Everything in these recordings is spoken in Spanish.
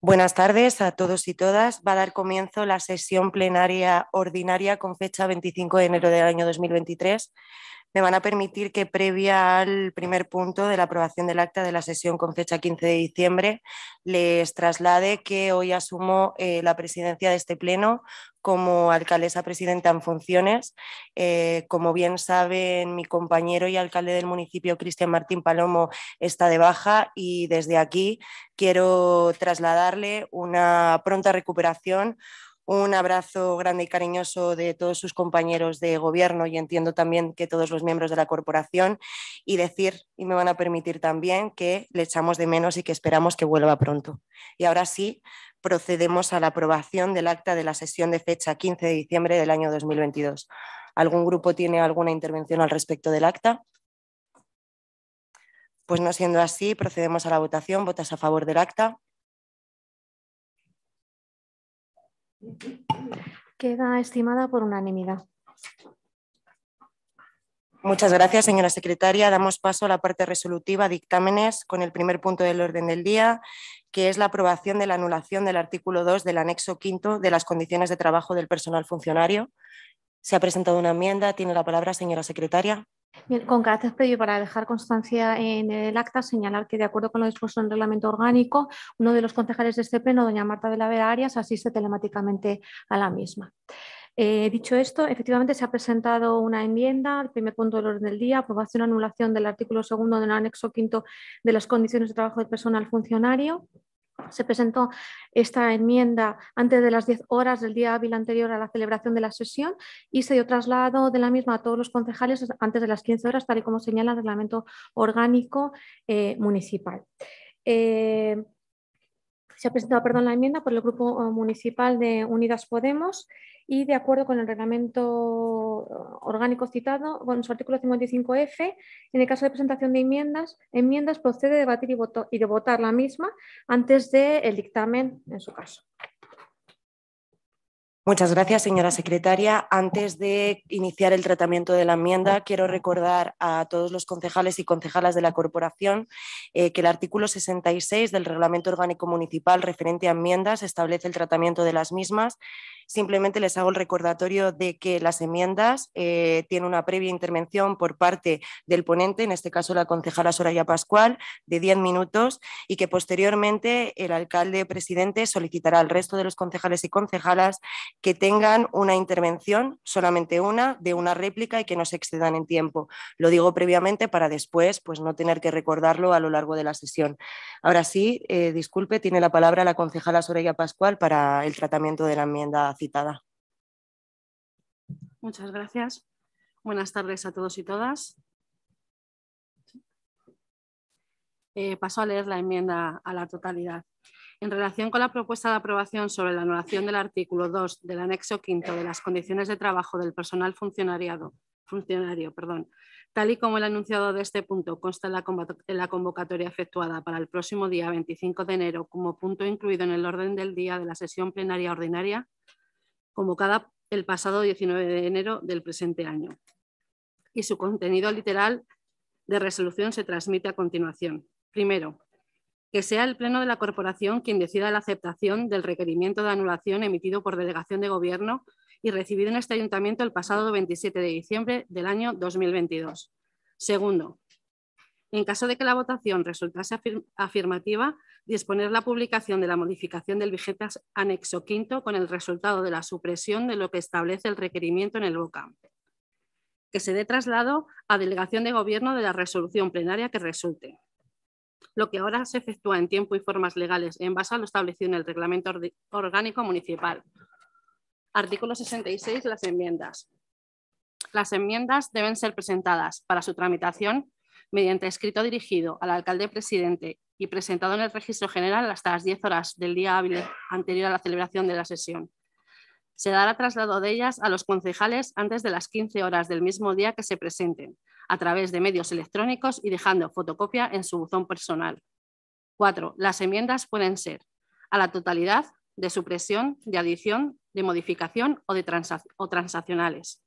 Buenas tardes a todos y todas. Va a dar comienzo la sesión plenaria ordinaria con fecha 25 de enero del año 2023 me van a permitir que previa al primer punto de la aprobación del acta de la sesión con fecha 15 de diciembre, les traslade que hoy asumo eh, la presidencia de este pleno como alcaldesa presidenta en funciones. Eh, como bien saben, mi compañero y alcalde del municipio, Cristian Martín Palomo, está de baja y desde aquí quiero trasladarle una pronta recuperación un abrazo grande y cariñoso de todos sus compañeros de gobierno y entiendo también que todos los miembros de la corporación y decir, y me van a permitir también, que le echamos de menos y que esperamos que vuelva pronto. Y ahora sí, procedemos a la aprobación del acta de la sesión de fecha 15 de diciembre del año 2022. ¿Algún grupo tiene alguna intervención al respecto del acta? Pues no siendo así, procedemos a la votación. ¿Votas a favor del acta? Queda estimada por unanimidad. Muchas gracias, señora secretaria. Damos paso a la parte resolutiva, dictámenes, con el primer punto del orden del día, que es la aprobación de la anulación del artículo 2 del anexo quinto de las condiciones de trabajo del personal funcionario. Se ha presentado una enmienda. Tiene la palabra, señora secretaria. Bien, con carácter previo para dejar constancia en el acta, señalar que de acuerdo con lo dispuesto en el reglamento orgánico, uno de los concejales de este pleno, doña Marta de la Vera Arias, asiste telemáticamente a la misma. Eh, dicho esto, efectivamente se ha presentado una enmienda al primer punto del orden del día, aprobación anulación del artículo segundo del anexo quinto de las condiciones de trabajo del personal funcionario se presentó esta enmienda antes de las 10 horas del día hábil anterior a la celebración de la sesión y se dio traslado de la misma a todos los concejales antes de las 15 horas, tal y como señala el reglamento orgánico eh, municipal. Eh, se ha presentado perdón, la enmienda por el Grupo eh, Municipal de Unidas Podemos y de acuerdo con el reglamento eh, orgánico citado, con su artículo 55F, en el caso de presentación de enmiendas, enmiendas procede de debatir y, de votar la misma antes del dictamen en su caso. Muchas gracias, señora secretaria. Antes de iniciar el tratamiento de la enmienda, quiero recordar a todos los concejales y concejalas de la Corporación eh, que el artículo 66 del Reglamento Orgánico Municipal referente a enmiendas establece el tratamiento de las mismas. Simplemente les hago el recordatorio de que las enmiendas eh, tienen una previa intervención por parte del ponente, en este caso la concejala Soraya Pascual, de 10 minutos y que posteriormente el alcalde presidente solicitará al resto de los concejales y concejalas que tengan una intervención, solamente una, de una réplica y que no se excedan en tiempo. Lo digo previamente para después pues, no tener que recordarlo a lo largo de la sesión. Ahora sí, eh, disculpe, tiene la palabra la concejala Soraya Pascual para el tratamiento de la enmienda citada. Muchas gracias. Buenas tardes a todos y todas. Eh, paso a leer la enmienda a la totalidad. En relación con la propuesta de aprobación sobre la anulación del artículo 2 del anexo quinto de las condiciones de trabajo del personal funcionario, perdón, tal y como el anunciado de este punto consta en la convocatoria efectuada para el próximo día 25 de enero como punto incluido en el orden del día de la sesión plenaria ordinaria convocada el pasado 19 de enero del presente año. Y su contenido literal de resolución se transmite a continuación. Primero, que sea el Pleno de la Corporación quien decida la aceptación del requerimiento de anulación emitido por delegación de Gobierno y recibido en este Ayuntamiento el pasado 27 de diciembre del año 2022. Segundo, en caso de que la votación resultase afirmativa, disponer la publicación de la modificación del vigente anexo quinto con el resultado de la supresión de lo que establece el requerimiento en el BOCAM. Que se dé traslado a delegación de gobierno de la resolución plenaria que resulte lo que ahora se efectúa en tiempo y formas legales en base a lo establecido en el Reglamento Orgánico Municipal. Artículo 66. Las enmiendas. Las enmiendas deben ser presentadas para su tramitación mediante escrito dirigido al alcalde presidente y presentado en el registro general hasta las 10 horas del día hábil anterior a la celebración de la sesión. Se dará traslado de ellas a los concejales antes de las 15 horas del mismo día que se presenten, a través de medios electrónicos y dejando fotocopia en su buzón personal. 4. Las enmiendas pueden ser a la totalidad, de supresión, de adición, de modificación o, de transaccionales.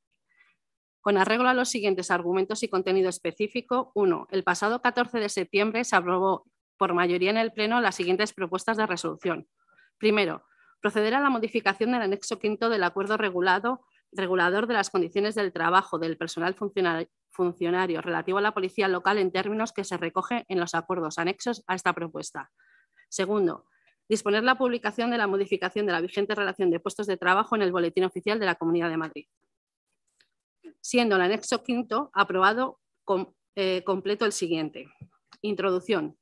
Con arreglo a los siguientes argumentos y contenido específico, 1. El pasado 14 de septiembre se aprobó por mayoría en el Pleno las siguientes propuestas de resolución. Primero, proceder a la modificación del anexo quinto del acuerdo regulado regulador de las condiciones del trabajo del personal funcionario, relativo a la policía local en términos que se recoge en los acuerdos anexos a esta propuesta. Segundo, disponer la publicación de la modificación de la vigente relación de puestos de trabajo en el Boletín Oficial de la Comunidad de Madrid, siendo el anexo quinto aprobado con, eh, completo el siguiente. Introducción.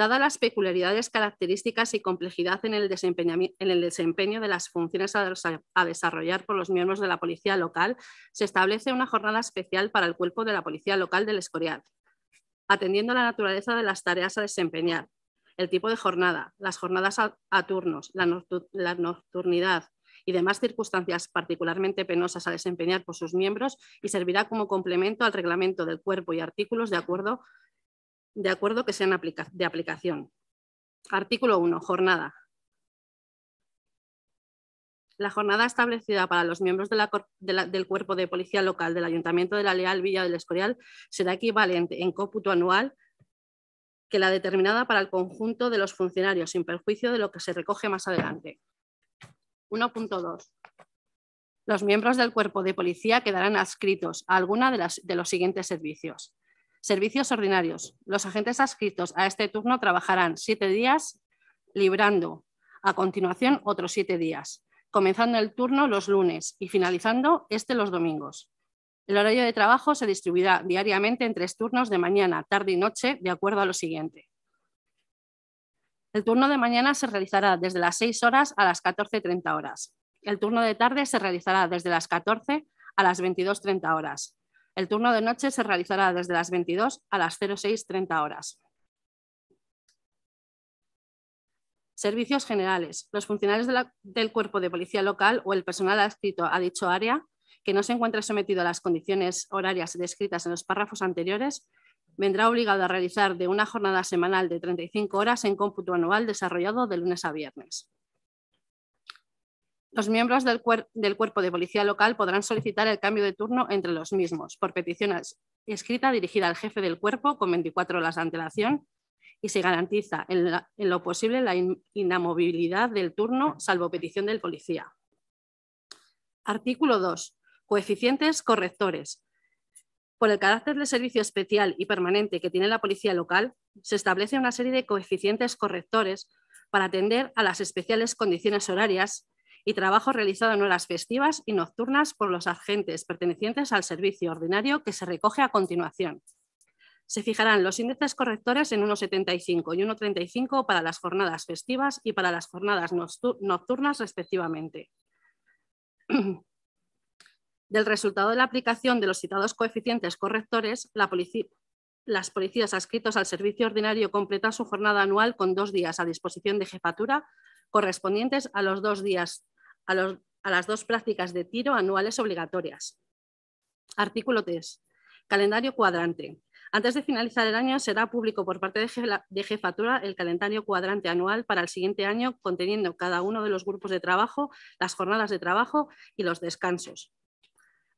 Dada las peculiaridades, características y complejidad en el, desempeño de las funciones a, desarrollar por los miembros de la policía local, se establece una jornada especial para el cuerpo de la policía local del Escorial, atendiendo a la naturaleza de las tareas a desempeñar, el tipo de jornada, las jornadas a, turnos, la nocturnidad, y demás circunstancias particularmente penosas a desempeñar por sus miembros y servirá como complemento al reglamento del cuerpo y artículos de acuerdo de acuerdo que sean de aplicación. Artículo 1. Jornada. La jornada establecida para los miembros del cuerpo de policía local del Ayuntamiento de la Leal Villa del Escorial será equivalente en cómputo anual que la determinada para el conjunto de los funcionarios, sin perjuicio de lo que se recoge más adelante. 1.2. Los miembros del cuerpo de policía quedarán adscritos a alguna de, de los siguientes servicios. Servicios ordinarios. Los agentes adscritos a este turno trabajarán siete días, librando a continuación otros siete días, comenzando el turno los lunes y finalizando este los domingos. El horario de trabajo se distribuirá diariamente en tres turnos de mañana, tarde y noche, de acuerdo a lo siguiente. El turno de mañana se realizará desde las 6 horas a las 14.30 horas. El turno de tarde se realizará desde las 14 a las 22.30 horas. El turno de noche se realizará desde las 22 a las 06.30 horas. Servicios generales. Los funcionarios del cuerpo de policía local o el personal adscrito a dicho área que no se encuentre sometido a las condiciones horarias descritas en los párrafos anteriores vendrá obligado a realizar de una jornada semanal de 35 horas en cómputo anual desarrollado de lunes a viernes. Los miembros del, cuerpo de policía local podrán solicitar el cambio de turno entre los mismos por petición escrita dirigida al jefe del cuerpo con 24 horas de antelación y se garantiza en, lo posible la inamovilidad del turno salvo petición del policía. Artículo 2. Coeficientes correctores. Por el carácter de servicio especial y permanente que tiene la policía local, se establece una serie de coeficientes correctores para atender a las especiales condiciones horarias y trabajo realizado en horas festivas y nocturnas por los agentes pertenecientes al servicio ordinario que se recoge a continuación. Se fijarán los índices correctores en 1,75 y 1,35 para las jornadas festivas y para las jornadas nocturnas respectivamente. Del resultado de la aplicación de los citados coeficientes correctores, la las policías adscritos al servicio ordinario completan su jornada anual con dos días a disposición de jefatura correspondientes a los dos días a, las dos prácticas de tiro anuales obligatorias. Artículo 3. Calendario cuadrante. Antes de finalizar el año será público por parte de jefatura el calendario cuadrante anual para el siguiente año, conteniendo cada uno de los grupos de trabajo, las jornadas de trabajo y los descansos.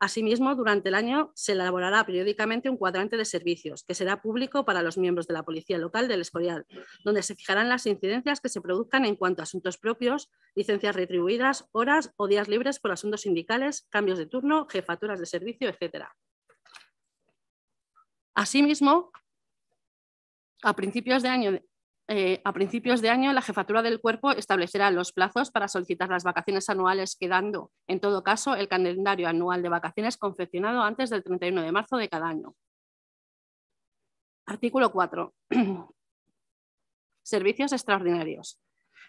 Asimismo, durante el año se elaborará periódicamente un cuadrante de servicios, que será público para los miembros de la Policía Local del Escorial, donde se fijarán las incidencias que se produzcan en cuanto a asuntos propios, licencias retribuidas, horas o días libres por asuntos sindicales, cambios de turno, jefaturas de servicio, etc. Asimismo, a principios de año eh, a principios de año la jefatura del cuerpo establecerá los plazos para solicitar las vacaciones anuales, quedando, en todo caso, el calendario anual de vacaciones confeccionado antes del 31 de marzo de cada año. Artículo 4. Servicios extraordinarios.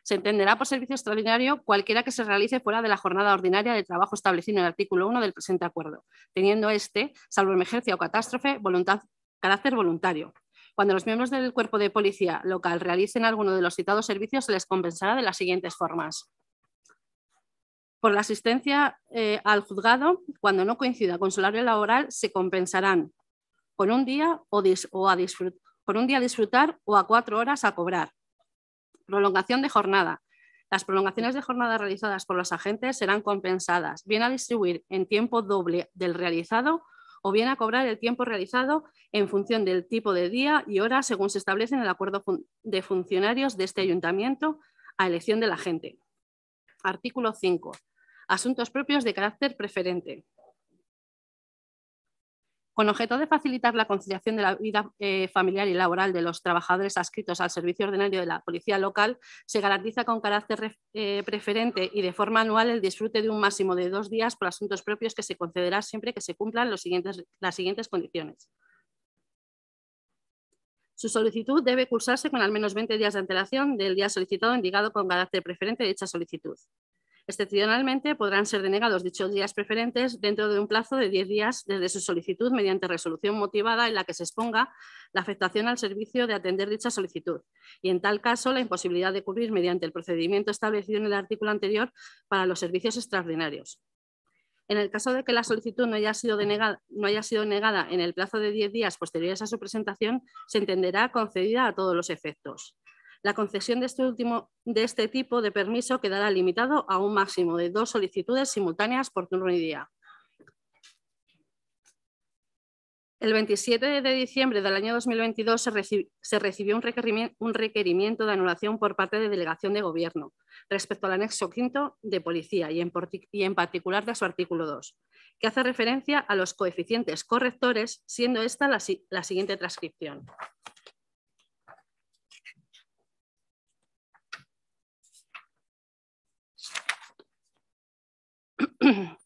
Se entenderá por servicio extraordinario cualquiera que se realice fuera de la jornada ordinaria de trabajo establecido en el artículo 1 del presente acuerdo, teniendo este, salvo emergencia o catástrofe, carácter voluntario, cuando los miembros del cuerpo de policía local realicen alguno de los citados servicios, se les compensará de las siguientes formas. Por la asistencia eh, al juzgado, cuando no coincida con su laboral, se compensarán con un día, o, por un día a disfrutar o a cuatro horas a cobrar. Prolongación de jornada. Las prolongaciones de jornada realizadas por los agentes serán compensadas, bien a distribuir en tiempo doble del realizado o bien a cobrar el tiempo realizado en función del tipo de día y hora según se establece en el acuerdo de funcionarios de este ayuntamiento a elección de la gente. Artículo 5. Asuntos propios de carácter preferente. Con objeto de facilitar la conciliación de la vida eh, familiar y laboral de los trabajadores adscritos al servicio ordinario de la policía local, se garantiza con carácter eh, preferente y de forma anual el disfrute de un máximo de dos días por asuntos propios que se concederá siempre que se cumplan las siguientes condiciones. Su solicitud debe cursarse con al menos 20 días de antelación del día solicitado indicado con carácter preferente de dicha solicitud. Excepcionalmente, podrán ser denegados dichos días preferentes dentro de un plazo de 10 días desde su solicitud mediante resolución motivada en la que se exponga la afectación al servicio de atender dicha solicitud y, en tal caso, la imposibilidad de cubrir mediante el procedimiento establecido en el artículo anterior para los servicios extraordinarios. En el caso de que la solicitud no haya sido, denegada, no haya sido negada en el plazo de 10 días posteriores a su presentación, se entenderá concedida a todos los efectos. La concesión de este, último, de este tipo de permiso quedará limitado a un máximo de dos solicitudes simultáneas por turno y día. El 27 de diciembre del año 2022 se, recibió, un, requerimiento, de anulación por parte de Delegación de Gobierno respecto al anexo quinto de Policía y en, particular de su artículo 2, que hace referencia a los coeficientes correctores, siendo esta la siguiente transcripción.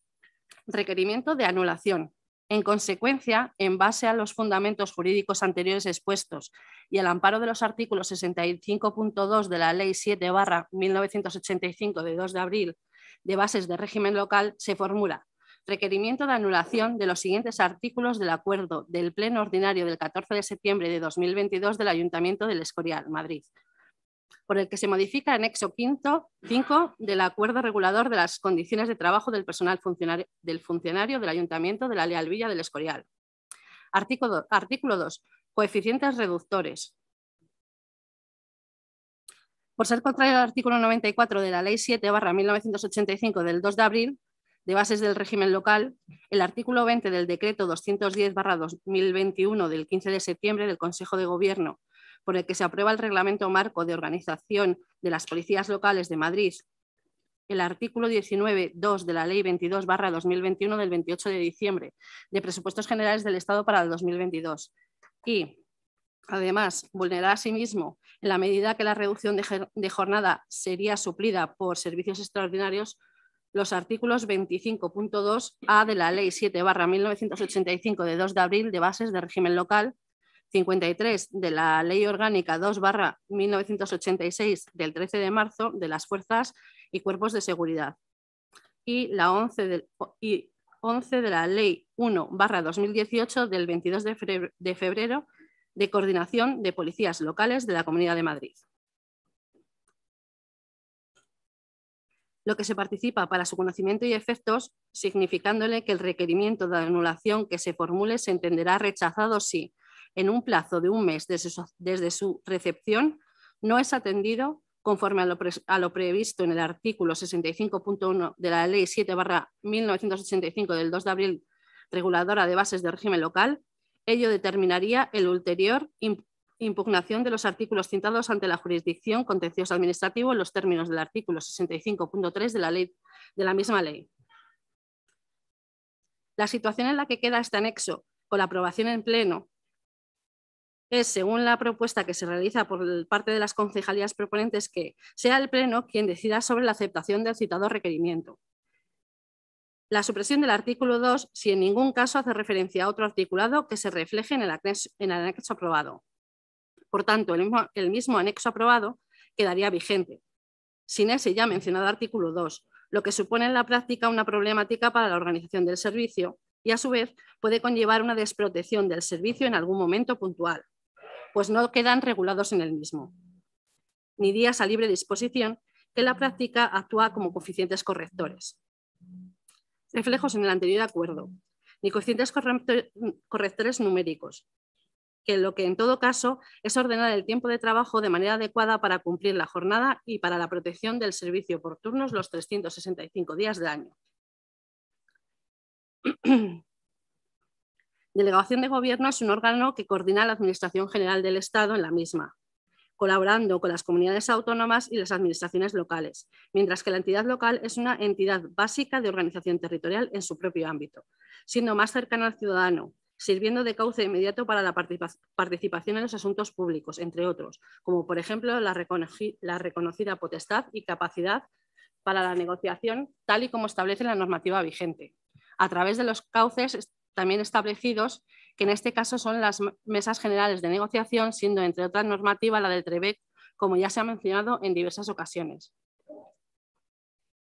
requerimiento de anulación. En consecuencia, en base a los fundamentos jurídicos anteriores expuestos y al amparo de los artículos 65.2 de la Ley 7 1985 de 2 de abril de bases de régimen local, se formula requerimiento de anulación de los siguientes artículos del acuerdo del Pleno Ordinario del 14 de septiembre de 2022 del Ayuntamiento del Escorial, Madrid, por el que se modifica el anexo 5 del Acuerdo Regulador de las Condiciones de Trabajo del Personal funcionario, del Funcionario del Ayuntamiento de la Leal Villa del Escorial. Artículo 2. Coeficientes reductores. Por ser contrario al artículo 94 de la Ley 7 1985 del 2 de abril de bases del régimen local, el artículo 20 del decreto 210 2021 del 15 de septiembre del Consejo de Gobierno por el que se aprueba el Reglamento Marco de Organización de las Policías Locales de Madrid, el artículo 19.2 de la Ley 22-2021 del 28 de diciembre de Presupuestos Generales del Estado para el 2022 y, además, vulnerar asimismo, sí en la medida que la reducción de, jornada sería suplida por servicios extraordinarios, los artículos 25.2a de la Ley 7-1985 de 2 de abril de bases de régimen local 53 de la Ley Orgánica 2 barra 1986 del 13 de marzo de las Fuerzas y Cuerpos de Seguridad y la 11 de, la Ley 1 barra 2018 del 22 de febrero, de febrero de coordinación de policías locales de la Comunidad de Madrid. lo que se participa para su conocimiento y efectos, significándole que el requerimiento de anulación que se formule se entenderá rechazado si, en un plazo de un mes desde su, recepción no es atendido conforme a lo, previsto en el artículo 65.1 de la Ley 7-1985 del 2 de abril reguladora de bases de régimen local, ello determinaría el ulterior impugnación de los artículos citados ante la jurisdicción contencioso administrativo en los términos del artículo 65.3 de la ley de la misma ley. La situación en la que queda este anexo con la aprobación en pleno es, según la propuesta que se realiza por parte de las concejalías proponentes, que sea el Pleno quien decida sobre la aceptación del citado requerimiento. La supresión del artículo 2, si en ningún caso hace referencia a otro articulado que se refleje en el anexo, aprobado. Por tanto, el mismo anexo aprobado quedaría vigente, sin ese ya mencionado artículo 2, lo que supone en la práctica una problemática para la organización del servicio y, a su vez, puede conllevar una desprotección del servicio en algún momento puntual pues no quedan regulados en el mismo, ni días a libre disposición, que la práctica actúa como coeficientes correctores. Reflejos en el anterior acuerdo, ni coeficientes correctores numéricos, que lo que en todo caso es ordenar el tiempo de trabajo de manera adecuada para cumplir la jornada y para la protección del servicio por turnos los 365 días del año. Delegación de Gobierno es un órgano que coordina la Administración General del Estado en la misma, colaborando con las comunidades autónomas y las administraciones locales, mientras que la entidad local es una entidad básica de organización territorial en su propio ámbito, siendo más cercana al ciudadano, sirviendo de cauce inmediato para la participación en los asuntos públicos, entre otros, como por ejemplo la, la reconocida potestad y capacidad para la negociación tal y como establece la normativa vigente, a través de los cauces también establecidos, que en este caso son las mesas generales de negociación, siendo entre otras normativas la del TREBEC, como ya se ha mencionado en diversas ocasiones.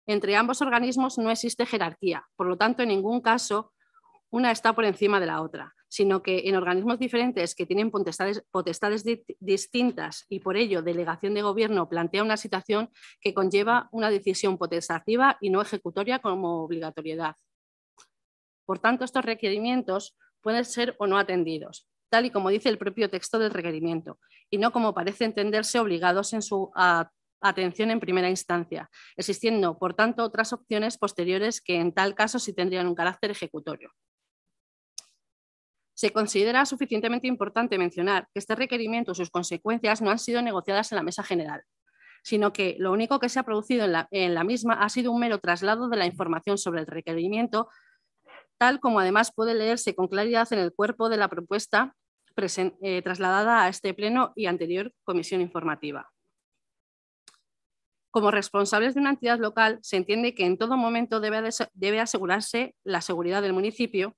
Entre ambos organismos no existe jerarquía, por lo tanto, en ningún caso una está por encima de la otra, sino que en organismos diferentes que tienen potestades, distintas y por ello delegación de gobierno plantea una situación que conlleva una decisión potestativa y no ejecutoria como obligatoriedad. Por tanto, estos requerimientos pueden ser o no atendidos, tal y como dice el propio texto del requerimiento, y no como parece entenderse obligados en su atención en primera instancia, existiendo, por tanto, otras opciones posteriores que en tal caso sí tendrían un carácter ejecutorio. Se considera suficientemente importante mencionar que este requerimiento y sus consecuencias no han sido negociadas en la mesa general, sino que lo único que se ha producido en la, misma ha sido un mero traslado de la información sobre el requerimiento tal como además puede leerse con claridad en el cuerpo de la propuesta eh, trasladada a este pleno y anterior comisión informativa. Como responsables de una entidad local, se entiende que en todo momento debe, asegurarse la seguridad del municipio,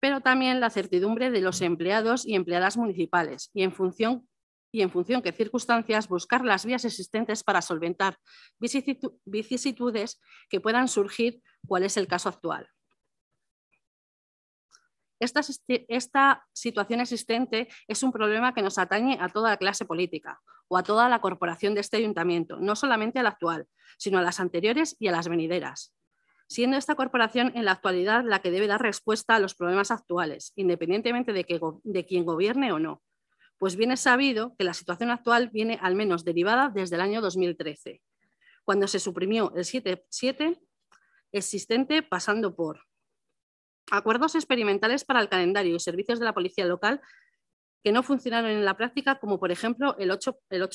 pero también la certidumbre de los empleados y empleadas municipales, y en función y en función circunstancias buscar las vías existentes para solventar vicisitudes que puedan surgir, cuál es el caso actual. Esta, situación existente es un problema que nos atañe a toda la clase política o a toda la corporación de este ayuntamiento, no solamente a la actual, sino a las anteriores y a las venideras. Siendo esta corporación en la actualidad la que debe dar respuesta a los problemas actuales, independientemente de, que, de quien gobierne o no. Pues bien es sabido que la situación actual viene al menos derivada desde el año 2013, cuando se suprimió el 7-7 existente pasando por acuerdos experimentales para el calendario y servicios de la policía local que no funcionaron en la práctica, como por ejemplo el 8 El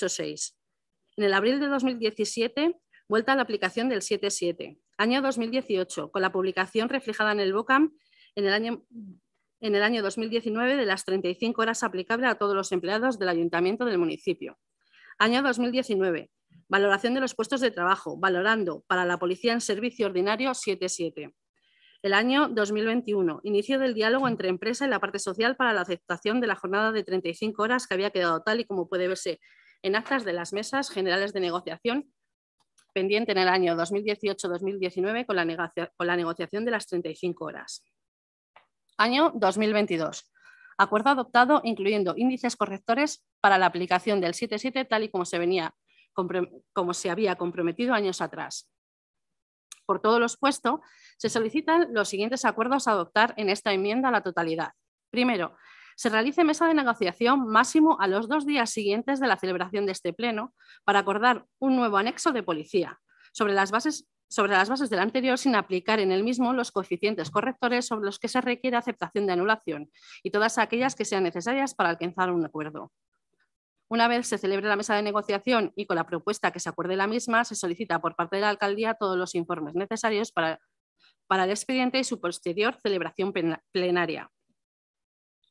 en el abril de 2017, vuelta a la aplicación del 7.7. Año 2018, con la publicación reflejada en el BOCAM en el año, en el año 2019 de las 35 horas aplicable a todos los empleados del ayuntamiento del municipio. Año 2019, valoración de los puestos de trabajo, valorando para la policía en servicio ordinario 7.7 el año 2021, inicio del diálogo entre empresa y la parte social para la aceptación de la jornada de 35 horas que había quedado tal y como puede verse en actas de las mesas generales de negociación pendiente en el año 2018-2019 con, con, la negociación de las 35 horas. Año 2022. Acuerdo adoptado incluyendo índices correctores para la aplicación del 7-7 tal y como se, venía, como se había comprometido años atrás. Por todos los puestos, se solicitan los siguientes acuerdos a adoptar en esta enmienda a la totalidad. Primero, se realice mesa de negociación máximo a los dos días siguientes de la celebración de este pleno para acordar un nuevo anexo de policía sobre las bases sobre las bases del anterior sin aplicar en el mismo los coeficientes correctores sobre los que se requiere aceptación de anulación y todas aquellas que sean necesarias para alcanzar un acuerdo. Una vez se celebre la mesa de negociación y con la propuesta que se acuerde la misma, se solicita por parte de la alcaldía todos los informes necesarios para, para el expediente y su posterior celebración plenaria.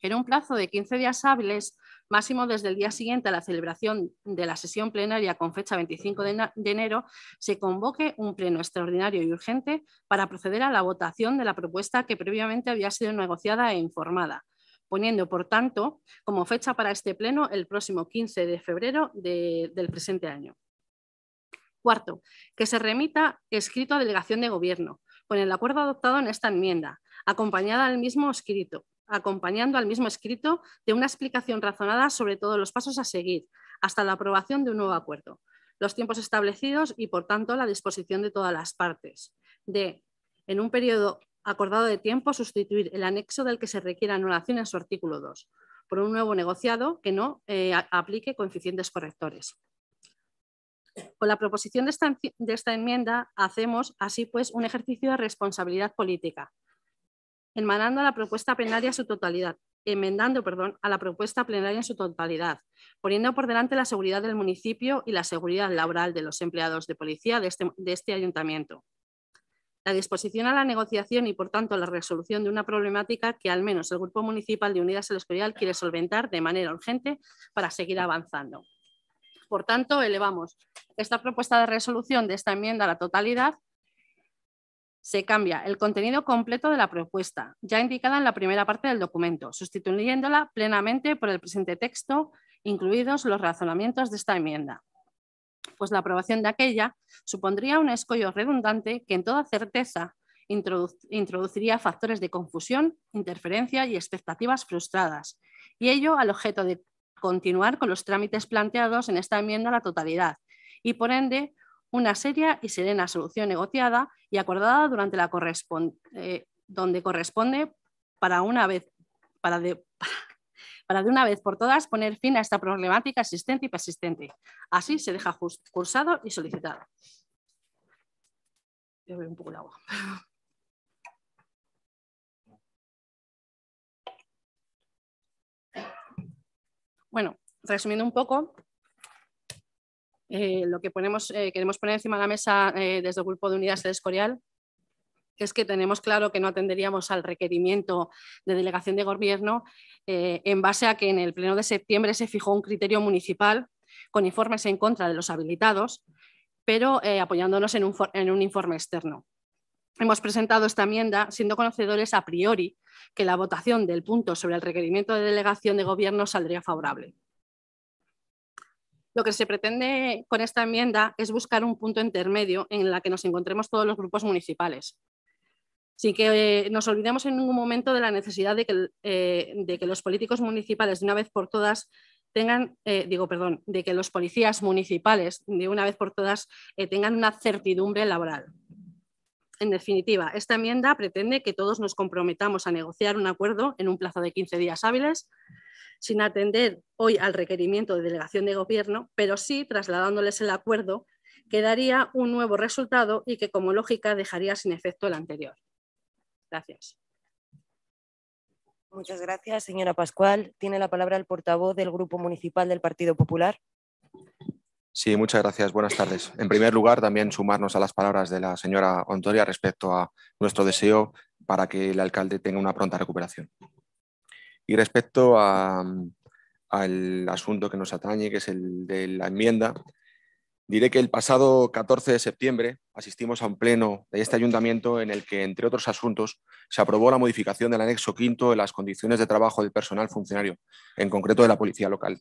En un plazo de 15 días hábiles, máximo desde el día siguiente a la celebración de la sesión plenaria con fecha 25 de, enero, se convoque un pleno extraordinario y urgente para proceder a la votación de la propuesta que previamente había sido negociada e informada, poniendo, por tanto, como fecha para este pleno el próximo 15 de febrero del presente año. Cuarto, que se remita escrito a delegación de gobierno, con el acuerdo adoptado en esta enmienda, acompañada al mismo escrito, acompañando al mismo escrito de una explicación razonada sobre todos los pasos a seguir hasta la aprobación de un nuevo acuerdo, los tiempos establecidos y, por tanto, la disposición de todas las partes. de, En un periodo acordado de tiempo sustituir el anexo del que se requiera anulación en su artículo 2 por un nuevo negociado que no eh, aplique coeficientes correctores. Con la proposición de esta, enmienda hacemos así pues un ejercicio de responsabilidad política, emanando a la propuesta plenaria su totalidad, enmendando perdón, a la propuesta plenaria en su totalidad, poniendo por delante la seguridad del municipio y la seguridad laboral de los empleados de policía de este, este ayuntamiento la disposición a la negociación y, por tanto, la resolución de una problemática que al menos el Grupo Municipal de Unidas El Escorial quiere solventar de manera urgente para seguir avanzando. Por tanto, elevamos esta propuesta de resolución de esta enmienda a la totalidad. Se cambia el contenido completo de la propuesta, ya indicada en la primera parte del documento, sustituyéndola plenamente por el presente texto, incluidos los razonamientos de esta enmienda pues la aprobación de aquella supondría un escollo redundante que en toda certeza introduciría factores de confusión, interferencia y expectativas frustradas, y ello al objeto de continuar con los trámites planteados en esta enmienda a la totalidad, y por ende una seria y serena solución negociada y acordada durante la corresponde eh, donde corresponde para una vez para para de una vez por todas poner fin a esta problemática existente y persistente. Así se deja cursado y solicitado. Bueno, resumiendo un poco, eh, lo que eh, queremos poner encima de la mesa eh, desde el Grupo de Unidades de Escorial que es que tenemos claro que no atenderíamos al requerimiento de delegación de gobierno eh, en base a que en el pleno de septiembre se fijó un criterio municipal con informes en contra de los habilitados, pero eh, apoyándonos en un, en un informe externo. Hemos presentado esta enmienda siendo conocedores a priori que la votación del punto sobre el requerimiento de delegación de gobierno saldría favorable. Lo que se pretende con esta enmienda es buscar un punto intermedio en la que nos encontremos todos los grupos municipales, sin que eh, nos olvidemos en ningún momento de la necesidad eh, de que, los políticos municipales de una vez por todas tengan, eh, digo, perdón, de que los policías municipales de una vez por todas tengan una certidumbre laboral. En definitiva, esta enmienda pretende que todos nos comprometamos a negociar un acuerdo en un plazo de 15 días hábiles, sin atender hoy al requerimiento de delegación de gobierno, pero sí trasladándoles el acuerdo que daría un nuevo resultado y que como lógica dejaría sin efecto el anterior. Gracias. Muchas gracias, señora Pascual. Tiene la palabra el portavoz del Grupo Municipal del Partido Popular. Sí, muchas gracias. Buenas tardes. En primer lugar, también sumarnos a las palabras de la señora Ontoria respecto a nuestro deseo para que el alcalde tenga una pronta recuperación. Y respecto mm, al asunto que nos atañe, que es el de la enmienda, Diré que el pasado 14 de septiembre asistimos a un pleno de este ayuntamiento en el que, entre otros asuntos, se aprobó la modificación del anexo quinto de las condiciones de trabajo del personal funcionario, en concreto de la policía local.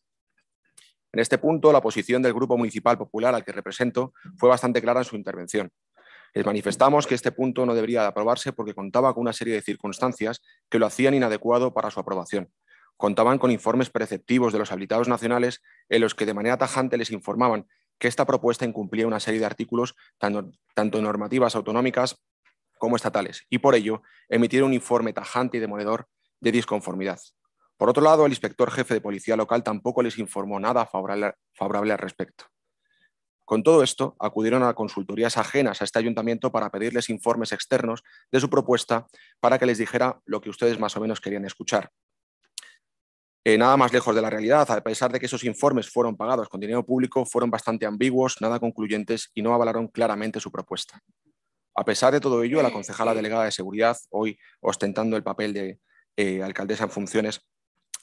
En este punto, la posición del Grupo Municipal Popular al que represento fue bastante clara en su intervención. Les manifestamos que este punto no debería aprobarse porque contaba con una serie de circunstancias que lo hacían inadecuado para su aprobación. Contaban con informes preceptivos de los habilitados nacionales en los que de manera tajante les informaban que esta propuesta incumplía una serie de artículos, tanto, tanto normativas autonómicas como estatales, y por ello emitieron un informe tajante y demoledor de disconformidad. Por otro lado, el inspector jefe de policía local tampoco les informó nada favorable, favorable al respecto. Con todo esto, acudieron a consultorías ajenas a este ayuntamiento para pedirles informes externos de su propuesta para que les dijera lo que ustedes más o menos querían escuchar. Eh, nada más lejos de la realidad, a pesar de que esos informes fueron pagados con dinero público, fueron bastante ambiguos, nada concluyentes y no avalaron claramente su propuesta. A pesar de todo ello, la concejala delegada de seguridad, hoy ostentando el papel de eh, alcaldesa en funciones,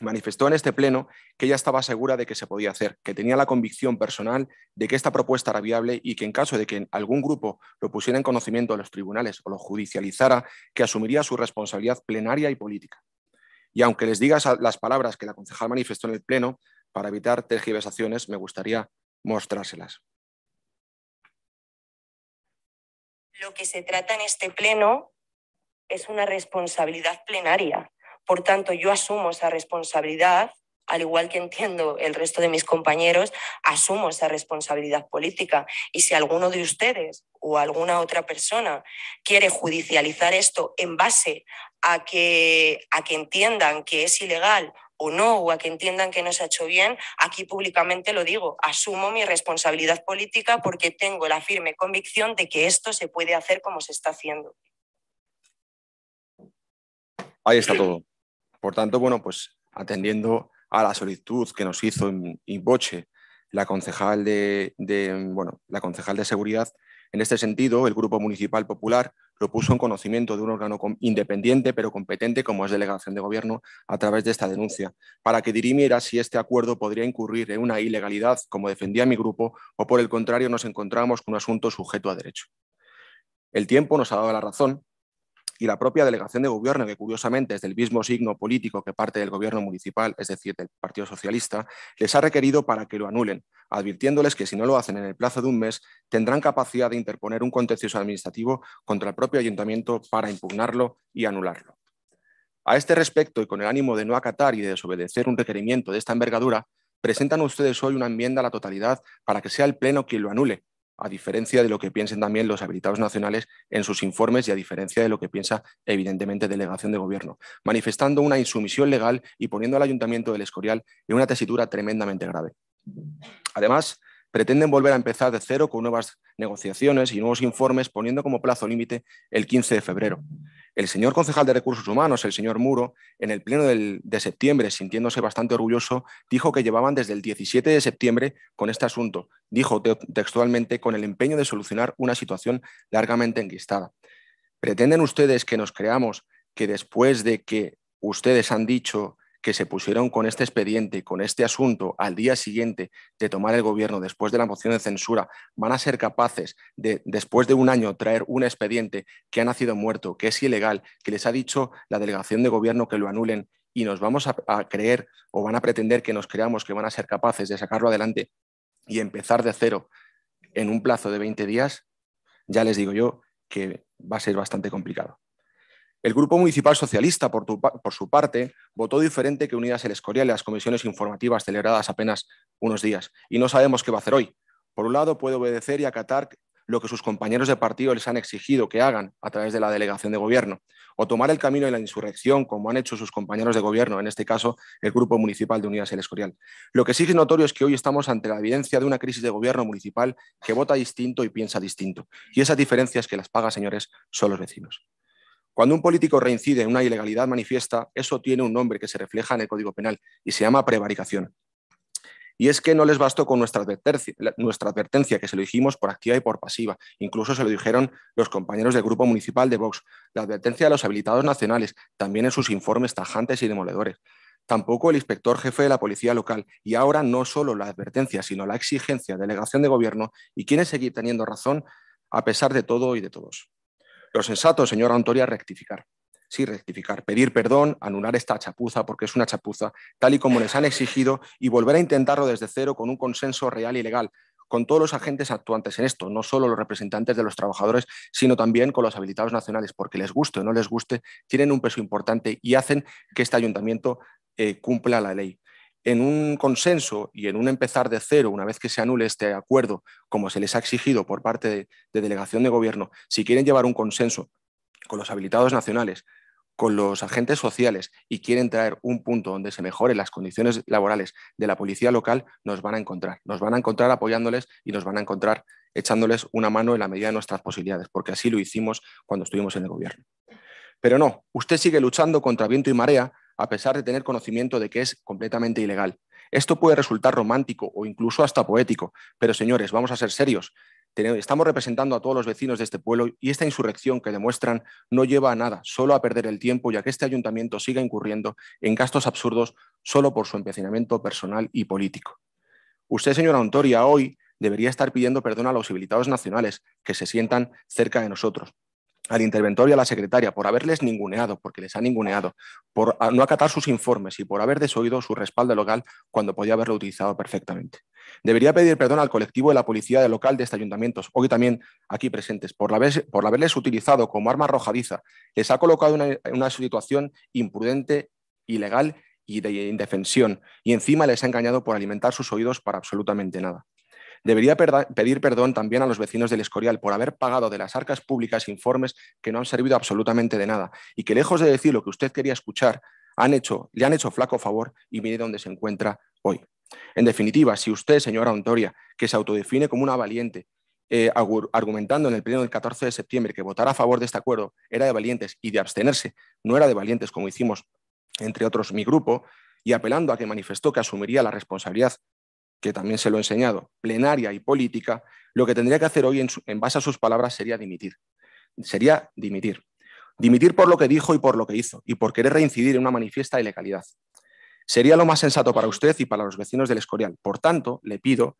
manifestó en este pleno que ella estaba segura de que se podía hacer, que tenía la convicción personal de que esta propuesta era viable y que en caso de que algún grupo lo pusiera en conocimiento a los tribunales o lo judicializara, que asumiría su responsabilidad plenaria y política. Y aunque les digas las palabras que la concejal manifestó en el Pleno, para evitar tergiversaciones, me gustaría mostrárselas. Lo que se trata en este Pleno es una responsabilidad plenaria. Por tanto, yo asumo esa responsabilidad al igual que entiendo el resto de mis compañeros, asumo esa responsabilidad política. Y si alguno de ustedes o alguna otra persona quiere judicializar esto en base a que, a que entiendan que es ilegal o no, o a que entiendan que no se ha hecho bien, aquí públicamente lo digo, asumo mi responsabilidad política porque tengo la firme convicción de que esto se puede hacer como se está haciendo. Ahí está todo. Por tanto, bueno, pues atendiendo a la solicitud que nos hizo en, Boche la concejal de, bueno, la concejal de seguridad. En este sentido, el Grupo Municipal Popular lo puso en conocimiento de un órgano independiente pero competente como es Delegación de Gobierno a través de esta denuncia, para que dirimiera si este acuerdo podría incurrir en una ilegalidad, como defendía mi grupo, o por el contrario nos encontramos con un asunto sujeto a derecho. El tiempo nos ha dado la razón y la propia delegación de gobierno, que curiosamente es del mismo signo político que parte del gobierno municipal, es decir, del Partido Socialista, les ha requerido para que lo anulen, advirtiéndoles que si no lo hacen en el plazo de un mes, tendrán capacidad de interponer un contencioso administrativo contra el propio ayuntamiento para impugnarlo y anularlo. A este respecto, y con el ánimo de no acatar y de desobedecer un requerimiento de esta envergadura, presentan ustedes hoy una enmienda a la totalidad para que sea el Pleno quien lo anule, a diferencia de lo que piensen también los habilitados nacionales en sus informes y a diferencia de lo que piensa evidentemente delegación de gobierno, manifestando una insumisión legal y poniendo al ayuntamiento del Escorial en una tesitura tremendamente grave. Además, pretenden volver a empezar de cero con nuevas negociaciones y nuevos informes, poniendo como plazo límite el 15 de febrero. El señor concejal de Recursos Humanos, el señor Muro, en el pleno de septiembre, sintiéndose bastante orgulloso, dijo que llevaban desde el 17 de septiembre con este asunto. Dijo textualmente con el empeño de solucionar una situación largamente enquistada. ¿Pretenden ustedes que nos creamos que después de que ustedes han dicho que se pusieron con este expediente, con este asunto, al día siguiente de tomar el gobierno después de la moción de censura, van a ser capaces de, después de un año, traer un expediente que ha nacido muerto, que es ilegal, que les ha dicho la delegación de gobierno que lo anulen y nos vamos a, creer o van a pretender que nos creamos que van a ser capaces de sacarlo adelante y empezar de cero en un plazo de 20 días, ya les digo yo que va a ser bastante complicado. El Grupo Municipal Socialista, por, su parte, votó diferente que Unidas el Escorial en las comisiones informativas celebradas apenas unos días. Y no sabemos qué va a hacer hoy. Por un lado, puede obedecer y acatar lo que sus compañeros de partido les han exigido que hagan a través de la delegación de gobierno, o tomar el camino de la insurrección, como han hecho sus compañeros de gobierno, en este caso el Grupo Municipal de Unidas El Escorial. Lo que sí es notorio es que hoy estamos ante la evidencia de una crisis de gobierno municipal que vota distinto y piensa distinto. Y esas diferencias que las paga, señores, son los vecinos. Cuando un político reincide en una ilegalidad manifiesta, eso tiene un nombre que se refleja en el Código Penal y se llama prevaricación. Y es que no les bastó con nuestra advertencia, que se lo dijimos por activa y por pasiva. Incluso se lo dijeron los compañeros del Grupo Municipal de Vox. La advertencia de los habilitados nacionales, también en sus informes tajantes y demoledores. Tampoco el inspector jefe de la policía local. Y ahora no solo la advertencia, sino la exigencia, de delegación de gobierno y quieren seguir teniendo razón a pesar de todo y de todos. Pero sensato, señor Antoria, rectificar. Sí, rectificar, pedir perdón, anular esta chapuza, porque es una chapuza, tal y como les han exigido, y volver a intentarlo desde cero con un consenso real y legal, con todos los agentes actuantes en esto, no solo los representantes de los trabajadores, sino también con los habilitados nacionales, porque les guste o no les guste, tienen un peso importante y hacen que este ayuntamiento eh, cumpla la ley en un consenso y en un empezar de cero, una vez que se anule este acuerdo, como se les ha exigido por parte de, delegación de gobierno, si quieren llevar un consenso con los habilitados nacionales, con los agentes sociales y quieren traer un punto donde se mejoren las condiciones laborales de la policía local, nos van a encontrar. Nos van a encontrar apoyándoles y nos van a encontrar echándoles una mano en la medida de nuestras posibilidades, porque así lo hicimos cuando estuvimos en el gobierno. Pero no, usted sigue luchando contra viento y marea a pesar de tener conocimiento de que es completamente ilegal. Esto puede resultar romántico o incluso hasta poético, pero señores, vamos a ser serios. Estamos representando a todos los vecinos de este pueblo y esta insurrección que demuestran no lleva a nada, solo a perder el tiempo y a que este ayuntamiento siga incurriendo en gastos absurdos solo por su empecinamiento personal y político. Usted, señora Ontoria, hoy debería estar pidiendo perdón a los habilitados nacionales que se sientan cerca de nosotros, al interventor y a la secretaria por haberles ninguneado, porque les ha ninguneado, por no acatar sus informes y por haber desoído su respaldo local cuando podía haberlo utilizado perfectamente. Debería pedir perdón al colectivo de la policía local de este ayuntamiento, hoy también aquí presentes, por, la vez, por haberles utilizado como arma arrojadiza. Les ha colocado en una situación imprudente, ilegal y de indefensión, y encima les ha engañado por alimentar sus oídos para absolutamente nada. Debería pedir perdón también a los vecinos del Escorial por haber pagado de las arcas públicas informes que no han servido absolutamente de nada y que lejos de decir lo que usted quería escuchar, han hecho, le han hecho flaco favor y mire dónde se encuentra hoy. En definitiva, si usted, señora Ontoria, que se autodefine como una valiente, eh, argumentando en el pleno del 14 de septiembre que votar a favor de este acuerdo era de valientes y de abstenerse no era de valientes como hicimos, entre otros, mi grupo, y apelando a que manifestó que asumiría la responsabilidad que también se lo he enseñado, plenaria y política, lo que tendría que hacer hoy en, base a sus palabras sería dimitir. Sería dimitir. Dimitir por lo que dijo y por lo que hizo, y por querer reincidir en una manifiesta ilegalidad. Sería lo más sensato para usted y para los vecinos del Escorial. Por tanto, le pido,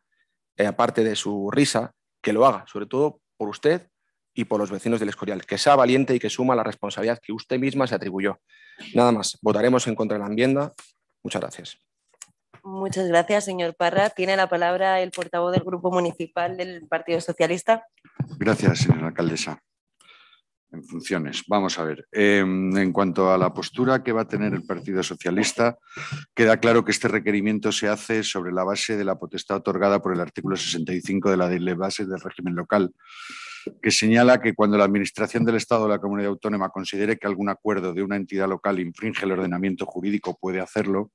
eh, aparte de su risa, que lo haga, sobre todo por usted y por los vecinos del Escorial, que sea valiente y que suma la responsabilidad que usted misma se atribuyó. Nada más, votaremos en contra de la enmienda. Muchas gracias. Muchas gracias, señor Parra. Tiene la palabra el portavoz del Grupo Municipal del Partido Socialista. Gracias, señora alcaldesa. En funciones. Vamos a ver. Em, en cuanto a la postura que va a tener el Partido Socialista, queda claro que este requerimiento se hace sobre la base de la potestad otorgada por el artículo 65 de la ley de del régimen local, que señala que cuando la Administración del Estado o la comunidad autónoma considere que algún acuerdo de una entidad local infringe el ordenamiento jurídico, puede hacerlo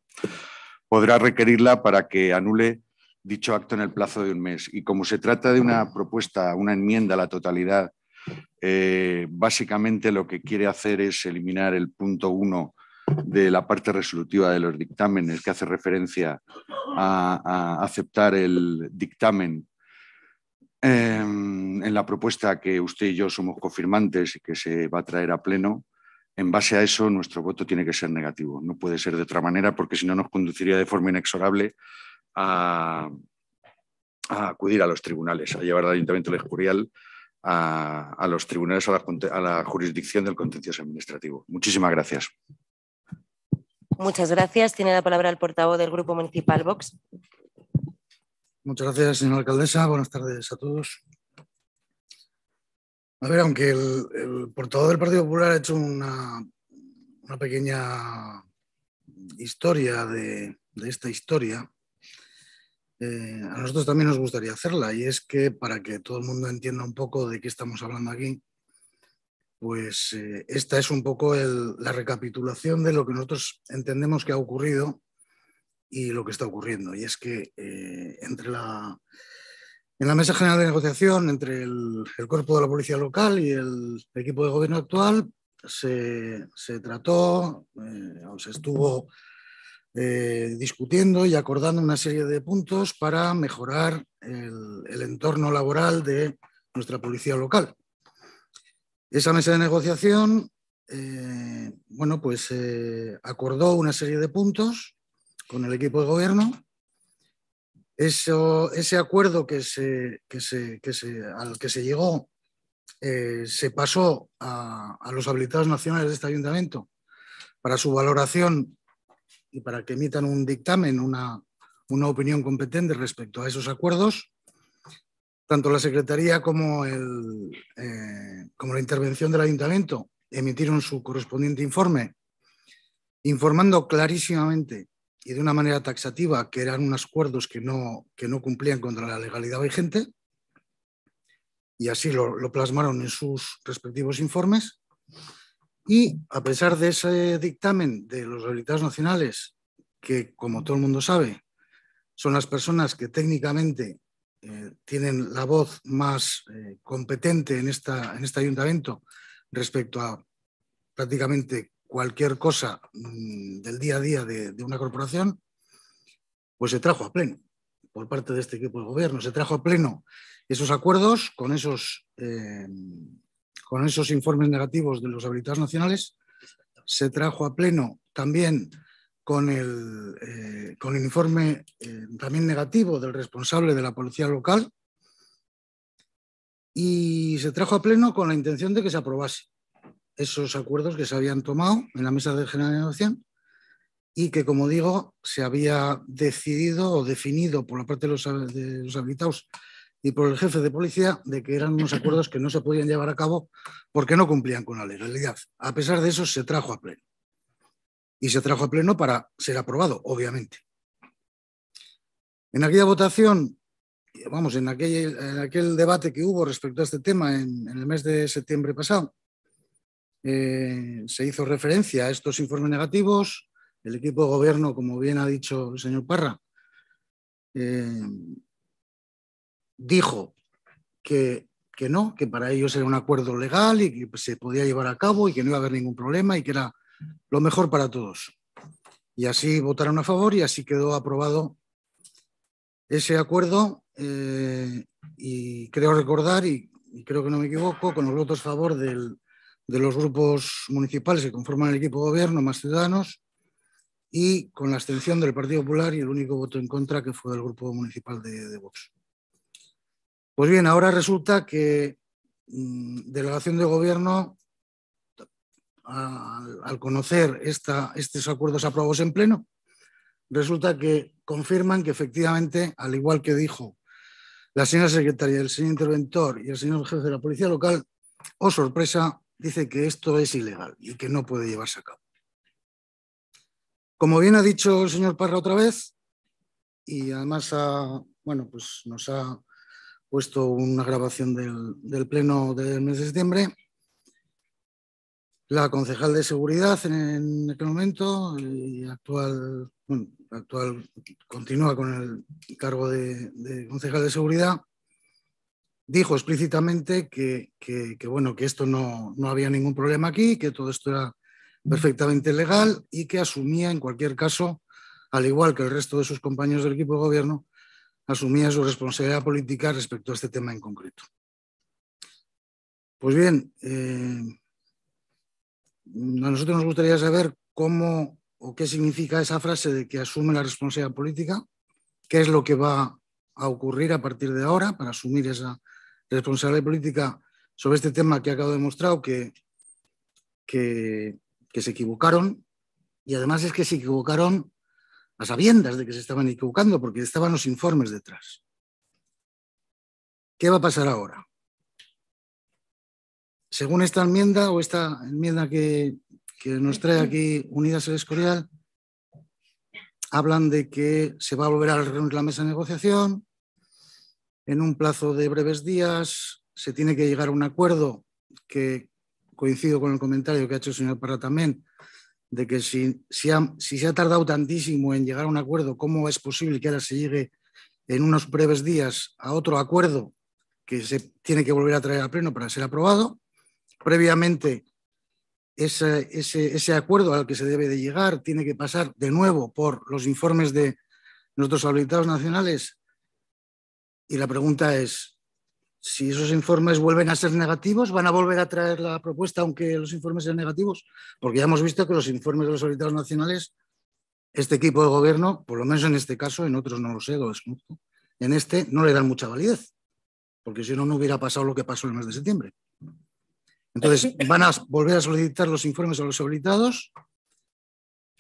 podrá requerirla para que anule dicho acto en el plazo de un mes. Y como se trata de una propuesta, una enmienda a la totalidad, eh, básicamente lo que quiere hacer es eliminar el punto uno de la parte resolutiva de los dictámenes que hace referencia a, aceptar el dictamen em, en la propuesta que usted y yo somos confirmantes y que se va a traer a pleno en base a eso nuestro voto tiene que ser negativo. No puede ser de otra manera porque si no nos conduciría de forma inexorable a, acudir a los tribunales, a llevar al Ayuntamiento del a, a, los tribunales, a la, a la jurisdicción del contencioso administrativo. Muchísimas gracias. Muchas gracias. Tiene la palabra el portavoz del Grupo Municipal Vox. Muchas gracias, señora alcaldesa. Buenas tardes a todos. A ver, aunque el, el portavoz del Partido Popular ha hecho una, pequeña historia de, esta historia, eh, a nosotros también nos gustaría hacerla y es que para que todo el mundo entienda un poco de qué estamos hablando aquí, pues eh, esta es un poco la recapitulación de lo que nosotros entendemos que ha ocurrido y lo que está ocurriendo. Y es que eh, entre la en la mesa general de negociación entre el, cuerpo de la policía local y el, equipo de gobierno actual se, trató, eh, o se estuvo eh, discutiendo y acordando una serie de puntos para mejorar el, entorno laboral de nuestra policía local. Esa mesa de negociación, eh, bueno, pues acordó una serie de puntos con el equipo de gobierno eso, ese acuerdo al que se llegó eh, se pasó a, los habilitados nacionales de este ayuntamiento para su valoración y para que emitan un dictamen, una, opinión competente respecto a esos acuerdos. Tanto la Secretaría eh, como la intervención del ayuntamiento emitieron su correspondiente informe informando clarísimamente y de una manera taxativa que eran unos acuerdos que no, que no cumplían contra la legalidad vigente, y así lo, plasmaron en sus respectivos informes. Y a pesar de ese dictamen de los habilitados nacionales, que como todo el mundo sabe, son las personas que técnicamente eh, tienen la voz más eh, competente en, esta, en este ayuntamiento respecto a prácticamente cualquier cosa mm, del día a día de, una corporación, pues se trajo a pleno por parte de este equipo de gobierno. Se trajo a pleno esos acuerdos con esos, eh, con esos informes negativos de los habilitados nacionales. Se trajo a pleno también con el, eh, con informe eh, también negativo del responsable de la policía local y se trajo a pleno con la intención de que se aprobase esos acuerdos que se habían tomado en la mesa de general y que, como digo, se había decidido o definido por la parte de los, habilitados y por el jefe de policía de que eran unos acuerdos que no se podían llevar a cabo porque no cumplían con la legalidad. A pesar de eso, se trajo a pleno. Y se trajo a pleno para ser aprobado, obviamente. En aquella votación, vamos, en aquel, debate que hubo respecto a este tema en el mes de septiembre pasado, eh, se hizo referencia a estos informes negativos. El equipo de gobierno, como bien ha dicho el señor Parra, eh, dijo que, no, que para ellos era un acuerdo legal y que se podía llevar a cabo y que no iba a haber ningún problema y que era lo mejor para todos. Y así votaron a favor y así quedó aprobado ese acuerdo. Eh, y creo recordar, y creo que no me equivoco, con los votos a favor del de los grupos municipales que conforman el equipo de gobierno, más ciudadanos, y con la abstención del Partido Popular y el único voto en contra que fue del grupo municipal de, Vox. Pues bien, ahora resulta que mm, delegación de gobierno, al conocer estos acuerdos aprobados en pleno, resulta que confirman que efectivamente, al igual que dijo la señora secretaria, el señor interventor y el señor jefe de la policía local, o oh sorpresa, dice que esto es ilegal y que no puede llevarse a cabo. Como bien ha dicho el señor Parra otra vez, y además bueno, pues nos ha puesto una grabación del, pleno del mes de septiembre, la concejal de seguridad en, aquel este momento y actual, actual continúa con el cargo de concejal de seguridad, dijo explícitamente que, bueno, que esto no, había ningún problema aquí, que todo esto era perfectamente legal y que asumía en cualquier caso, al igual que el resto de sus compañeros del equipo de gobierno, asumía su responsabilidad política respecto a este tema en concreto. Pues bien, eh, a nosotros nos gustaría saber cómo o qué significa esa frase de que asume la responsabilidad política, qué es lo que va a ocurrir a partir de ahora para asumir esa de política sobre este tema que acabo de demostrado que, que, se equivocaron y además es que se equivocaron a sabiendas de que se estaban equivocando porque estaban los informes detrás. ¿Qué va a pasar ahora? Según esta enmienda o esta enmienda que, que nos trae aquí Unidas el Escorial, hablan de que se va a volver a reunir la mesa de negociación, en un plazo de breves días se tiene que llegar a un acuerdo que coincido con el comentario que ha hecho el señor Parra también, de que si, se ha tardado tantísimo en llegar a un acuerdo, ¿cómo es posible que ahora se llegue en unos breves días a otro acuerdo que se tiene que volver a traer al Pleno para ser aprobado? Previamente, ese, ese acuerdo al que se debe de llegar tiene que pasar de nuevo por los informes de nuestros habilitados nacionales y la pregunta es, si esos informes vuelven a ser negativos, ¿van a volver a traer la propuesta aunque los informes sean negativos? Porque ya hemos visto que los informes de los auditores nacionales, este equipo de gobierno, por lo menos en este caso, en otros no lo sé, en este no le dan mucha validez, porque si no, no hubiera pasado lo que pasó el mes de septiembre. Entonces, van a volver a solicitar los informes a los habilitados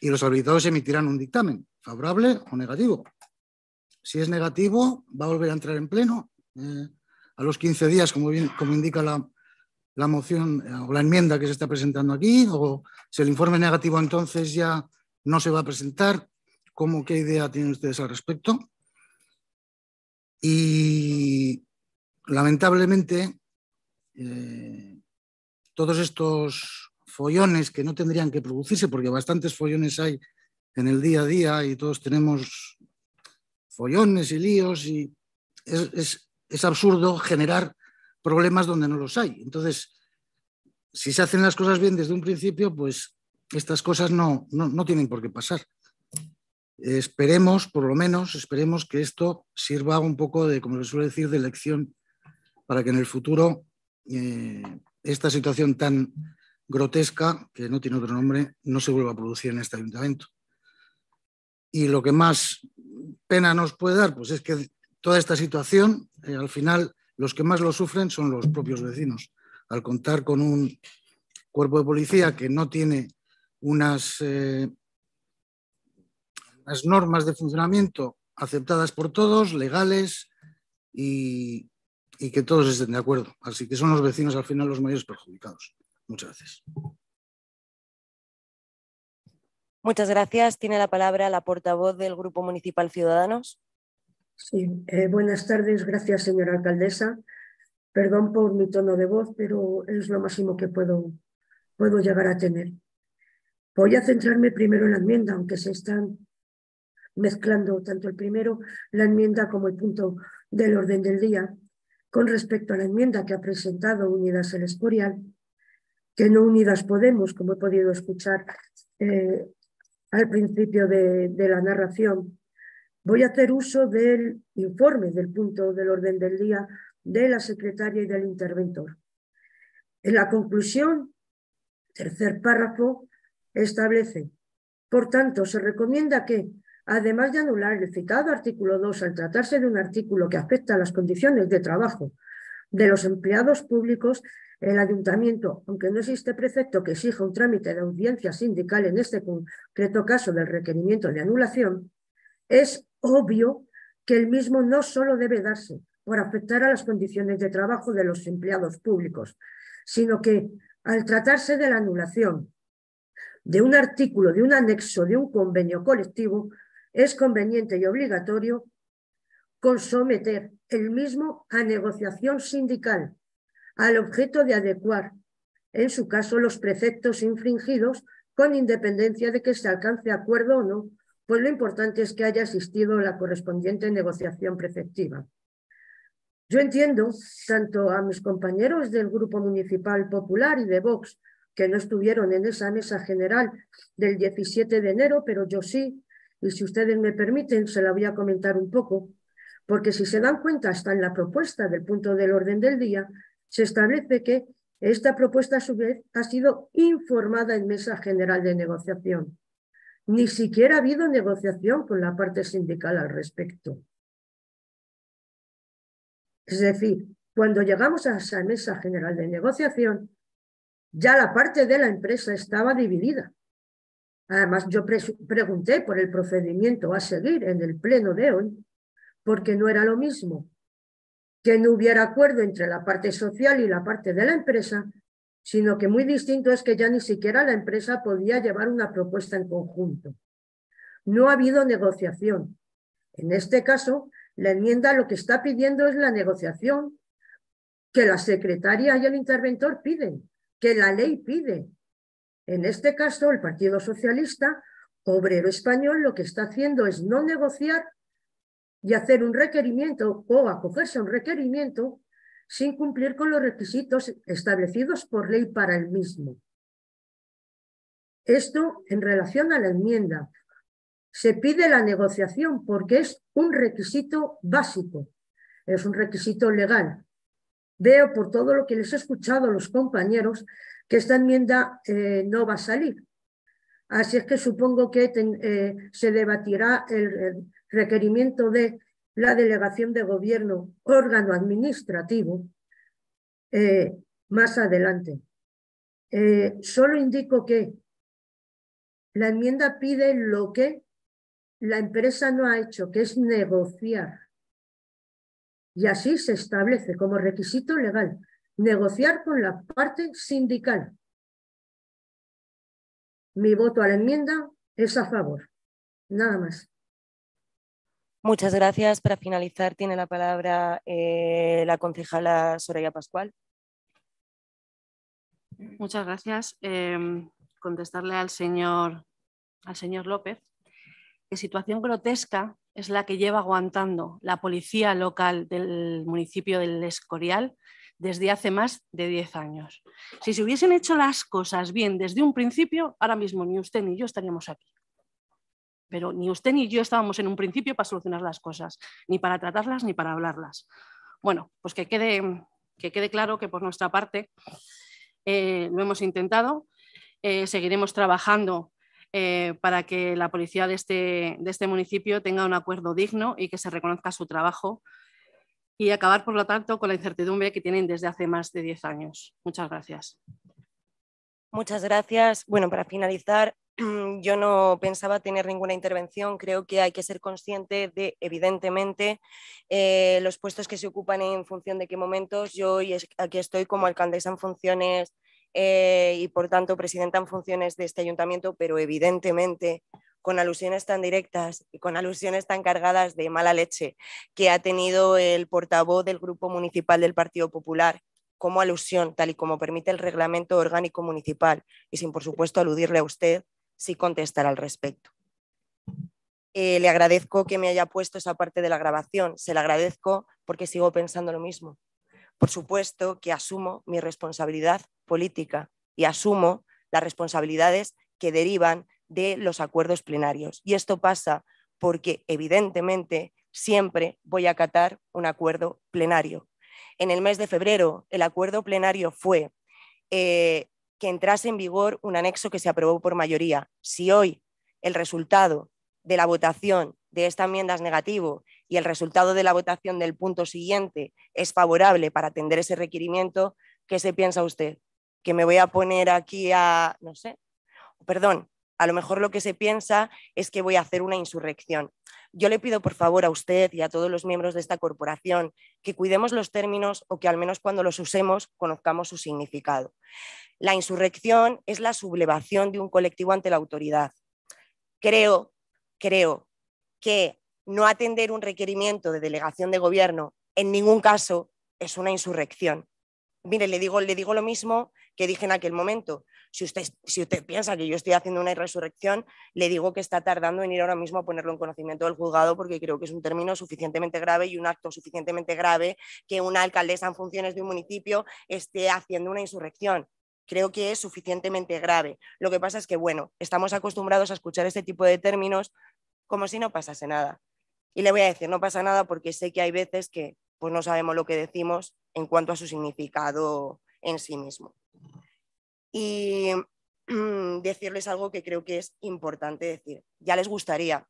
y los habilitados emitirán un dictamen, favorable o negativo. Si es negativo, va a volver a entrar en pleno. Eh, a los 15 días, como, indica la, moción eh, o la enmienda que se está presentando aquí, o si el informe negativo entonces ya no se va a presentar, qué idea tienen ustedes al respecto? Y lamentablemente, eh, todos estos follones que no tendrían que producirse, porque bastantes follones hay en el día a día y todos tenemos follones y líos y es, absurdo generar problemas donde no los hay. Entonces, si se hacen las cosas bien desde un principio, pues estas cosas no, no, tienen por qué pasar. Esperemos, por lo menos, esperemos que esto sirva un poco de, como se suele decir, de lección para que en el futuro eh, esta situación tan grotesca, que no tiene otro nombre, no se vuelva a producir en este ayuntamiento. Y lo que más pena nos puede dar? Pues es que toda esta situación, eh, al final, los que más lo sufren son los propios vecinos. Al contar con un cuerpo de policía que no tiene eh, unas, normas de funcionamiento aceptadas por todos, legales y, y que todos estén de acuerdo. Así que son los vecinos al final los mayores perjudicados. Muchas gracias. Muchas gracias. Tiene la palabra la portavoz del Grupo Municipal Ciudadanos. Sí, eh, buenas tardes. Gracias, señora alcaldesa. Perdón por mi tono de voz, pero es lo máximo que puedo, puedo llegar a tener. Voy a centrarme primero en la enmienda, aunque se están mezclando tanto el primero, la enmienda, como el punto del orden del día. Con respecto a la enmienda que ha presentado Unidas El Escorial, que no Unidas Podemos, como he podido escuchar eh, al principio de, la narración. Voy a hacer uso del informe, del punto del orden del día de la secretaria y del interventor. En la conclusión, tercer párrafo, establece, por tanto, se recomienda que, además de anular el citado artículo 2 al tratarse de un artículo que afecta a las condiciones de trabajo de los empleados públicos, el ayuntamiento, aunque no existe precepto que exija un trámite de audiencia sindical en este concreto caso del requerimiento de anulación, es obvio que el mismo no solo debe darse por afectar a las condiciones de trabajo de los empleados públicos, sino que al tratarse de la anulación de un artículo, de un anexo, de un convenio colectivo, es conveniente y obligatorio consometer el mismo a negociación sindical al objeto de adecuar, en su caso, los preceptos infringidos con independencia de que se alcance acuerdo o no, pues lo importante es que haya existido la correspondiente negociación preceptiva. Yo entiendo, tanto a mis compañeros del Grupo Municipal Popular y de Vox, que no estuvieron en esa mesa general del 17 de enero, pero yo sí, y si ustedes me permiten, se la voy a comentar un poco, porque si se dan cuenta, está en la propuesta del punto del orden del día, se establece que esta propuesta, a su vez, ha sido informada en mesa general de negociación. Ni siquiera ha habido negociación con la parte sindical al respecto. Es decir, cuando llegamos a esa mesa general de negociación, ya la parte de la empresa estaba dividida. Además, yo pregunté por el procedimiento a seguir en el pleno de hoy, porque no era lo mismo que no hubiera acuerdo entre la parte social y la parte de la empresa, sino que muy distinto es que ya ni siquiera la empresa podía llevar una propuesta en conjunto. No ha habido negociación. En este caso, la enmienda lo que está pidiendo es la negociación que la secretaria y el interventor piden, que la ley pide. En este caso, el Partido Socialista Obrero Español lo que está haciendo es no negociar y hacer un requerimiento o acogerse a un requerimiento sin cumplir con los requisitos establecidos por ley para el mismo. Esto en relación a la enmienda. Se pide la negociación porque es un requisito básico, es un requisito legal. Veo por todo lo que les he escuchado a los compañeros que esta enmienda eh, no va a salir. Así es que supongo que eh, se debatirá el requerimiento de la delegación de gobierno, órgano administrativo, eh, más adelante. Eh, solo indico que la enmienda pide lo que la empresa no ha hecho, que es negociar. Y así se establece como requisito legal, negociar con la parte sindical. Mi voto a la enmienda es a favor. Nada más. Muchas gracias. Para finalizar, tiene la palabra eh, la concejala Soraya Pascual. Muchas gracias. Em, contestarle al señor, al señor López que situación grotesca es la que lleva aguantando la policía local del municipio del Escorial desde hace más de 10 años. Si se hubiesen hecho las cosas bien desde un principio, ahora mismo ni usted ni yo estaríamos aquí pero ni usted ni yo estábamos en un principio para solucionar las cosas, ni para tratarlas ni para hablarlas. Bueno, pues que quede, claro que por nuestra parte eh, lo hemos intentado, eh, seguiremos trabajando eh, para que la policía de este, de este municipio tenga un acuerdo digno y que se reconozca su trabajo y acabar, por lo tanto, con la incertidumbre que tienen desde hace más de 10 años. Muchas gracias. Muchas gracias. Bueno, para finalizar, yo no pensaba tener ninguna intervención. Creo que hay que ser consciente de, evidentemente, eh, los puestos que se ocupan en función de qué momentos. Yo hoy aquí estoy como alcaldesa en funciones eh, y, por tanto, presidenta en funciones de este ayuntamiento, pero evidentemente con alusiones tan directas y con alusiones tan cargadas de mala leche que ha tenido el portavoz del Grupo Municipal del Partido Popular como alusión, tal y como permite el reglamento orgánico municipal, y sin, por supuesto, aludirle a usted si contestar al respecto. Eh, le agradezco que me haya puesto esa parte de la grabación, se la agradezco porque sigo pensando lo mismo. Por supuesto que asumo mi responsabilidad política y asumo las responsabilidades que derivan de los acuerdos plenarios. Y esto pasa porque, evidentemente, siempre voy a acatar un acuerdo plenario en el mes de febrero, el acuerdo plenario fue eh, que entrase en vigor un anexo que se aprobó por mayoría. Si hoy el resultado de la votación de esta enmienda es negativo y el resultado de la votación del punto siguiente es favorable para atender ese requerimiento, ¿qué se piensa usted? ¿Que me voy a poner aquí a, no sé, perdón, a lo mejor lo que se piensa es que voy a hacer una insurrección. Yo le pido por favor a usted y a todos los miembros de esta corporación que cuidemos los términos o que al menos cuando los usemos conozcamos su significado. La insurrección es la sublevación de un colectivo ante la autoridad. Creo, creo que no atender un requerimiento de delegación de gobierno en ningún caso es una insurrección. Mire, le digo, le digo lo mismo que dije en aquel momento, si usted, si usted piensa que yo estoy haciendo una resurrección, le digo que está tardando en ir ahora mismo a ponerlo en conocimiento del juzgado porque creo que es un término suficientemente grave y un acto suficientemente grave que una alcaldesa en funciones de un municipio esté haciendo una insurrección creo que es suficientemente grave. Lo que pasa es que, bueno, estamos acostumbrados a escuchar este tipo de términos como si no pasase nada. Y le voy a decir, no pasa nada porque sé que hay veces que pues, no sabemos lo que decimos en cuanto a su significado en sí mismo y mm, decirles algo que creo que es importante decir. Ya les gustaría,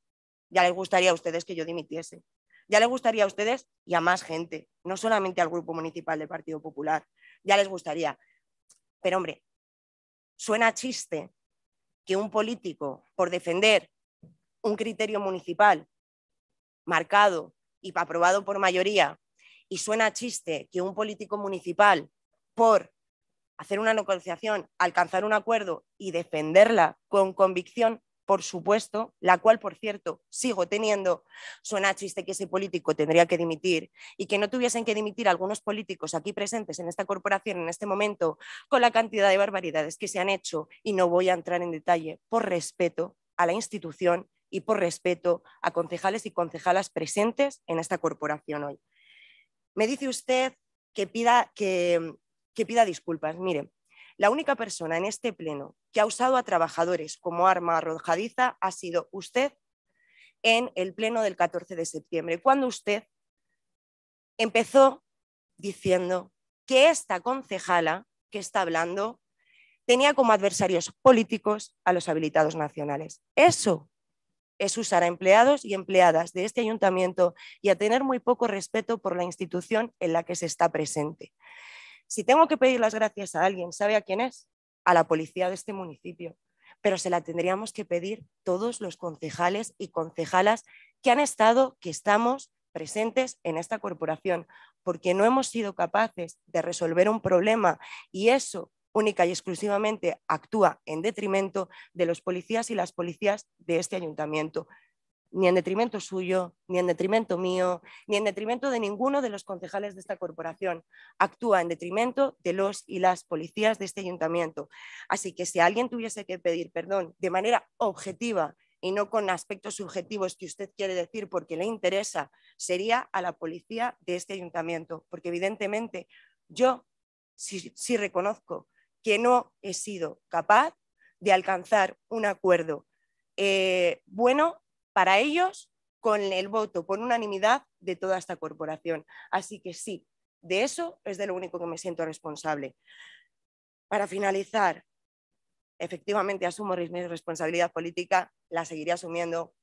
ya les gustaría a ustedes que yo dimitiese, ya les gustaría a ustedes y a más gente, no solamente al grupo municipal del Partido Popular, ya les gustaría. Pero hombre, suena chiste que un político, por defender un criterio municipal marcado y aprobado por mayoría, y suena chiste que un político municipal, por hacer una negociación, alcanzar un acuerdo y defenderla con convicción, por supuesto, la cual, por cierto, sigo teniendo, suena chiste que ese político tendría que dimitir y que no tuviesen que dimitir algunos políticos aquí presentes en esta corporación en este momento con la cantidad de barbaridades que se han hecho y no voy a entrar en detalle por respeto a la institución y por respeto a concejales y concejalas presentes en esta corporación hoy. Me dice usted que pida que, que pida disculpas. Mire, la única persona en este pleno que ha usado a trabajadores como arma arrojadiza ha sido usted en el pleno del 14 de septiembre, cuando usted empezó diciendo que esta concejala que está hablando tenía como adversarios políticos a los habilitados nacionales. Eso es usar a empleados y empleadas de este ayuntamiento y a tener muy poco respeto por la institución en la que se está presente. Si tengo que pedir las gracias a alguien, ¿sabe a quién es? A la policía de este municipio. Pero se la tendríamos que pedir todos los concejales y concejalas que han estado, que estamos presentes en esta corporación, porque no hemos sido capaces de resolver un problema y eso única y exclusivamente actúa en detrimento de los policías y las policías de este ayuntamiento ni en detrimento suyo, ni en detrimento mío, ni en detrimento de ninguno de los concejales de esta corporación. Actúa en detrimento de los y las policías de este ayuntamiento. Así que si alguien tuviese que pedir perdón de manera objetiva y no con aspectos subjetivos que usted quiere decir porque le interesa, sería a la policía de este ayuntamiento. Porque evidentemente yo sí, reconozco que no he sido capaz de alcanzar un acuerdo eh, bueno para ellos con el voto por unanimidad de toda esta corporación. Así que sí, de eso es de lo único que me siento responsable. Para finalizar, efectivamente asumo mi responsabilidad política, la seguiré asumiendo,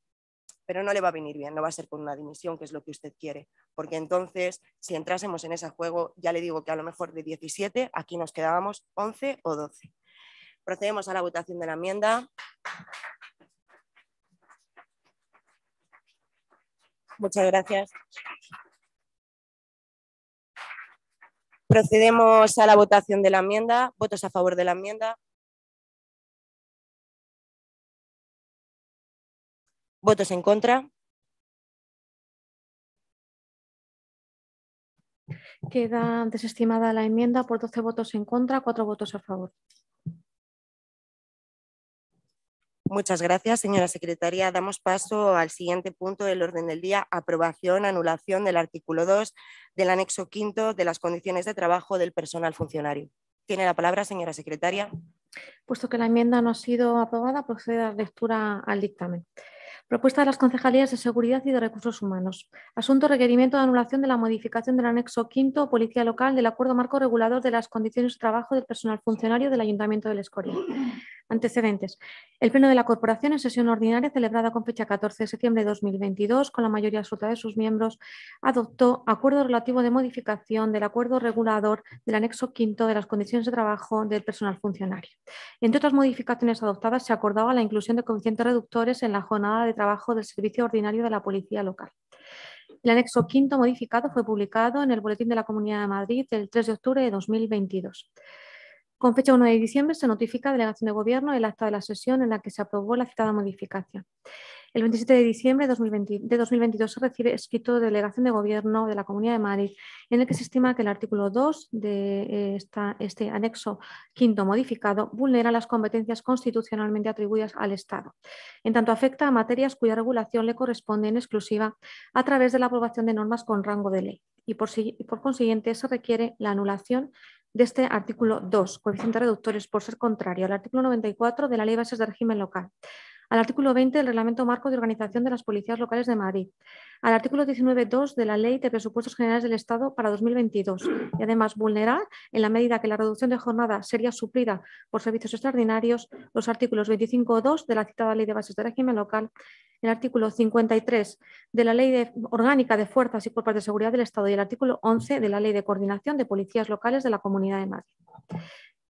pero no le va a venir bien, no va a ser con una dimisión, que es lo que usted quiere, porque entonces, si entrásemos en ese juego, ya le digo que a lo mejor de 17, aquí nos quedábamos 11 o 12. Procedemos a la votación de la enmienda. Muchas gracias. Procedemos a la votación de la enmienda. ¿Votos a favor de la enmienda? ¿Votos en contra? Queda desestimada la enmienda por 12 votos en contra, 4 votos a favor. Muchas gracias, señora secretaria. Damos paso al siguiente punto del orden del día, aprobación, anulación del artículo 2 del anexo quinto de las condiciones de trabajo del personal funcionario. Tiene la palabra, señora secretaria. Puesto que la enmienda no ha sido aprobada, procede a la lectura al dictamen. Propuesta de las Concejalías de Seguridad y de Recursos Humanos. Asunto requerimiento de anulación de la modificación del anexo quinto Policía Local del Acuerdo Marco Regulador de las Condiciones de Trabajo del Personal Funcionario del Ayuntamiento del Escorial. Antecedentes. El Pleno de la Corporación, en sesión ordinaria celebrada con fecha 14 de septiembre de 2022, con la mayoría absoluta de sus miembros, adoptó acuerdo relativo de modificación del acuerdo regulador del anexo quinto de las condiciones de trabajo del personal funcionario. Entre otras modificaciones adoptadas, se acordaba la inclusión de coeficientes reductores en la jornada de trabajo del Servicio Ordinario de la Policía Local. El anexo quinto modificado fue publicado en el Boletín de la Comunidad de Madrid el 3 de octubre de 2022. Con fecha 1 de diciembre se notifica a Delegación de Gobierno el acta de la sesión en la que se aprobó la citada modificación. El 27 de diciembre de 2022 se recibe escrito de Delegación de Gobierno de la Comunidad de Madrid, en el que se estima que el artículo 2 de eh, este anexo quinto modificado vulnera las competencias constitucionalmente atribuidas al Estado, en tanto afecta a materias cuya regulación le corresponde en exclusiva a través de la aprobación de normas con rango de ley y por, y por consiguiente se requiere la anulación de este artículo 2, coeficientes reductores, por ser contrario al artículo 94 de la Ley de Bases de Régimen Local, al artículo 20 del Reglamento Marco de Organización de las Policías Locales de Madrid, al artículo 19.2 de la Ley de Presupuestos Generales del Estado para 2022 y además vulnerar, en la medida que la reducción de jornada sería suplida por servicios extraordinarios, los artículos 25.2 de la citada Ley de Bases de Régimen Local, el artículo 53 de la Ley Orgánica de Fuerzas y Cuerpos de Seguridad del Estado y el artículo 11 de la Ley de Coordinación de Policías Locales de la Comunidad de Madrid.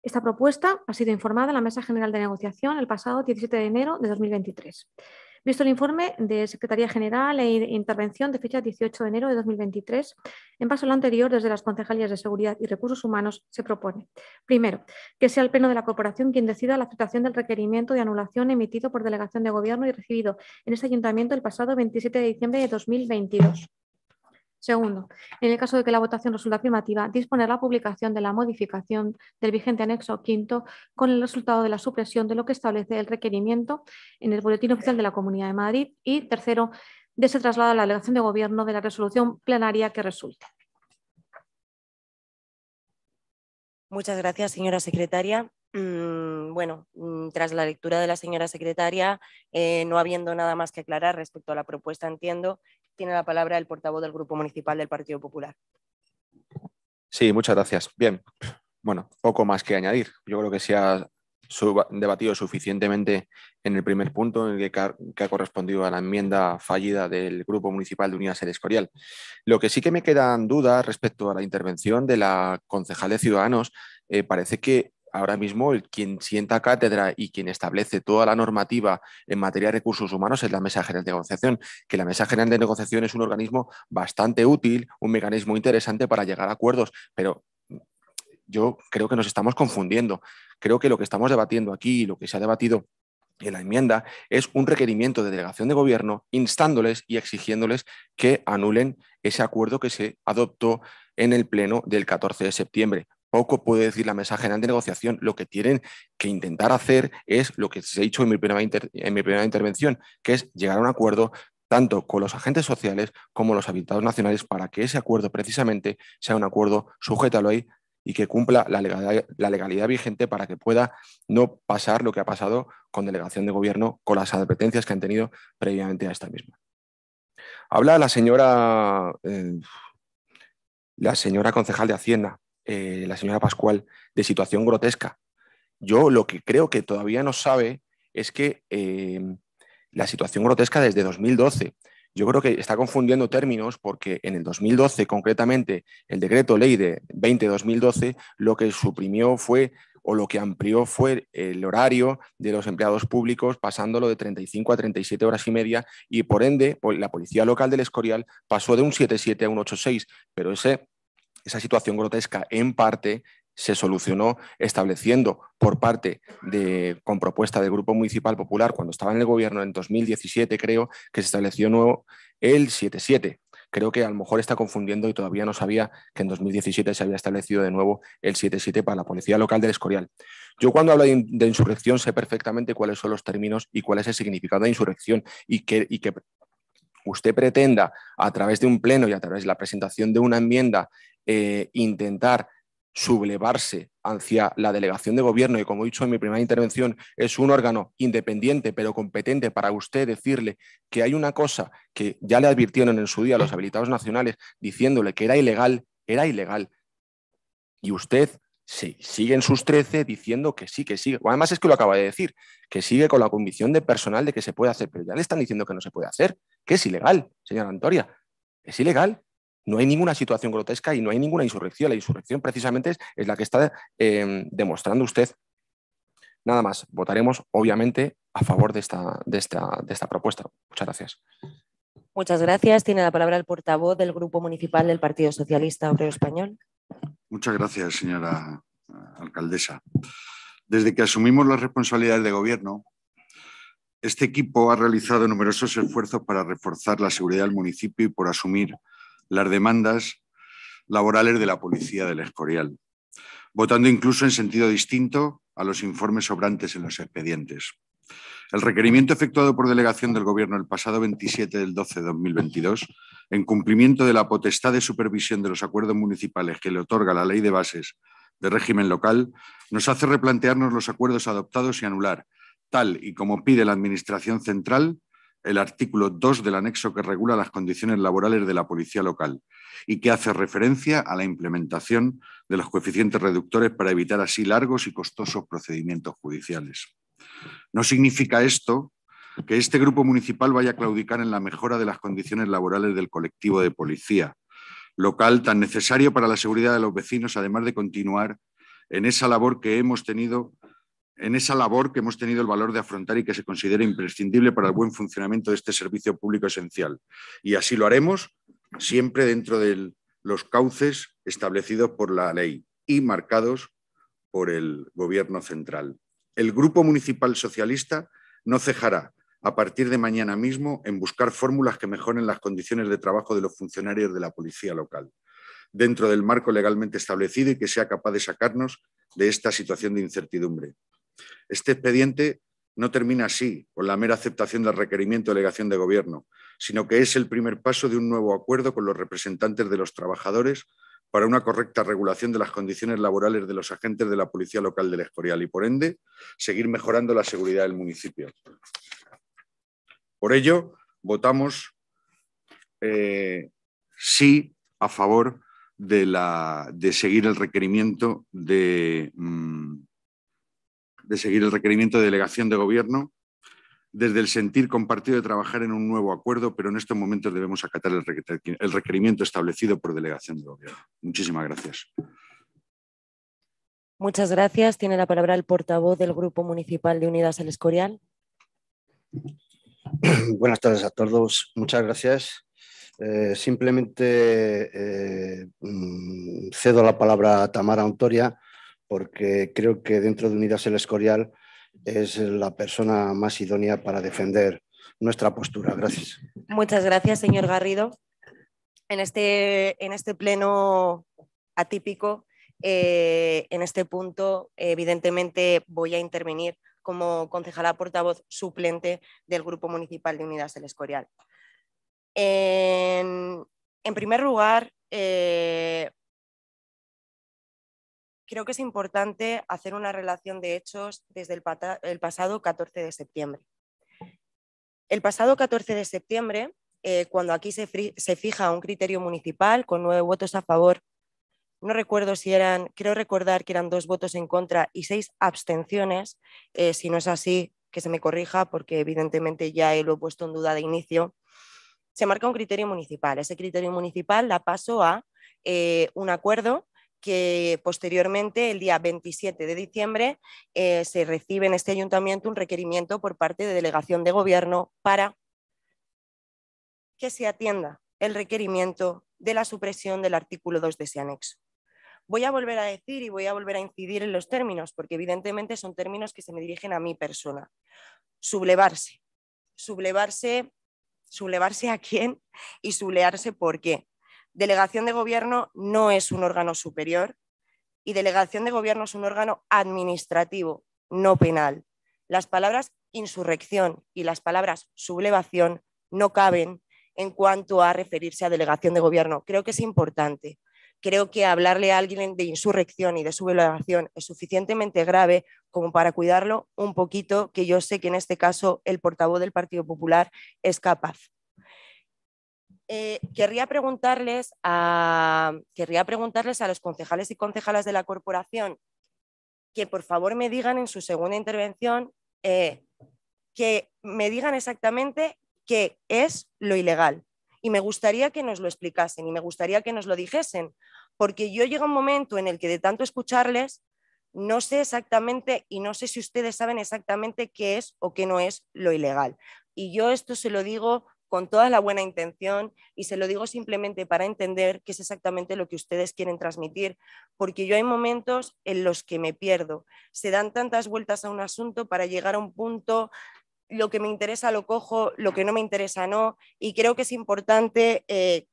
Esta propuesta ha sido informada en la Mesa General de Negociación el pasado 17 de enero de 2023. Visto el informe de Secretaría General e Intervención de fecha 18 de enero de 2023, en paso a lo anterior, desde las Concejalías de Seguridad y Recursos Humanos se propone, primero, que sea el Pleno de la Corporación quien decida la aceptación del requerimiento de anulación emitido por delegación de Gobierno y recibido en este Ayuntamiento el pasado 27 de diciembre de 2022. Segundo, en el caso de que la votación resulte afirmativa, disponer la publicación de la modificación del vigente anexo quinto con el resultado de la supresión de lo que establece el requerimiento en el Boletín Oficial de la Comunidad de Madrid. Y tercero, de ese traslado a la delegación de gobierno de la resolución plenaria que resulte. Muchas gracias, señora secretaria. Mm, bueno, mm, tras la lectura de la señora secretaria, eh, no habiendo nada más que aclarar respecto a la propuesta, entiendo tiene la palabra el portavoz del Grupo Municipal del Partido Popular. Sí, muchas gracias. Bien, bueno, poco más que añadir. Yo creo que se ha debatido suficientemente en el primer punto, en el que, ha, correspondido a la enmienda fallida del Grupo Municipal de Unidas El Escorial. Lo que sí que me quedan dudas respecto a la intervención de la concejal de Ciudadanos, eh, parece que ahora mismo el, quien sienta cátedra y quien establece toda la normativa en materia de recursos humanos es la Mesa General de Negociación, que la Mesa General de Negociación es un organismo bastante útil, un mecanismo interesante para llegar a acuerdos, pero yo creo que nos estamos confundiendo. Creo que lo que estamos debatiendo aquí y lo que se ha debatido en la enmienda es un requerimiento de delegación de gobierno instándoles y exigiéndoles que anulen ese acuerdo que se adoptó en el Pleno del 14 de septiembre poco puede decir la mesa general de negociación. Lo que tienen que intentar hacer es lo que se ha dicho en mi primera, intervención, que es llegar a un acuerdo tanto con los agentes sociales como los habitados nacionales para que ese acuerdo precisamente sea un acuerdo sujeto a ley y que cumpla la legalidad, vigente para que pueda no pasar lo que ha pasado con delegación de gobierno, con las advertencias que han tenido previamente a esta misma. Habla la señora, eh, la señora concejal de Hacienda, eh, la señora Pascual, de situación grotesca. Yo lo que creo que todavía no sabe es que eh, la situación grotesca desde 2012. Yo creo que está confundiendo términos porque en el 2012, concretamente, el decreto ley de 20-2012 lo que suprimió fue o lo que amplió fue el horario de los empleados públicos, pasándolo de 35 a 37 horas y media, y por ende la policía local del Escorial pasó de un 77 a un 86 pero ese esa situación grotesca en parte se solucionó estableciendo por parte de, con propuesta del Grupo Municipal Popular, cuando estaba en el gobierno en 2017, creo, que se estableció nuevo el 77. Creo que a lo mejor está confundiendo y todavía no sabía que en 2017 se había establecido de nuevo el 77 para la Policía Local del Escorial. Yo cuando hablo de, insurrección sé perfectamente cuáles son los términos y cuál es el significado de insurrección y qué... y usted pretenda a través de un pleno y a través de la presentación de una enmienda eh, intentar sublevarse hacia la delegación de gobierno y como he dicho en mi primera intervención, es un órgano independiente pero competente para usted decirle que hay una cosa que ya le advirtieron en su día los habilitados nacionales diciéndole que era ilegal, era ilegal. Y usted Sí, siguen sus 13 diciendo que sí, que sigue. Además es que lo acaba de decir, que sigue con la convicción de personal de que se puede hacer, pero ya le están diciendo que no se puede hacer, que es ilegal, señora Antoria, es ilegal. No hay ninguna situación grotesca y no hay ninguna insurrección. La insurrección precisamente es, la que está em, demostrando usted. Nada más, votaremos obviamente a favor de esta, de esta, de esta propuesta. Muchas gracias. Muchas gracias. Tiene la palabra el portavoz del Grupo Municipal del Partido Socialista Obrero Español. Muchas gracias, señora eh, alcaldesa. Desde que asumimos las responsabilidades de gobierno, este equipo ha realizado numerosos esfuerzos para reforzar la seguridad del municipio y por asumir las demandas laborales de la Policía del Escorial, votando incluso en sentido distinto a los informes sobrantes en los expedientes. El requerimiento efectuado por delegación del Gobierno el pasado 27 del 12 de 2022, en cumplimiento de la potestad de supervisión de los acuerdos municipales que le otorga la Ley de Bases de Régimen Local, nos hace replantearnos los acuerdos adoptados y anular, tal y como pide la Administración Central, el artículo 2 del anexo que regula las condiciones laborales de la policía local y que hace referencia a la implementación de los coeficientes reductores para evitar así largos y costosos procedimientos judiciales. No significa esto que este grupo municipal vaya a claudicar en la mejora de las condiciones laborales del colectivo de policía local tan necesario para la seguridad de los vecinos, además de continuar en esa labor que hemos tenido en esa labor que hemos tenido el valor de afrontar y que se considera imprescindible para el buen funcionamiento de este servicio público esencial. Y así lo haremos siempre dentro de los cauces establecidos por la ley y marcados por el Gobierno central. El Grupo Municipal Socialista no cejará a partir de mañana mismo en buscar fórmulas que mejoren las condiciones de trabajo de los funcionarios de la policía local, dentro del marco legalmente establecido y que sea capaz de sacarnos de esta situación de incertidumbre. Este expediente no termina así, con la mera aceptación del requerimiento de delegación de gobierno, sino que es el primer paso de un nuevo acuerdo con los representantes de los trabajadores para una correcta regulación de las condiciones laborales de los agentes de la Policía Local del Escorial y, por ende, seguir mejorando la seguridad del municipio. Por ello, votamos eh, sí a favor de, la, de, seguir el requerimiento de, mm, de seguir el requerimiento de delegación de gobierno desde el sentir compartido de trabajar en un nuevo acuerdo, pero en estos momentos debemos acatar el requerimiento establecido por delegación de Gobierno. Muchísimas gracias. Muchas gracias. Tiene la palabra el portavoz del Grupo Municipal de Unidas El Escorial. Buenas tardes a todos. Muchas gracias. Eh, simplemente eh, mm, cedo la palabra a Tamara Ontoria porque creo que dentro de Unidas El Escorial es la persona más idónea para defender nuestra postura. Gracias. Muchas gracias, señor Garrido. En este, en este pleno atípico, eh, en este punto, evidentemente voy a intervenir como concejala portavoz suplente del Grupo Municipal de Unidas del Escorial. En, primer lugar, eh, creo que es importante hacer una relación de hechos desde el, pasado 14 de septiembre. El pasado 14 de septiembre, eh, cuando aquí se, fija un criterio municipal con nueve votos a favor, no recuerdo si eran, creo recordar que eran dos votos en contra y seis abstenciones, eh, si no es así, que se me corrija porque evidentemente ya lo he puesto en duda de inicio, se marca un criterio municipal. Ese criterio municipal la paso a eh, un acuerdo que posteriormente, el día 27 de diciembre, eh, se recibe en este ayuntamiento un requerimiento por parte de delegación de gobierno para que se atienda el requerimiento de la supresión del artículo 2 de ese anexo. Voy a volver a decir y voy a volver a incidir en los términos, porque evidentemente son términos que se me dirigen a mi persona. Sublevarse. Sublevarse, sublevarse a quién y sublearse por qué. Delegación de Gobierno no es un órgano superior y Delegación de Gobierno es un órgano administrativo, no penal. Las palabras insurrección y las palabras sublevación no caben en cuanto a referirse a delegación de gobierno. Creo que es importante. Creo que hablarle a alguien de insurrección y de sublevación es suficientemente grave como para cuidarlo un poquito, que yo sé que en este caso el portavoz del Partido Popular es capaz. Eh, querría, preguntarles a, querría preguntarles a los concejales y concejalas de la corporación que por favor me digan en su segunda intervención, eh, que me digan exactamente qué es lo ilegal. Y me gustaría que nos lo explicasen y me gustaría que nos lo dijesen, porque yo a un momento en el que de tanto escucharles, no sé exactamente y no sé si ustedes saben exactamente qué es o qué no es lo ilegal. Y yo esto se lo digo con toda la buena intención y se lo digo simplemente para entender qué es exactamente lo que ustedes quieren transmitir, porque yo hay momentos en los que me pierdo. Se dan tantas vueltas a un asunto para llegar a un punto, lo que me interesa lo cojo, lo que no me interesa no, y creo que es importante... Eh,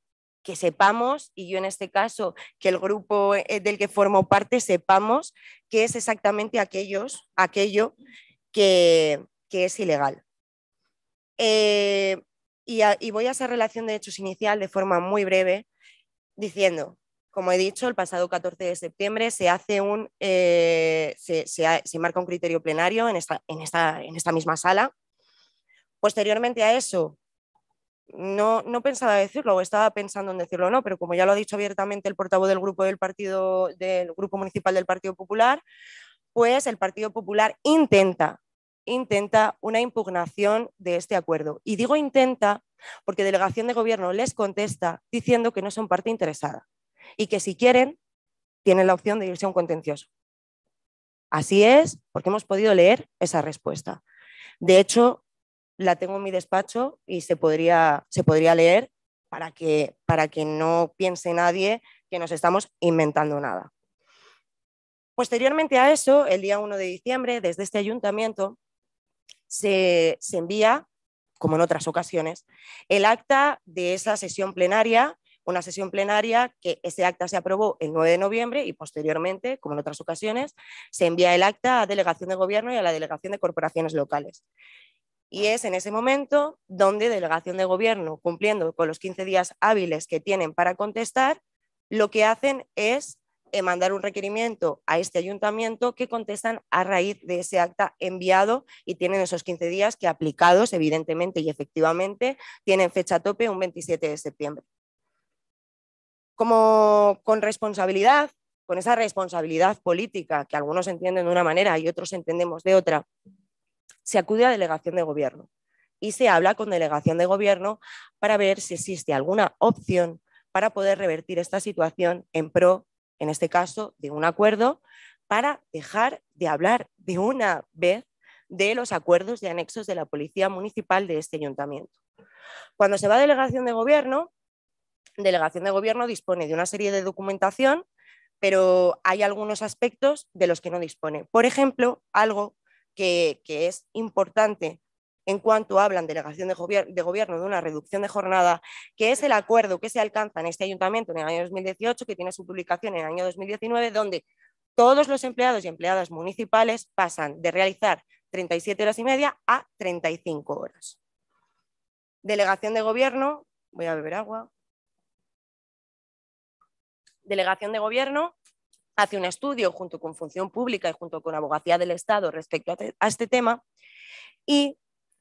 que sepamos, y yo en este caso, que el grupo eh, del que formo parte sepamos que es exactamente aquellos, aquello que, es ilegal. Eh, y, voy a esa relación de hechos inicial de forma muy breve, diciendo, como he dicho, el pasado 14 de septiembre se, hace un, eh, se, marca un criterio plenario en esta, en, en esta, misma sala. Posteriormente a eso, no, no pensaba decirlo o estaba pensando en decirlo o no, pero como ya lo ha dicho abiertamente el portavoz del grupo, del, partido, del grupo municipal del Partido Popular, pues el Partido Popular intenta intenta una impugnación de este acuerdo. Y digo intenta porque Delegación de Gobierno les contesta diciendo que no son parte interesada y que si quieren, tienen la opción de irse a un contencioso. Así es, porque hemos podido leer esa respuesta. De hecho, la tengo en mi despacho y se podría, se podría leer para que, para que no piense nadie que nos estamos inventando nada. Posteriormente a eso, el día 1 de diciembre, desde este ayuntamiento, se, envía, como en otras ocasiones, el acta de esa sesión plenaria una sesión plenaria que ese acta se aprobó el 9 de noviembre y posteriormente, como en otras ocasiones, se envía el acta a Delegación de Gobierno y a la Delegación de Corporaciones Locales. Y es en ese momento donde Delegación de Gobierno, cumpliendo con los 15 días hábiles que tienen para contestar, lo que hacen es eh, mandar un requerimiento a este ayuntamiento que contestan a raíz de ese acta enviado y tienen esos 15 días que aplicados, evidentemente y efectivamente, tienen fecha tope un 27 de septiembre. Como con responsabilidad, con esa responsabilidad política que algunos entienden de una manera y otros entendemos de otra, se acude a delegación de gobierno y se habla con delegación de gobierno para ver si existe alguna opción para poder revertir esta situación en pro en este caso de un acuerdo, para dejar de hablar de una vez de los acuerdos de anexos de la Policía Municipal de este ayuntamiento. Cuando se va a delegación de gobierno, delegación de gobierno dispone de una serie de documentación, pero hay algunos aspectos de los que no dispone. Por ejemplo, algo que, que es importante en cuanto hablan delegación de, gobierno de una reducción de jornada, que es el acuerdo que se alcanza en este ayuntamiento en el año 2018, que tiene su publicación en el año 2019, donde todos los empleados y empleadas municipales pasan de realizar 37 horas y media a 35 horas. Delegación de gobierno, voy a beber agua. Delegación de gobierno hace un estudio junto con Función Pública y junto con Abogacía del Estado respecto a este tema y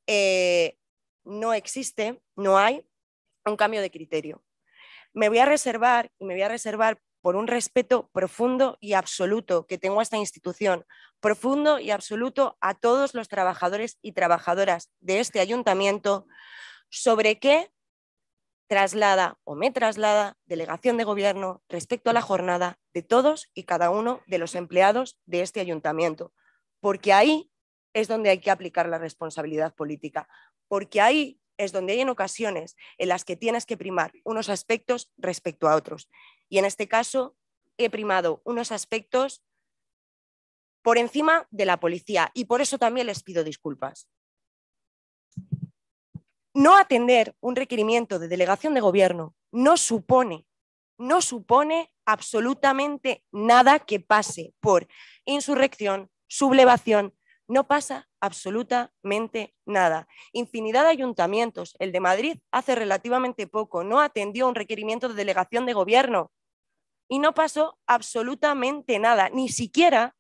eh, no existe, no hay un cambio de criterio. Me voy a reservar y me voy a reservar por un respeto profundo y absoluto que tengo a esta institución, profundo y absoluto a todos los trabajadores y trabajadoras de este ayuntamiento, sobre qué traslada o me traslada delegación de gobierno respecto a la jornada de todos y cada uno de los empleados de este ayuntamiento, porque ahí es donde hay que aplicar la responsabilidad política, porque ahí es donde hay en ocasiones en las que tienes que primar unos aspectos respecto a otros. Y en este caso he primado unos aspectos por encima de la policía y por eso también les pido disculpas. No atender un requerimiento de delegación de gobierno no supone, no supone absolutamente nada que pase por insurrección, sublevación, no pasa absolutamente nada. Infinidad de ayuntamientos, el de Madrid hace relativamente poco, no atendió un requerimiento de delegación de gobierno y no pasó absolutamente nada, ni siquiera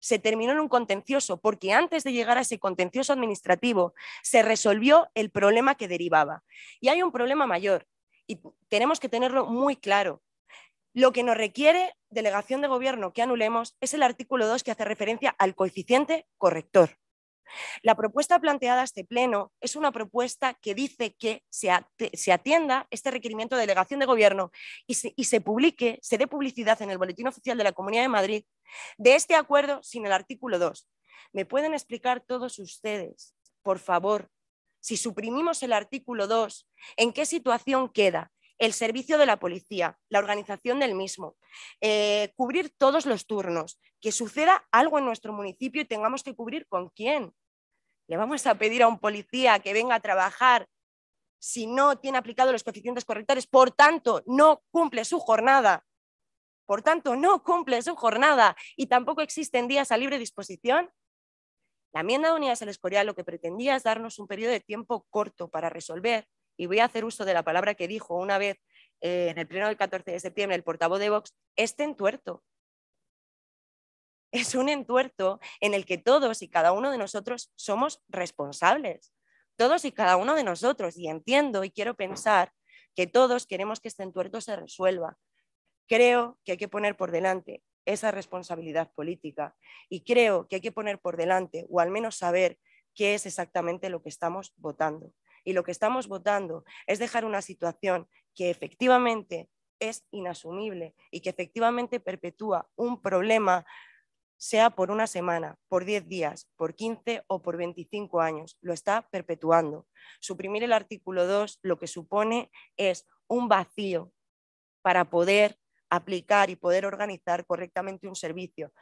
se terminó en un contencioso, porque antes de llegar a ese contencioso administrativo se resolvió el problema que derivaba. Y hay un problema mayor, y tenemos que tenerlo muy claro. Lo que nos requiere delegación de gobierno que anulemos es el artículo 2 que hace referencia al coeficiente corrector. La propuesta planteada a este pleno es una propuesta que dice que se atienda este requerimiento de delegación de gobierno y se, y se, publique, se dé publicidad en el Boletín Oficial de la Comunidad de Madrid de este acuerdo sin el artículo 2. ¿Me pueden explicar todos ustedes, por favor, si suprimimos el artículo 2, en qué situación queda el servicio de la policía, la organización del mismo, eh, cubrir todos los turnos, que suceda algo en nuestro municipio y tengamos que cubrir con quién. Le vamos a pedir a un policía que venga a trabajar si no tiene aplicado los coeficientes correctores, por tanto, no cumple su jornada. Por tanto, no cumple su jornada y tampoco existen días a libre disposición. La enmienda de Unidas al Escorial lo que pretendía es darnos un periodo de tiempo corto para resolver y voy a hacer uso de la palabra que dijo una vez eh, en el pleno del 14 de septiembre el portavoz de Vox, este entuerto. Es un entuerto en el que todos y cada uno de nosotros somos responsables. Todos y cada uno de nosotros. Y entiendo y quiero pensar que todos queremos que este entuerto se resuelva. Creo que hay que poner por delante esa responsabilidad política y creo que hay que poner por delante, o al menos saber, qué es exactamente lo que estamos votando. Y lo que estamos votando es dejar una situación que efectivamente es inasumible y que efectivamente perpetúa un problema, sea por una semana, por 10 días, por 15 o por 25 años. Lo está perpetuando. Suprimir el artículo 2 lo que supone es un vacío para poder aplicar y poder organizar correctamente un servicio,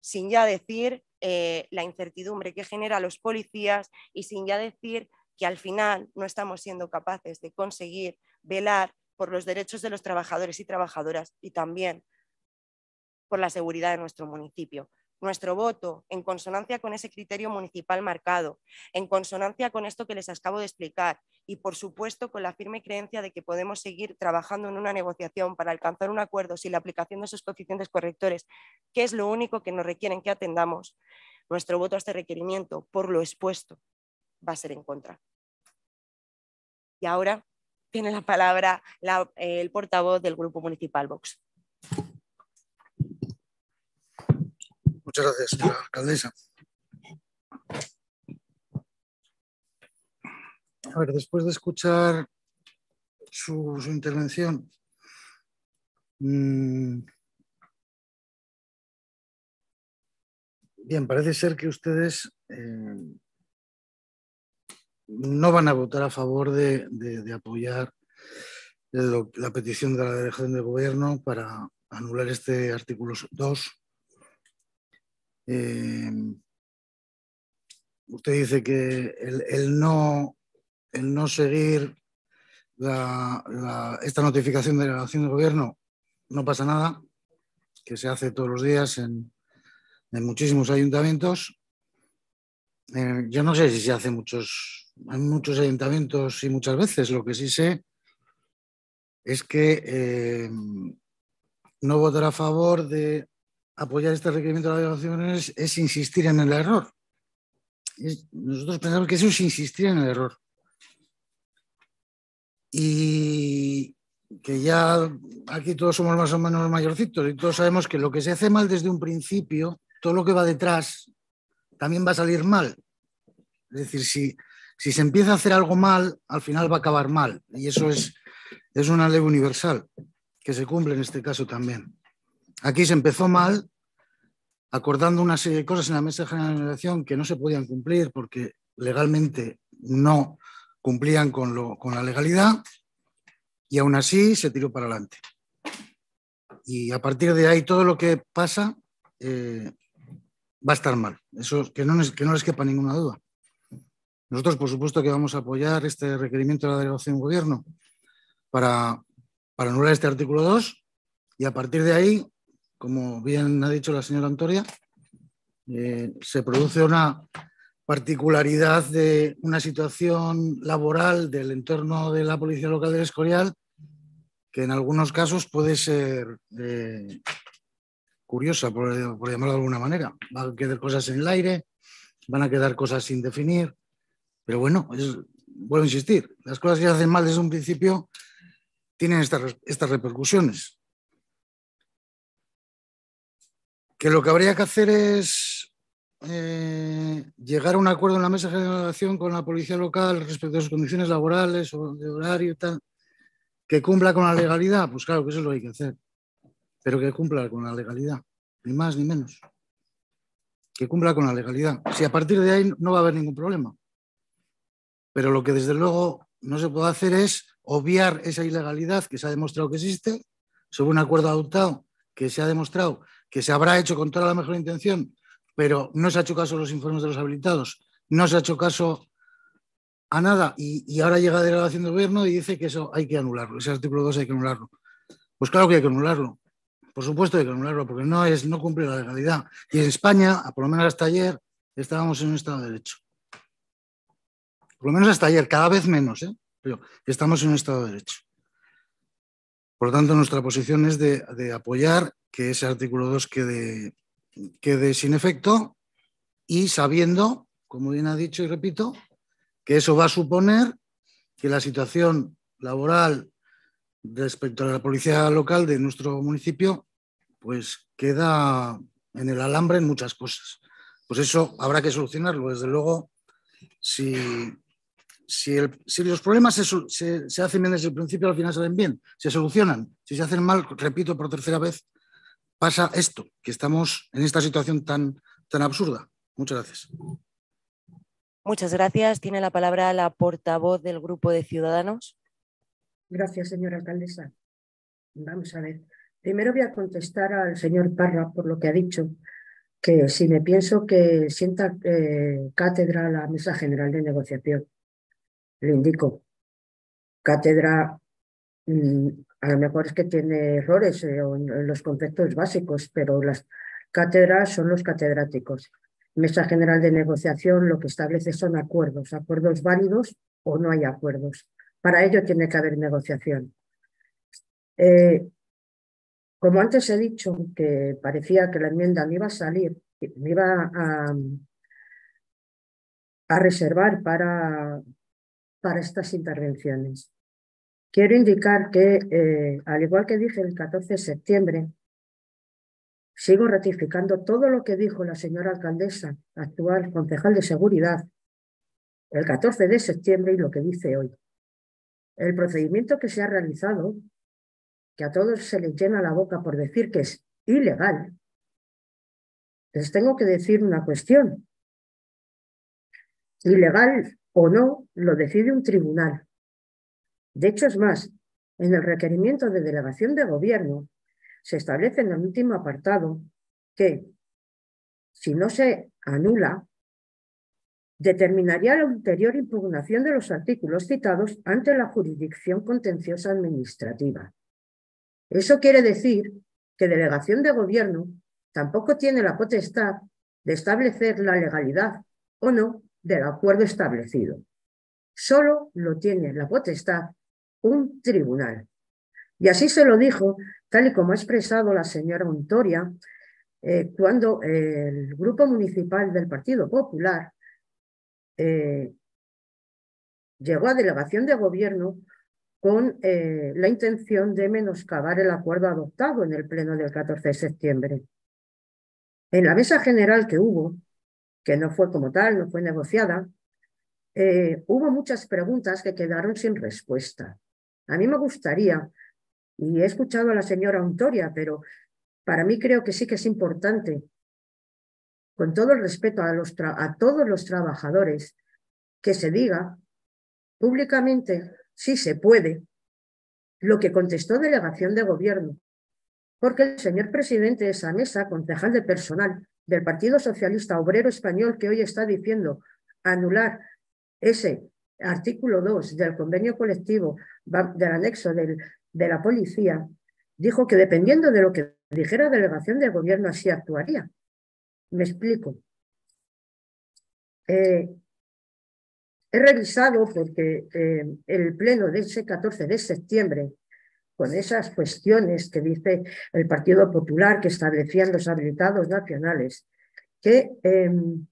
sin ya decir eh, la incertidumbre que genera a los policías y sin ya decir que al final no estamos siendo capaces de conseguir velar por los derechos de los trabajadores y trabajadoras y también por la seguridad de nuestro municipio. Nuestro voto, en consonancia con ese criterio municipal marcado, en consonancia con esto que les acabo de explicar y, por supuesto, con la firme creencia de que podemos seguir trabajando en una negociación para alcanzar un acuerdo sin la aplicación de esos coeficientes correctores, que es lo único que nos requieren que atendamos, nuestro voto a este requerimiento por lo expuesto va a ser en contra. Y ahora tiene la palabra el portavoz del Grupo Municipal Vox. Muchas gracias, alcaldesa. A ver, después de escuchar su, intervención, mm, bien, parece ser que ustedes eh, no van a votar a favor de, apoyar la petición de la delegación de gobierno para anular este artículo 2. Eh, usted dice que el, no, el no seguir esta notificación de la delegación de gobierno no pasa nada, que se hace todos los días en, muchísimos ayuntamientos. Eh, yo no sé si se hace muchos hay muchos ayuntamientos y muchas veces. Lo que sí sé es que eh, no votar a favor de apoyar este requerimiento de la delegaciones es insistir en el error. nosotros pensamos que eso es insistir en el error. Y que ya aquí todos somos más o menos mayorcitos y todos sabemos que lo que se hace mal desde un principio, todo lo que va detrás, también va a salir mal. Es decir, si si se empieza a hacer algo mal, al final va a acabar mal. Y eso es, es una ley universal que se cumple en este caso también. Aquí se empezó mal, acordando una serie de cosas en la mesa de generación que no se podían cumplir porque legalmente no cumplían con, la legalidad y aún así se tiró para adelante. Y a partir de ahí todo lo que pasa eh, va a estar mal. Eso que que no les quepa ninguna duda. Nosotros, por supuesto, que vamos a apoyar este requerimiento de la delegación de gobierno para, anular este artículo 2 y a partir de ahí, como bien ha dicho la señora Antoria, eh, se produce una particularidad de una situación laboral del entorno de la Policía Local del Escorial que en algunos casos puede ser eh, curiosa, por, por, llamarlo de alguna manera. Van a quedar cosas en el aire, van a quedar cosas sin definir, pero bueno, vuelvo a insistir, las cosas que se hacen mal desde un principio tienen estas, repercusiones. Que lo que habría que hacer es eh, llegar a un acuerdo en la mesa de generación con la policía local respecto a sus condiciones laborales o de horario y tal, que cumpla con la legalidad, pues claro que eso es lo que hay que hacer, pero que cumpla con la legalidad, ni más ni menos. Que cumpla con la legalidad. Si a partir de ahí no va a haber ningún problema. Pero lo que desde luego no se puede hacer es obviar esa ilegalidad que se ha demostrado que existe sobre un acuerdo adoptado que se ha demostrado que se habrá hecho con toda la mejor intención, pero no se ha hecho caso a los informes de los habilitados, no se ha hecho caso a nada y, ahora llega la delegación del gobierno y dice que eso hay que anularlo, ese artículo 2 hay que anularlo. Pues claro que hay que anularlo, por supuesto hay que anularlo porque no, es, no cumple la legalidad. Y en España, por lo menos hasta ayer, estábamos en un Estado de Derecho por lo menos hasta ayer, cada vez menos, ¿eh? pero estamos en un Estado de Derecho. Por lo tanto, nuestra posición es de, apoyar que ese artículo 2 quede, quede sin efecto y sabiendo, como bien ha dicho y repito, que eso va a suponer que la situación laboral respecto a la policía local de nuestro municipio, pues queda en el alambre en muchas cosas. Pues eso habrá que solucionarlo. Desde luego, si, si, los problemas se, hacen bien desde el principio, al final se ven bien, se solucionan. Si se hacen mal, repito por tercera vez, pasa esto, que estamos en esta situación tan, tan absurda. Muchas gracias. Muchas gracias. Tiene la palabra la portavoz del Grupo de Ciudadanos. Gracias, señora alcaldesa. Vamos a ver. Primero voy a contestar al señor Parra por lo que ha dicho, que si me pienso que sienta eh, cátedra la Mesa General de Negociación le indico. Cátedra, mm, a lo mejor es que tiene errores eh, en los conceptos básicos, pero las cátedras son los catedráticos. Mesa General de Negociación lo que establece son acuerdos, acuerdos válidos o no hay acuerdos. Para ello tiene que haber negociación. Eh, como antes he dicho, que parecía que la enmienda me iba a salir, me iba a reservar para para estas intervenciones. Quiero indicar que, eh, al igual que dije el 14 de septiembre, sigo ratificando todo lo que dijo la señora alcaldesa, actual concejal de seguridad, el 14 de septiembre y lo que dice hoy. El procedimiento que se ha realizado, que a todos se les llena la boca por decir que es ilegal, les tengo que decir una cuestión. Ilegal o no lo decide un tribunal. De hecho, es más, en el requerimiento de delegación de gobierno se establece en el último apartado que, si no se anula, determinaría la ulterior impugnación de los artículos citados ante la jurisdicción contenciosa administrativa. Eso quiere decir que delegación de gobierno tampoco tiene la potestad de establecer la legalidad o no del acuerdo establecido. Solo lo tiene la potestad un tribunal. Y así se lo dijo, tal y como ha expresado la señora Montoria, eh, cuando el grupo municipal del Partido Popular eh, llegó a delegación de gobierno con eh, la intención de menoscabar el acuerdo adoptado en el Pleno del 14 de septiembre. En la mesa general que hubo, que no fue como tal, no fue negociada, eh, hubo muchas preguntas que quedaron sin respuesta. A mí me gustaría, y he escuchado a la señora Ontoria, pero para mí creo que sí que es importante, con todo el respeto a, a todos los trabajadores, que se diga públicamente, si se puede, lo que contestó delegación de gobierno, porque el señor presidente de esa mesa, concejal de personal, del Partido Socialista Obrero Español que hoy está diciendo anular ese artículo 2 del convenio colectivo del anexo del, de la policía, dijo que dependiendo de lo que dijera la delegación del gobierno así actuaría. Me explico. Eh, he revisado porque eh, el pleno de ese 14 de septiembre con esas cuestiones que dice el Partido Popular que establecían los habilitados nacionales, que em,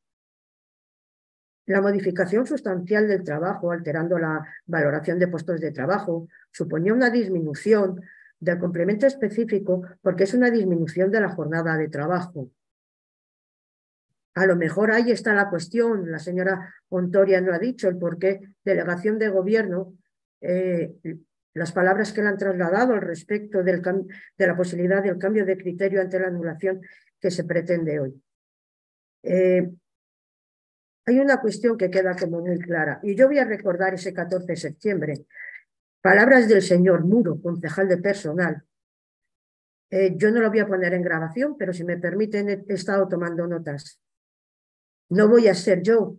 la modificación sustancial del trabajo, alterando la valoración de puestos de trabajo, suponía una disminución del complemento específico porque es una disminución de la jornada de trabajo. A lo mejor ahí está la cuestión, la señora Ontoria no ha dicho el por qué delegación de gobierno eh, las palabras que le han trasladado al respecto de la posibilidad del cambio de criterio ante la anulación que se pretende hoy. Eh, hay una cuestión que queda como muy clara y yo voy a recordar ese 14 de septiembre. Palabras del señor Muro, concejal de personal. Eh, yo no lo voy a poner en grabación, pero si me permiten, he estado tomando notas. No voy a ser yo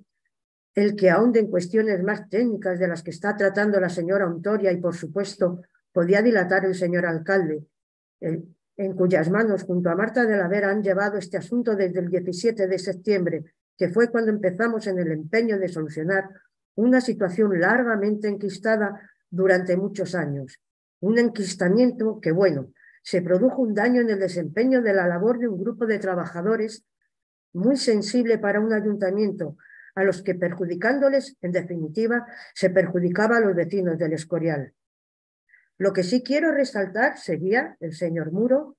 el que ahonde en cuestiones más técnicas de las que está tratando la señora Ontoria y, por supuesto, podía dilatar el señor alcalde, eh, en cuyas manos, junto a Marta de la Vera, han llevado este asunto desde el 17 de septiembre, que fue cuando empezamos en el empeño de solucionar una situación largamente enquistada durante muchos años. Un enquistamiento que, bueno, se produjo un daño en el desempeño de la labor de un grupo de trabajadores muy sensible para un ayuntamiento a los que perjudicándoles, en definitiva, se perjudicaba a los vecinos del Escorial. Lo que sí quiero resaltar sería el señor Muro,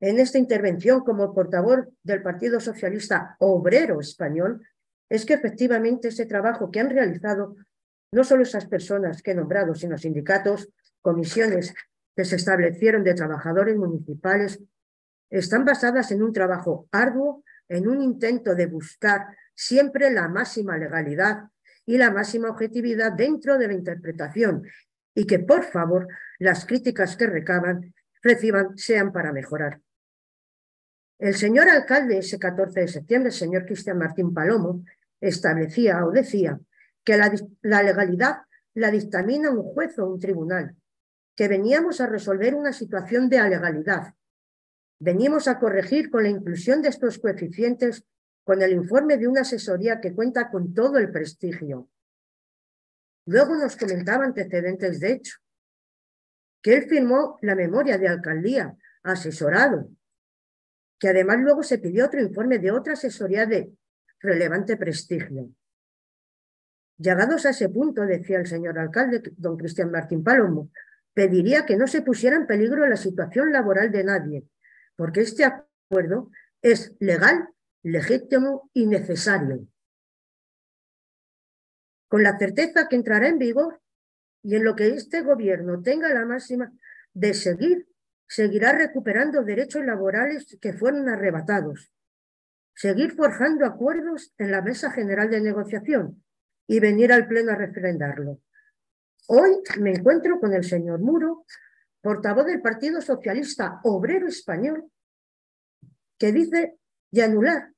en esta intervención como portavoz del Partido Socialista Obrero Español, es que efectivamente ese trabajo que han realizado no solo esas personas que he nombrado, sino sindicatos, comisiones que se establecieron de trabajadores municipales, están basadas en un trabajo arduo, en un intento de buscar siempre la máxima legalidad y la máxima objetividad dentro de la interpretación y que, por favor, las críticas que recaban, reciban sean para mejorar. El señor alcalde, ese 14 de septiembre, el señor Cristian Martín Palomo, establecía o decía que la, legalidad la dictamina un juez o un tribunal, que veníamos a resolver una situación de alegalidad. Venimos a corregir con la inclusión de estos coeficientes con el informe de una asesoría que cuenta con todo el prestigio. Luego nos comentaba antecedentes de hecho, que él firmó la memoria de alcaldía, asesorado, que además luego se pidió otro informe de otra asesoría de relevante prestigio. Llegados a ese punto, decía el señor alcalde, don Cristian Martín Palomo, pediría que no se pusiera en peligro la situación laboral de nadie, porque este acuerdo es legal legítimo y necesario, con la certeza que entrará en vigor y en lo que este gobierno tenga la máxima de seguir, seguirá recuperando derechos laborales que fueron arrebatados, seguir forjando acuerdos en la Mesa General de Negociación y venir al Pleno a refrendarlo. Hoy me encuentro con el señor Muro, portavoz del Partido Socialista Obrero Español, que dice y anular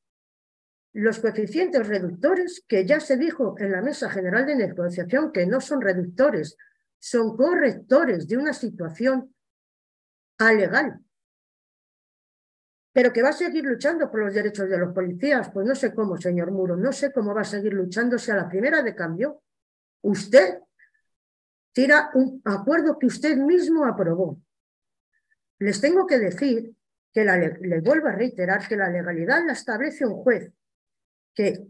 los coeficientes reductores, que ya se dijo en la mesa general de negociación que no son reductores, son correctores de una situación alegal, pero que va a seguir luchando por los derechos de los policías. Pues no sé cómo, señor Muro, no sé cómo va a seguir luchándose a la primera de cambio. Usted tira un acuerdo que usted mismo aprobó. Les tengo que decir que la, les vuelvo a reiterar que la legalidad la establece un juez que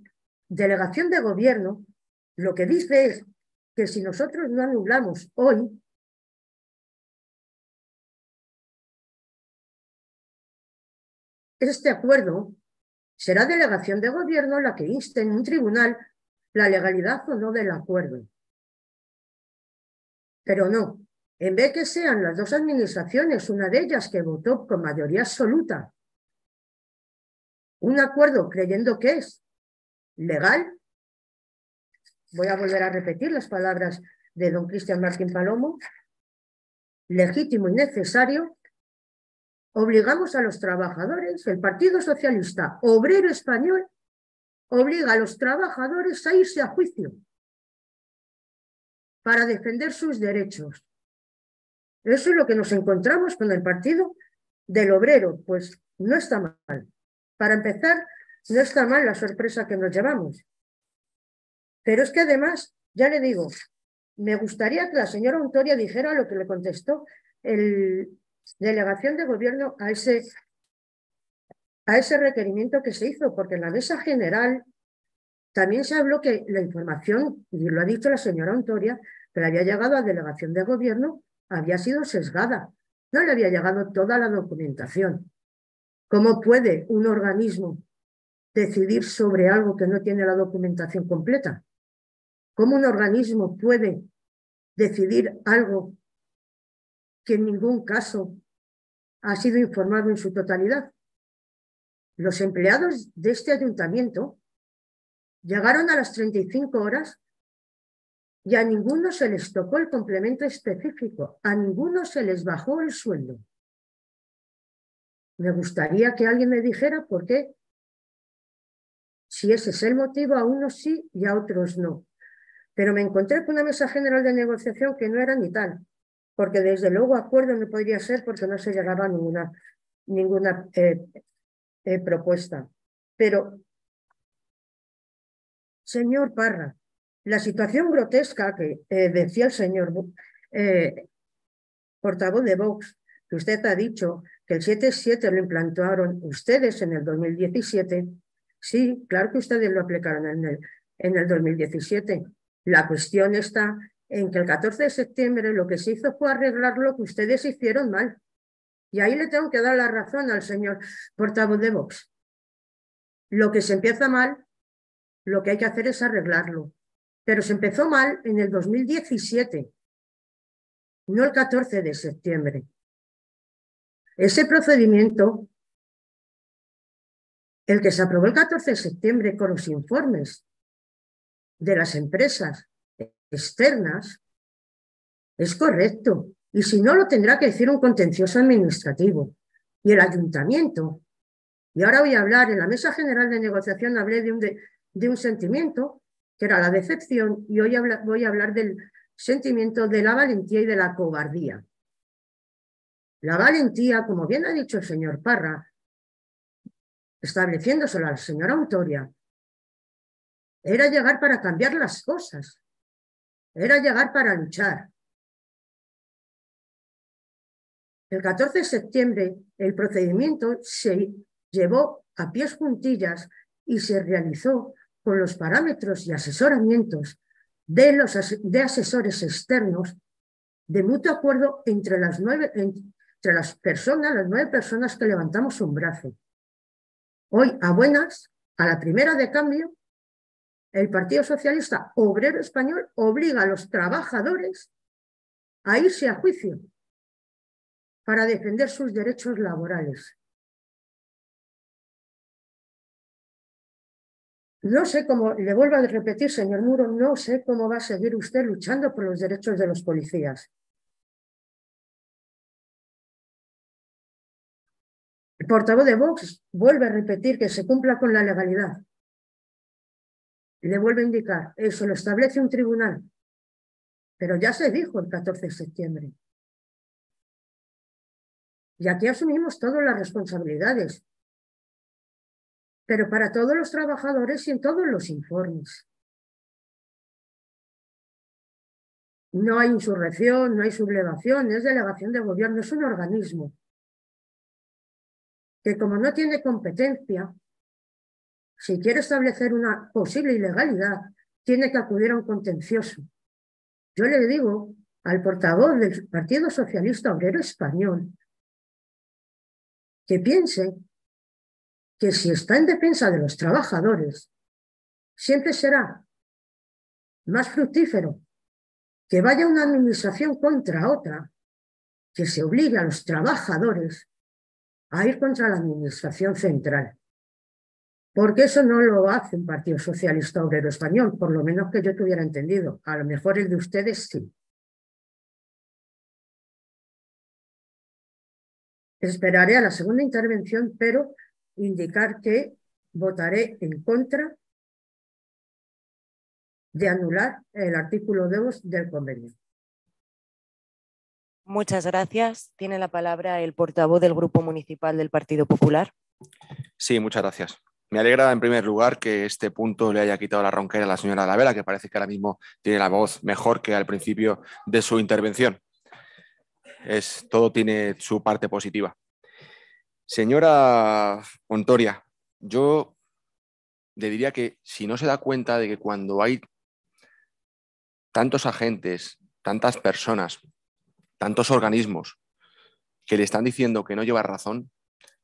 delegación de gobierno lo que dice es que si nosotros no anulamos hoy, este acuerdo será delegación de gobierno la que inste en un tribunal la legalidad o no del acuerdo. Pero no, en vez que sean las dos administraciones, una de ellas que votó con mayoría absoluta, un acuerdo creyendo que es legal. Voy a volver a repetir las palabras de don Cristian Martín Palomo. Legítimo y necesario. Obligamos a los trabajadores, el Partido Socialista Obrero Español obliga a los trabajadores a irse a juicio para defender sus derechos. Eso es lo que nos encontramos con el Partido del Obrero. Pues no está mal. Para empezar, no está mal la sorpresa que nos llevamos. Pero es que además, ya le digo, me gustaría que la señora Ontoria dijera lo que le contestó el delegación de gobierno a ese, a ese requerimiento que se hizo, porque en la mesa general también se habló que la información, y lo ha dicho la señora Ontoria que le había llegado a la delegación de gobierno, había sido sesgada. No le había llegado toda la documentación. ¿Cómo puede un organismo decidir sobre algo que no tiene la documentación completa? ¿Cómo un organismo puede decidir algo que en ningún caso ha sido informado en su totalidad? Los empleados de este ayuntamiento llegaron a las 35 horas y a ninguno se les tocó el complemento específico, a ninguno se les bajó el sueldo. Me gustaría que alguien me dijera por qué si ese es el motivo, a unos sí y a otros no. Pero me encontré con una mesa general de negociación que no era ni tal, porque desde luego acuerdo no podría ser porque no se llegaba a ninguna, eh, eh, propuesta. Pero, señor Parra, la situación grotesca que eh, decía el señor portavoz de Vox, que usted ha dicho que el 7-7 lo implantaron ustedes en el 2017, Sí, claro que ustedes lo aplicaron en el, en el 2017. La cuestión está en que el 14 de septiembre lo que se hizo fue arreglar lo que ustedes hicieron mal. Y ahí le tengo que dar la razón al señor portavoz de Vox. Lo que se empieza mal, lo que hay que hacer es arreglarlo. Pero se empezó mal en el 2017, no el 14 de septiembre. Ese procedimiento el que se aprobó el 14 de septiembre con los informes de las empresas externas, es correcto. Y si no, lo tendrá que decir un contencioso administrativo. Y el ayuntamiento. Y ahora voy a hablar, en la mesa general de negociación hablé de un, sentimiento, que era la decepción, y hoy voy a hablar del sentimiento de la valentía y de la cobardía. La valentía, como bien ha dicho el señor Parra, estableciéndoselo la señora autoria, era llegar para cambiar las cosas, era llegar para luchar. El 14 de septiembre el procedimiento se llevó a pies puntillas y se realizó con los parámetros y asesoramientos de, los de asesores externos de mutuo acuerdo entre las, nueve, entre las personas, las nueve personas que levantamos un brazo. Hoy, a buenas, a la primera de cambio, el Partido Socialista Obrero Español obliga a los trabajadores a irse a juicio para defender sus derechos laborales. No sé cómo, le vuelvo a repetir, señor Muro, no sé cómo va a seguir usted luchando por los derechos de los policías. portavoz de Vox vuelve a repetir que se cumpla con la legalidad. Le vuelve a indicar, eso lo establece un tribunal. Pero ya se dijo el 14 de septiembre. Y aquí asumimos todas las responsabilidades. Pero para todos los trabajadores y en todos los informes. No hay insurrección, no hay sublevación, es delegación de gobierno, es un organismo que como no tiene competencia, si quiere establecer una posible ilegalidad, tiene que acudir a un contencioso. Yo le digo al portavoz del Partido Socialista Obrero Español que piense que si está en defensa de los trabajadores, siempre será más fructífero que vaya una administración contra otra, que se obligue a los trabajadores a ir contra la Administración Central. Porque eso no lo hace un Partido Socialista Obrero Español, por lo menos que yo tuviera entendido. A lo mejor el de ustedes sí. Esperaré a la segunda intervención, pero indicar que votaré en contra de anular el artículo 2 del convenio. Muchas gracias. Tiene la palabra el portavoz del Grupo Municipal del Partido Popular. Sí, muchas gracias. Me alegra en primer lugar que este punto le haya quitado la ronquera a la señora Vela, que parece que ahora mismo tiene la voz mejor que al principio de su intervención. Es, todo tiene su parte positiva. Señora Ontoria, yo le diría que si no se da cuenta de que cuando hay tantos agentes, tantas personas tantos organismos que le están diciendo que no lleva razón,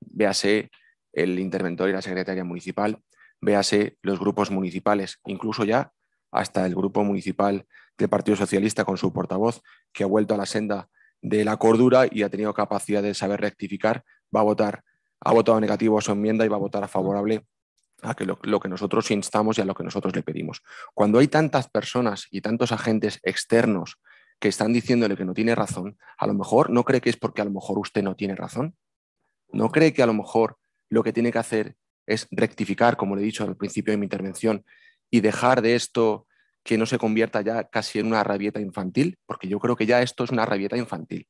véase el interventor y la secretaria municipal, véase los grupos municipales, incluso ya hasta el grupo municipal del Partido Socialista con su portavoz, que ha vuelto a la senda de la cordura y ha tenido capacidad de saber rectificar, va a votar, ha votado negativo a su enmienda y va a votar a favorable a que lo, que nosotros instamos y a lo que nosotros le pedimos. Cuando hay tantas personas y tantos agentes externos que están diciéndole que no tiene razón, a lo mejor no cree que es porque a lo mejor usted no tiene razón. No cree que a lo mejor lo que tiene que hacer es rectificar, como le he dicho al principio de mi intervención, y dejar de esto que no se convierta ya casi en una rabieta infantil, porque yo creo que ya esto es una rabieta infantil.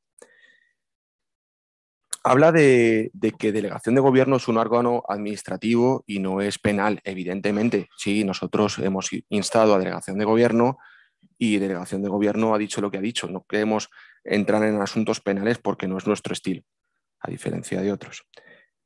Habla de, que delegación de gobierno es un órgano administrativo y no es penal, evidentemente. Sí, nosotros hemos instado a delegación de gobierno y delegación de gobierno ha dicho lo que ha dicho. No queremos entrar en asuntos penales porque no es nuestro estilo, a diferencia de otros.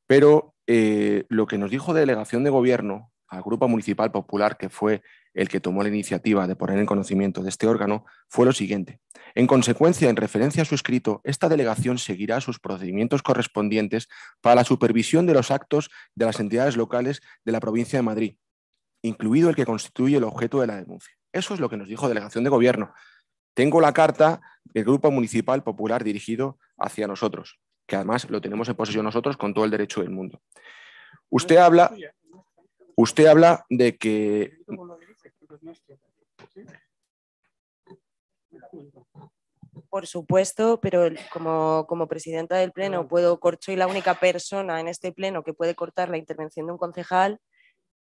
Pero eh, lo que nos dijo delegación de gobierno al Grupo Municipal Popular, que fue el que tomó la iniciativa de poner en conocimiento de este órgano, fue lo siguiente. En consecuencia, en referencia a su escrito, esta delegación seguirá sus procedimientos correspondientes para la supervisión de los actos de las entidades locales de la provincia de Madrid, incluido el que constituye el objeto de la denuncia. Eso es lo que nos dijo delegación de gobierno. Tengo la carta del Grupo Municipal Popular dirigido hacia nosotros, que además lo tenemos en posesión nosotros con todo el derecho del mundo. Usted habla, usted habla de que... Por supuesto, pero como, presidenta del Pleno puedo, soy la única persona en este Pleno que puede cortar la intervención de un concejal.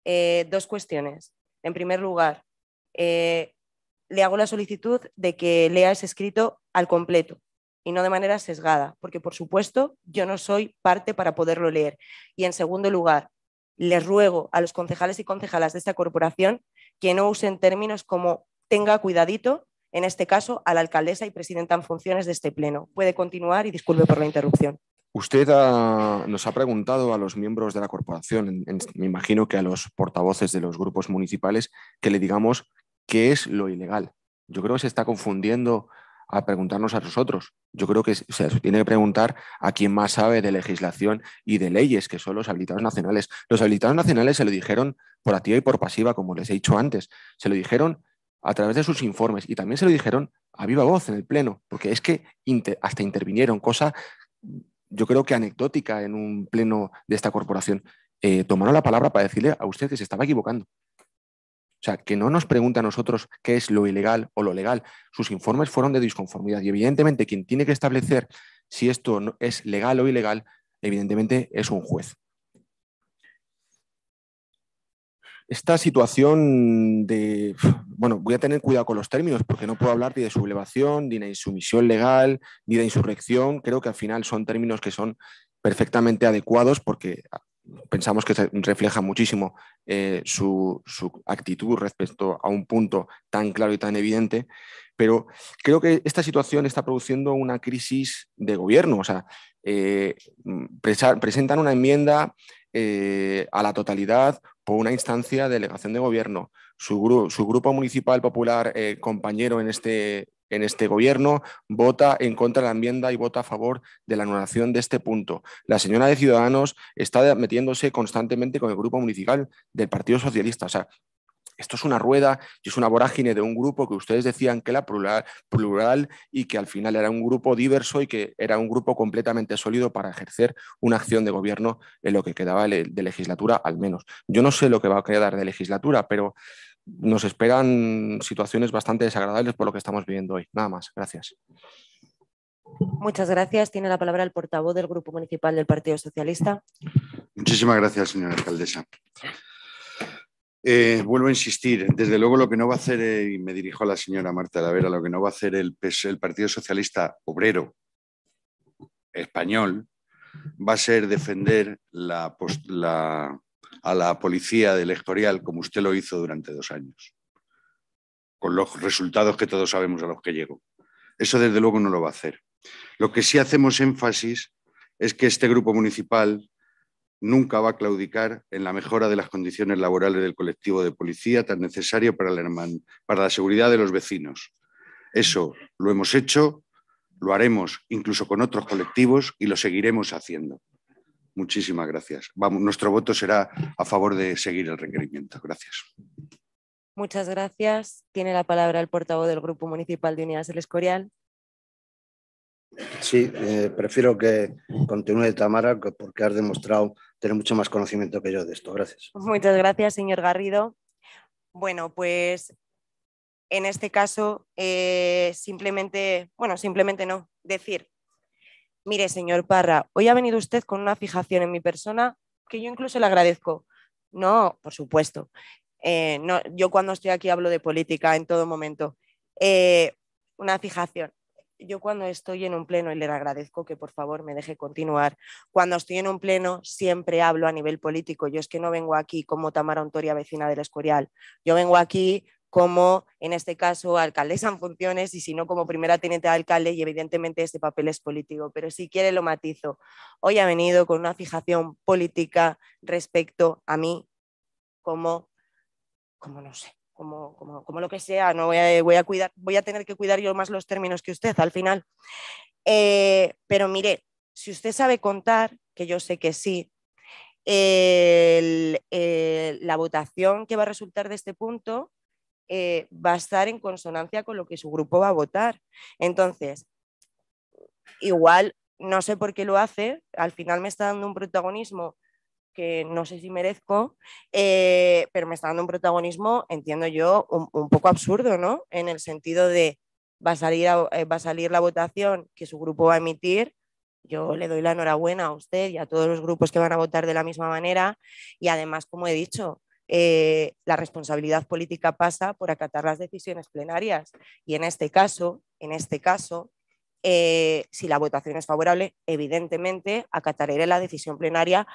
Eh, dos cuestiones. En primer lugar, eh, le hago la solicitud de que lea ese escrito al completo y no de manera sesgada, porque por supuesto yo no soy parte para poderlo leer. Y en segundo lugar, le ruego a los concejales y concejalas de esta corporación que no usen términos como tenga cuidadito, en este caso a la alcaldesa y presidenta en funciones de este pleno. Puede continuar y disculpe por la interrupción. Usted nos ha preguntado a los miembros de la corporación, me imagino que a los portavoces de los grupos municipales, que le digamos qué es lo ilegal. Yo creo que se está confundiendo a preguntarnos a nosotros. Yo creo que se tiene que preguntar a quien más sabe de legislación y de leyes, que son los habilitados nacionales. Los habilitados nacionales se lo dijeron por activa y por pasiva, como les he dicho antes. Se lo dijeron a través de sus informes y también se lo dijeron a viva voz en el Pleno, porque es que hasta intervinieron, cosa yo creo que anecdótica en un Pleno de esta corporación. Eh, tomaron la palabra para decirle a usted que se estaba equivocando o sea, que no nos pregunta a nosotros qué es lo ilegal o lo legal. Sus informes fueron de disconformidad y evidentemente quien tiene que establecer si esto es legal o ilegal, evidentemente es un juez. Esta situación de, bueno, voy a tener cuidado con los términos porque no puedo hablar ni de sublevación, ni de insumisión legal, ni de insurrección. Creo que al final son términos que son perfectamente adecuados porque pensamos que refleja muchísimo eh, su, actitud respecto a un punto tan claro y tan evidente, pero creo que esta situación está produciendo una crisis de gobierno. O sea, eh, presentan una enmienda eh, a la totalidad por una instancia de delegación de gobierno. Su, su grupo municipal popular compañero en este en este gobierno vota en contra de la enmienda y vota a favor de la anulación de este punto. La señora de Ciudadanos está metiéndose constantemente con el grupo municipal del Partido Socialista. O sea, esto es una rueda y es una vorágine de un grupo que ustedes decían que era plural, plural, y que al final era un grupo diverso y que era un grupo completamente sólido para ejercer una acción de gobierno en lo que quedaba de legislatura al menos. Yo no sé lo que va a quedar de legislatura, pero nos esperan situaciones bastante desagradables por lo que estamos viviendo hoy. Nada más, gracias. Muchas gracias. Tiene la palabra el portavoz del Grupo Municipal del Partido Socialista. Muchísimas gracias, señora alcaldesa. Eh, vuelvo a insistir, desde luego lo que no va a hacer, eh, y me dirijo a la señora Marta la Vera, lo que no va a hacer el, Partido Socialista Obrero Español va a ser defender la, la a la policía del electoral como usted lo hizo durante dos años, con los resultados que todos sabemos a los que llegó. Eso desde luego no lo va a hacer. Lo que sí hacemos énfasis es que este grupo municipal nunca va a claudicar en la mejora de las condiciones laborales del colectivo de policía tan necesario para la seguridad de los vecinos. Eso lo hemos hecho, lo haremos incluso con otros colectivos y lo seguiremos haciendo. Muchísimas gracias. Vamos, nuestro voto será a favor de seguir el requerimiento. Gracias. Muchas gracias. Tiene la palabra el portavoz del Grupo Municipal de Unidades del Escorial. Sí, eh, prefiero que continúe Tamara porque has demostrado tener mucho más conocimiento que yo de esto. Gracias. Muchas gracias, señor Garrido. Bueno, pues en este caso, eh, simplemente, bueno, simplemente no, decir mire, señor Parra, hoy ha venido usted con una fijación en mi persona que yo incluso le agradezco. No, por supuesto. Eh, no, yo cuando estoy aquí hablo de política en todo momento. Eh, una fijación. Yo cuando estoy en un pleno, y le agradezco que por favor me deje continuar, cuando estoy en un pleno siempre hablo a nivel político. Yo es que no vengo aquí como Tamara Ontoria, vecina del Escorial. Yo vengo aquí como en este caso alcaldesa en funciones y si no como primera teniente de alcalde y evidentemente este papel es político, pero si quiere lo matizo. Hoy ha venido con una fijación política respecto a mí como, no sé, como, lo que sea, no voy a, voy a, cuidar, voy a tener que cuidar yo más los términos que usted al final. Eh, pero mire, si usted sabe contar, que yo sé que sí, eh, la votación que va a resultar de este punto eh, va a estar en consonancia con lo que su grupo va a votar. Entonces, igual, no sé por qué lo hace, al final me está dando un protagonismo que no sé si merezco, eh, pero me está dando un protagonismo, entiendo yo, un, poco absurdo, ¿no? En el sentido de va a, salir eh, va a salir la votación que su grupo va a emitir yo le doy la enhorabuena a usted y a todos los grupos que van a votar de la misma manera. Y además, como he dicho, eh, la responsabilidad política pasa por acatar las decisiones plenarias. Y en este caso, en este caso, eh, si la votación es favorable, evidentemente acataré la decisión plenaria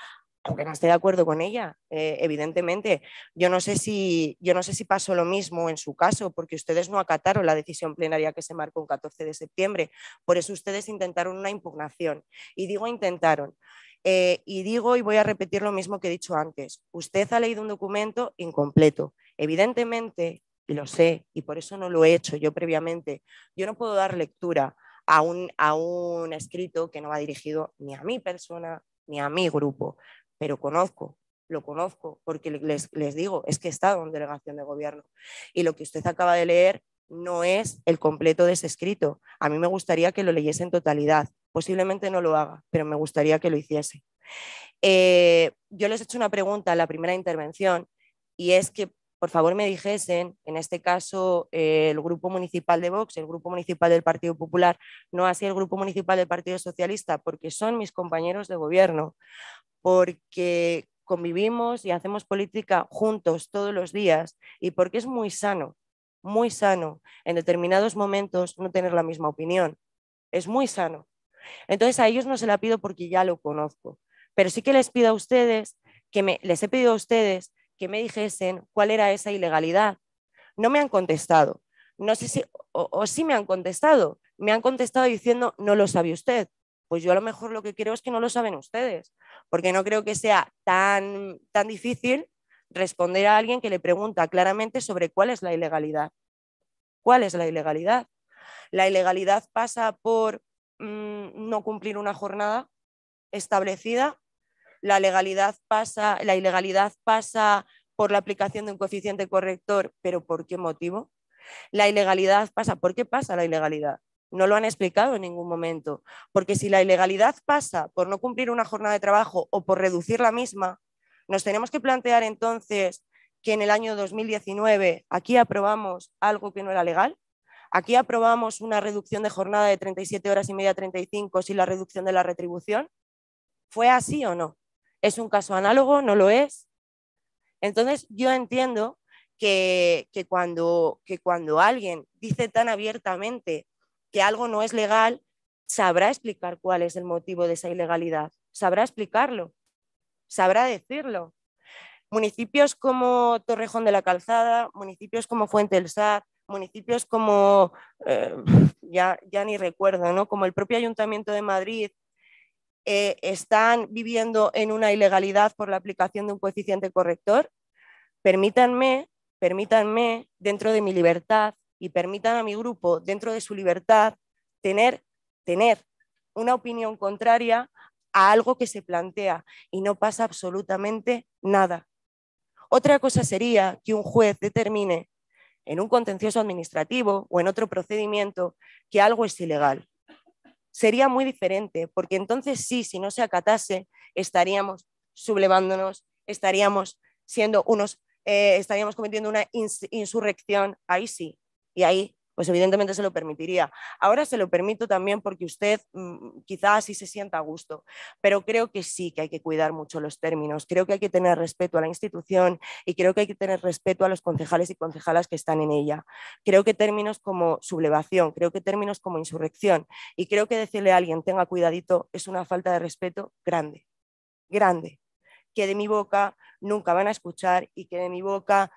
aunque no esté de acuerdo con ella, eh, evidentemente. Yo no, sé si, yo no sé si pasó lo mismo en su caso, porque ustedes no acataron la decisión plenaria que se marcó el 14 de septiembre. Por eso ustedes intentaron una impugnación. Y digo intentaron, eh, y digo y voy a repetir lo mismo que he dicho antes, usted ha leído un documento incompleto. Evidentemente, y lo sé, y por eso no lo he hecho yo previamente, yo no puedo dar lectura a un, escrito que no va dirigido ni a mi persona ni a mi grupo, pero conozco lo conozco, porque les, les, digo, es que he estado en delegación de gobierno. Y lo que usted acaba de leer no es el completo de ese escrito. A mí me gustaría que lo leyese en totalidad. Posiblemente no lo haga, pero me gustaría que lo hiciese. Eh, yo les he hecho una pregunta en la primera intervención y es que por favor me dijesen, en este caso eh, el grupo municipal de Vox, el grupo municipal del Partido Popular, no así el grupo municipal del Partido Socialista, porque son mis compañeros de gobierno, porque convivimos y hacemos política juntos todos los días y porque es muy sano, muy sano en determinados momentos no tener la misma opinión. Es muy sano entonces a ellos no se la pido porque ya lo conozco, pero sí que les pido a ustedes, que me, les he pedido a ustedes que me dijesen cuál era esa ilegalidad. No me han contestado. No sé si, o, sí me han contestado. Me han contestado diciendo, no lo sabe usted. Pues yo a lo mejor lo que creo es que no lo saben ustedes, porque no creo que sea tan, tan difícil responder a alguien que le pregunta claramente sobre cuál es la ilegalidad. ¿Cuál es la ilegalidad? La ilegalidad pasa por Mm, no cumplir una jornada establecida. La, legalidad pasa, la ilegalidad pasa por la aplicación de un coeficiente corrector, pero ¿por qué motivo? La ilegalidad pasa, ¿por qué pasa la ilegalidad? No lo han explicado en ningún momento, porque si la ilegalidad pasa por no cumplir una jornada de trabajo o por reducir la misma, nos tenemos que plantear entonces que en el año 2019 aquí aprobamos algo que no era legal. Aquí aprobamos una reducción de jornada de 37 horas y media a 35 sin la reducción de la retribución. ¿Fue así o no? ¿Es un caso análogo? ¿No lo es? Entonces, yo entiendo que, cuando, cuando alguien dice tan abiertamente que algo no es legal, sabrá explicar cuál es el motivo de esa ilegalidad, sabrá explicarlo, sabrá decirlo. Municipios como Torrejón de la Calzada, municipios como Fuente del Sar, municipios como, eh, ya, ni recuerdo, ¿no? como el propio Ayuntamiento de Madrid, eh, están viviendo en una ilegalidad por la aplicación de un coeficiente corrector, permítanme, permítanme dentro de mi libertad y permitan a mi grupo dentro de su libertad tener, tener una opinión contraria a algo que se plantea y no pasa absolutamente nada. Otra cosa sería que un juez determine en un contencioso administrativo o en otro procedimiento que algo es ilegal. Sería muy diferente, porque entonces sí, si no se acatase, estaríamos sublevándonos, estaríamos siendo unos, eh, estaríamos cometiendo una insurrección, ahí sí, y ahí pues evidentemente se lo permitiría. Ahora se lo permito también porque usted mm, quizás sí se sienta a gusto, pero creo que sí que hay que cuidar mucho los términos, creo que hay que tener respeto a la institución y creo que hay que tener respeto a los concejales y concejalas que están en ella. Creo que términos como sublevación, creo que términos como insurrección y creo que decirle a alguien tenga cuidadito es una falta de respeto grande, grande, que de mi boca nunca van a escuchar y que de mi boca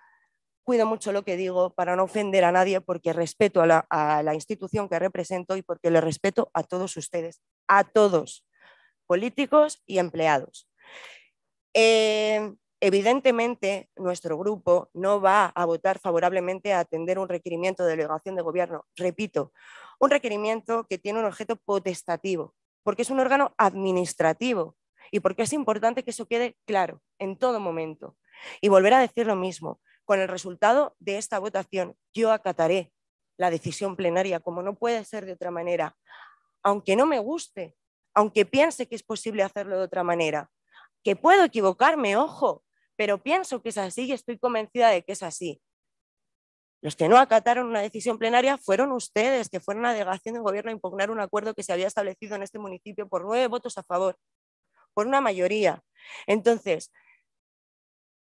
cuido mucho lo que digo para no ofender a nadie porque respeto a la, institución que represento y porque le respeto a todos ustedes, a todos, políticos y empleados. Eh, evidentemente, nuestro grupo no va a votar favorablemente a atender un requerimiento de delegación de gobierno, repito, un requerimiento que tiene un objeto potestativo, porque es un órgano administrativo y porque es importante que eso quede claro en todo momento. Y volver a decir lo mismo, con el resultado de esta votación, yo acataré la decisión plenaria, como no puede ser de otra manera, aunque no me guste, aunque piense que es posible hacerlo de otra manera, que puedo equivocarme, ojo, pero pienso que es así y estoy convencida de que es así. Los que no acataron una decisión plenaria fueron ustedes, que fueron a delegación del gobierno a impugnar un acuerdo que se había establecido en este municipio por nueve votos a favor, por una mayoría. Entonces,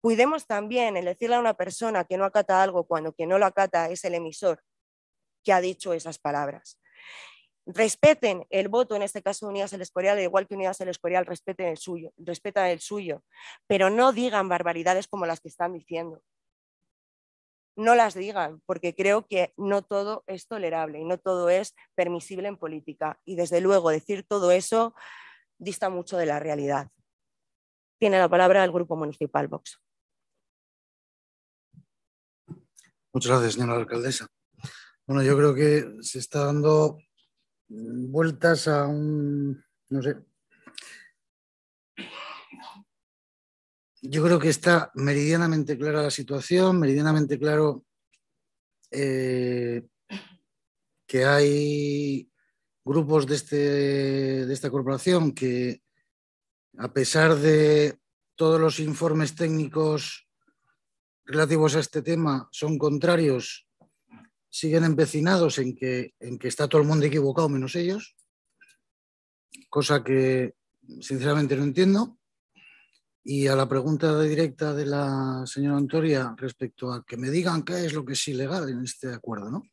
Cuidemos también el decirle a una persona que no acata algo cuando quien no lo acata es el emisor que ha dicho esas palabras. Respeten el voto, en este caso Unidas el Escorial, igual que Unidas el Escorial respeten el suyo, respetan el suyo, pero no digan barbaridades como las que están diciendo. No las digan, porque creo que no todo es tolerable y no todo es permisible en política. Y desde luego decir todo eso dista mucho de la realidad. Tiene la palabra el Grupo Municipal Vox. Muchas gracias, señora alcaldesa. Bueno, yo creo que se está dando vueltas a un, no sé, yo creo que está meridianamente clara la situación, meridianamente claro eh, que hay grupos de, este, de esta corporación que, a pesar de todos los informes técnicos relativos a este tema son contrarios, siguen empecinados en que, en que está todo el mundo equivocado menos ellos, cosa que sinceramente no entiendo. Y a la pregunta directa de la señora Antoria respecto a que me digan qué es lo que es ilegal en este acuerdo, ¿no?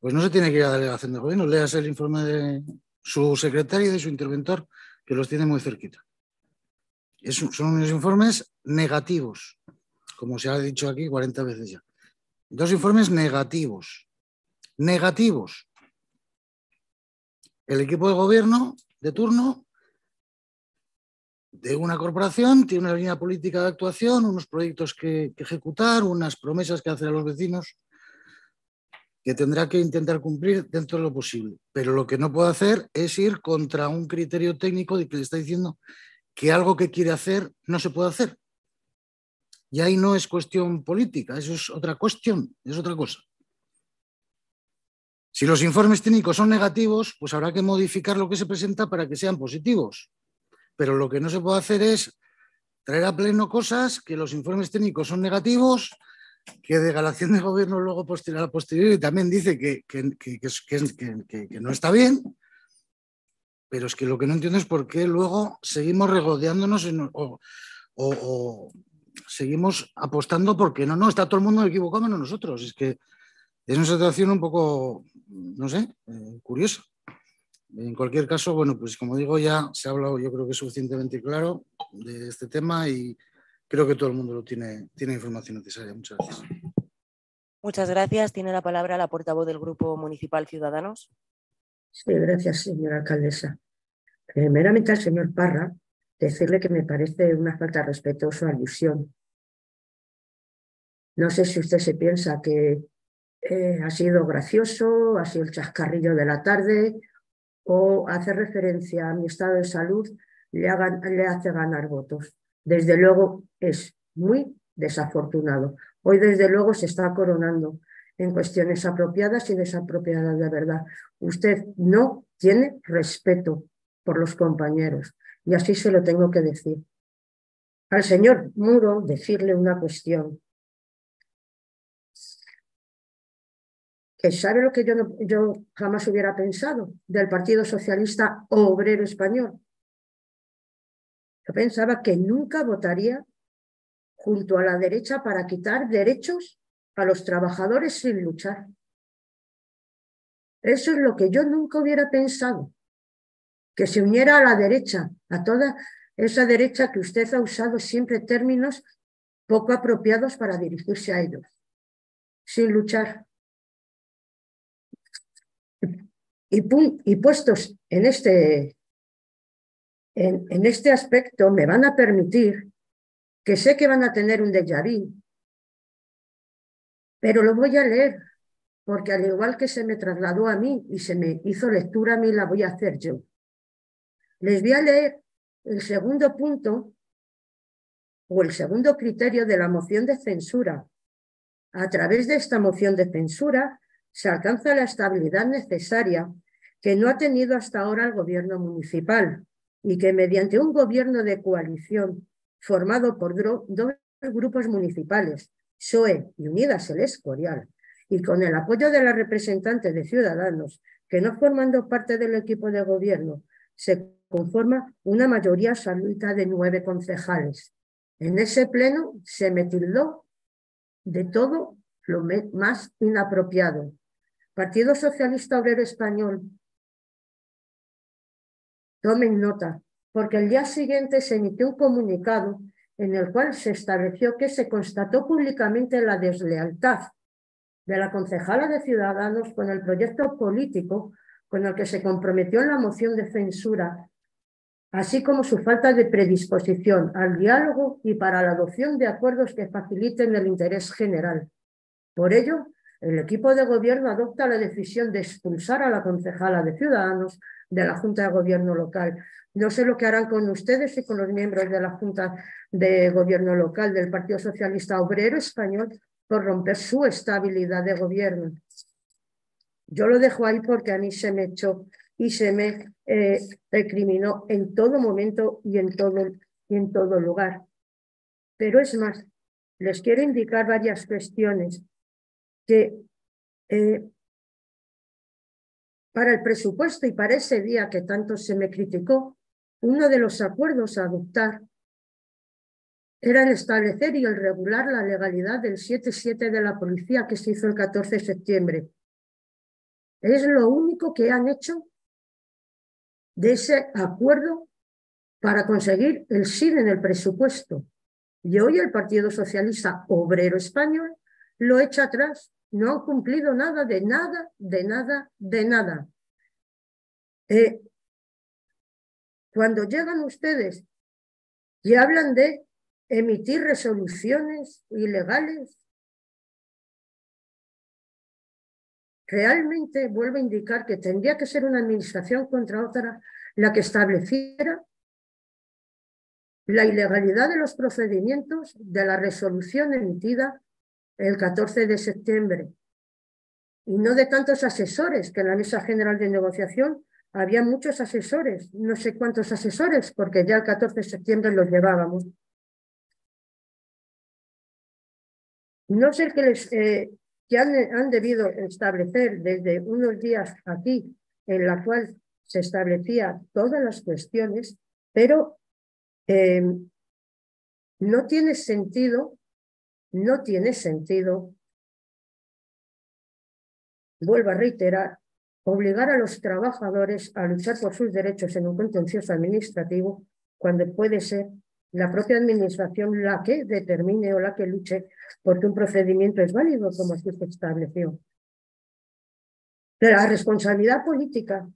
Pues no se tiene que ir a la delegación de gobierno, leas el informe de su secretario y de su interventor, que los tiene muy cerquita. son unos informes negativos, como se ha dicho aquí 40 veces ya. Dos informes negativos. Negativos. El equipo de gobierno de turno de una corporación tiene una línea política de actuación, unos proyectos que, ejecutar, unas promesas que hacer a los vecinos que tendrá que intentar cumplir dentro de lo posible. Pero lo que no puede hacer es ir contra un criterio técnico de que le está diciendo que algo que quiere hacer no se puede hacer. Y ahí no es cuestión política, eso es otra cuestión, es otra cosa. Si los informes técnicos son negativos, pues habrá que modificar lo que se presenta para que sean positivos. Pero lo que no se puede hacer es traer a pleno cosas que los informes técnicos son negativos, que de Galación de Gobierno luego posterior, posterior y también dice que, no está bien, pero es que lo que no entiendo es por qué luego seguimos regodeándonos o, seguimos apostando porque no, no, está todo el mundo equivocado menos nosotros. Es que es una situación un poco, no sé, eh, curiosa. En cualquier caso, bueno, pues como digo, ya se ha hablado, yo creo que suficientemente claro de este tema y creo que todo el mundo lo tiene, tiene información necesaria. Muchas gracias. Muchas gracias. Tiene la palabra la portavoz del Grupo Municipal Ciudadanos. Sí, gracias, señora alcaldesa. Primeramente eh, al señor Parra, decirle que me parece una falta de respeto su alusión. No sé si usted se piensa que eh, ha sido gracioso, ha sido el chascarrillo de la tarde, o hace referencia a mi estado de salud le, le hace ganar votos. Desde luego es muy desafortunado. Hoy desde luego se está coronando en cuestiones apropiadas y desapropiadas de verdad. Usted no tiene respeto por los compañeros y así se lo tengo que decir. Al señor Muro decirle una cuestión. Que sabe lo que yo, yo jamás hubiera pensado del Partido Socialista Obrero Español. Yo pensaba que nunca votaría junto a la derecha para quitar derechos a los trabajadores sin luchar. Eso es lo que yo nunca hubiera pensado que se uniera a la derecha, a toda esa derecha que usted ha usado siempre términos poco apropiados para dirigirse a ellos, sin luchar. Y, puestos en este, en, en este aspecto, me van a permitir que sé que van a tener un déjà vu, pero lo voy a leer, porque al igual que se me trasladó a mí y se me hizo lectura a mí, la voy a hacer yo. Les voy a leer el segundo punto o el segundo criterio de la moción de censura. A través de esta moción de censura se alcanza la estabilidad necesaria que no ha tenido hasta ahora el gobierno municipal y que mediante un gobierno de coalición formado por dos grupos municipales, SOE y Unidas el Escorial, y con el apoyo de la representantes de Ciudadanos, que no formando parte del equipo de gobierno, se conforma una mayoría absoluta de nueve concejales. En ese pleno se me tildó de todo lo más inapropiado. Partido Socialista Obrero Español, tomen nota, porque el día siguiente se emitió un comunicado en el cual se estableció que se constató públicamente la deslealtad de la concejala de Ciudadanos con el proyecto político con el que se comprometió en la moción de censura así como su falta de predisposición al diálogo y para la adopción de acuerdos que faciliten el interés general. Por ello, el equipo de gobierno adopta la decisión de expulsar a la concejala de Ciudadanos de la Junta de Gobierno Local. No sé lo que harán con ustedes y con los miembros de la Junta de Gobierno Local del Partido Socialista Obrero Español por romper su estabilidad de gobierno. Yo lo dejo ahí porque a mí se me echó y se me eh, recriminó en todo momento y en todo, en todo lugar. Pero es más, les quiero indicar varias cuestiones que eh, para el presupuesto y para ese día que tanto se me criticó, uno de los acuerdos a adoptar era el establecer y el regular la legalidad del 7-7 de la policía que se hizo el 14 de septiembre. Es lo único que han hecho de ese acuerdo para conseguir el sí en el presupuesto. Y hoy el Partido Socialista Obrero Español lo echa atrás. No han cumplido nada, de nada, de nada, de nada. Eh, cuando llegan ustedes y hablan de emitir resoluciones ilegales realmente vuelve a indicar que tendría que ser una administración contra otra la que estableciera la ilegalidad de los procedimientos de la resolución emitida el 14 de septiembre y no de tantos asesores que en la mesa general de negociación había muchos asesores, no sé cuántos asesores, porque ya el 14 de septiembre los llevábamos. No sé qué les, eh, que han, debido establecer desde unos días aquí, en la cual se establecía todas las cuestiones, pero em, no tiene sentido, no tiene sentido, vuelvo a reiterar, obligar a los trabajadores a luchar por sus derechos en un contencioso administrativo cuando puede ser la propia administración la que determine o la que luche porque un procedimiento es válido, como así se estableció. la responsabilidad política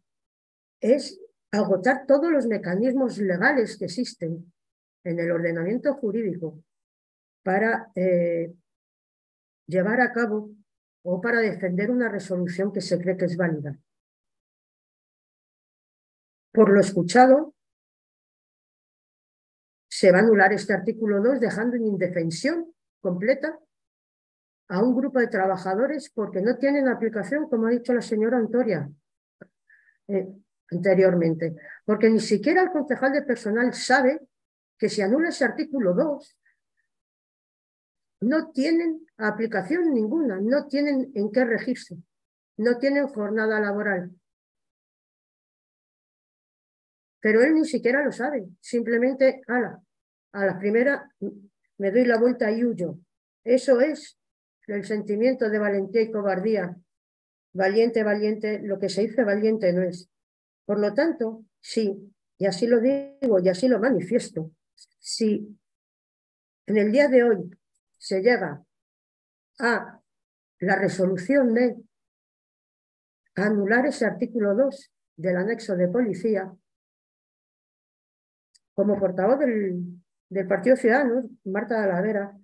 es agotar todos los mecanismos legales que existen en el ordenamiento jurídico para eh, llevar a cabo o para defender una resolución que se cree que es válida. Por lo escuchado, se va a anular este artículo 2 dejando en indefensión completa a un grupo de trabajadores porque no tienen aplicación, como ha dicho la señora Antoria eh, anteriormente, porque ni siquiera el concejal de personal sabe que si anula ese artículo 2 no tienen aplicación ninguna, no tienen en qué regirse, no tienen jornada laboral. Pero él ni siquiera lo sabe, simplemente, ala, a la primera me doy la vuelta y huyo. Eso es el sentimiento de valentía y cobardía. Valiente, valiente, lo que se dice valiente no es. Por lo tanto, sí, y así lo digo y así lo manifiesto, si en el día de hoy se llega a la resolución de anular ese artículo 2 del anexo de policía, como portavoz del del Partido Ciudadano, Marta Alavera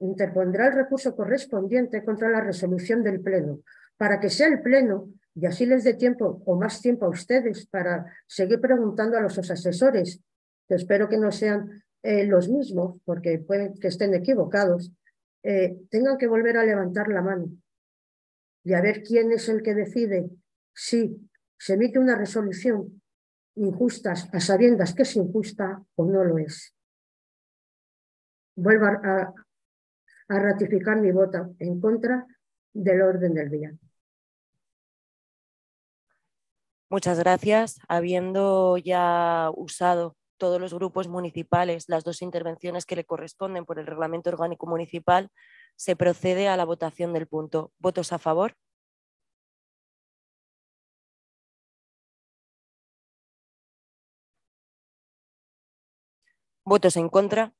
interpondrá el recurso correspondiente contra la resolución del Pleno, para que sea el Pleno, y así les dé tiempo o más tiempo a ustedes para seguir preguntando a los asesores, que espero que no sean eh, los mismos, porque pueden que estén equivocados, eh, tengan que volver a levantar la mano y a ver quién es el que decide si se emite una resolución injusta a sabiendas que es injusta o no lo es vuelvo a, ratificar mi voto en contra del orden del día. Muchas gracias. Habiendo ya usado todos los grupos municipales las dos intervenciones que le corresponden por el Reglamento Orgánico Municipal, se procede a la votación del punto. ¿Votos a favor? ¿Votos en contra?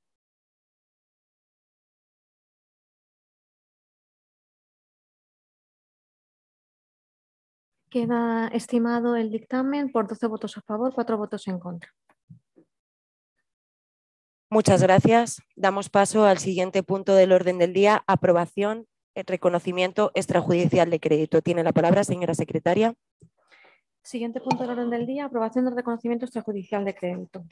Queda estimado el dictamen por 12 votos a favor, 4 votos en contra. Muchas gracias. Damos paso al siguiente punto del orden del día, aprobación, del eh, reconocimiento extrajudicial de crédito. Tiene la palabra, señora secretaria. Siguiente punto del orden del día, aprobación del reconocimiento extrajudicial de crédito.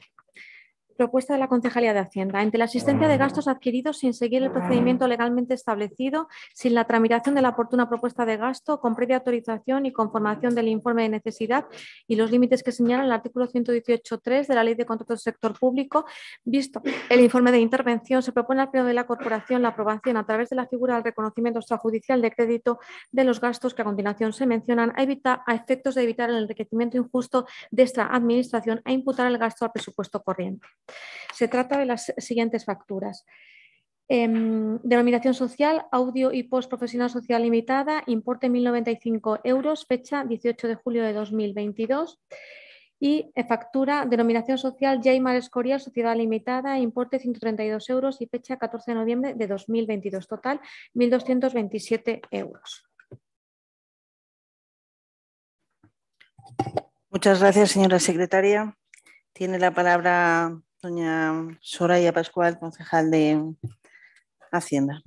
Propuesta de la Concejalía de Hacienda. Entre la asistencia de ah. gastos adquiridos sin seguir el procedimiento legalmente establecido, sin la tramitación de la oportuna propuesta de gasto, con previa autorización y conformación del informe de necesidad y los límites que señala el artículo 118.3 de la Ley de Contratos del Sector Público, visto el informe de intervención, se propone al Pleno de la Corporación la aprobación a través de la figura del reconocimiento extrajudicial de crédito de los gastos que a continuación se mencionan a efectos de evitar el enriquecimiento injusto de esta Administración e imputar el gasto al presupuesto corriente. Se trata de las siguientes facturas. Em, denominación social, audio y post profesional social limitada, importe 1.095 euros, fecha 18 de julio de 2022. Y eh, factura, denominación social, Jaimar Escorial, sociedad limitada, importe 132 euros y fecha 14 de noviembre de 2022. Total, 1.227 euros. Muchas gracias, señora secretaria. Tiene la palabra Doña Soraya Pascual, concejal de Hacienda.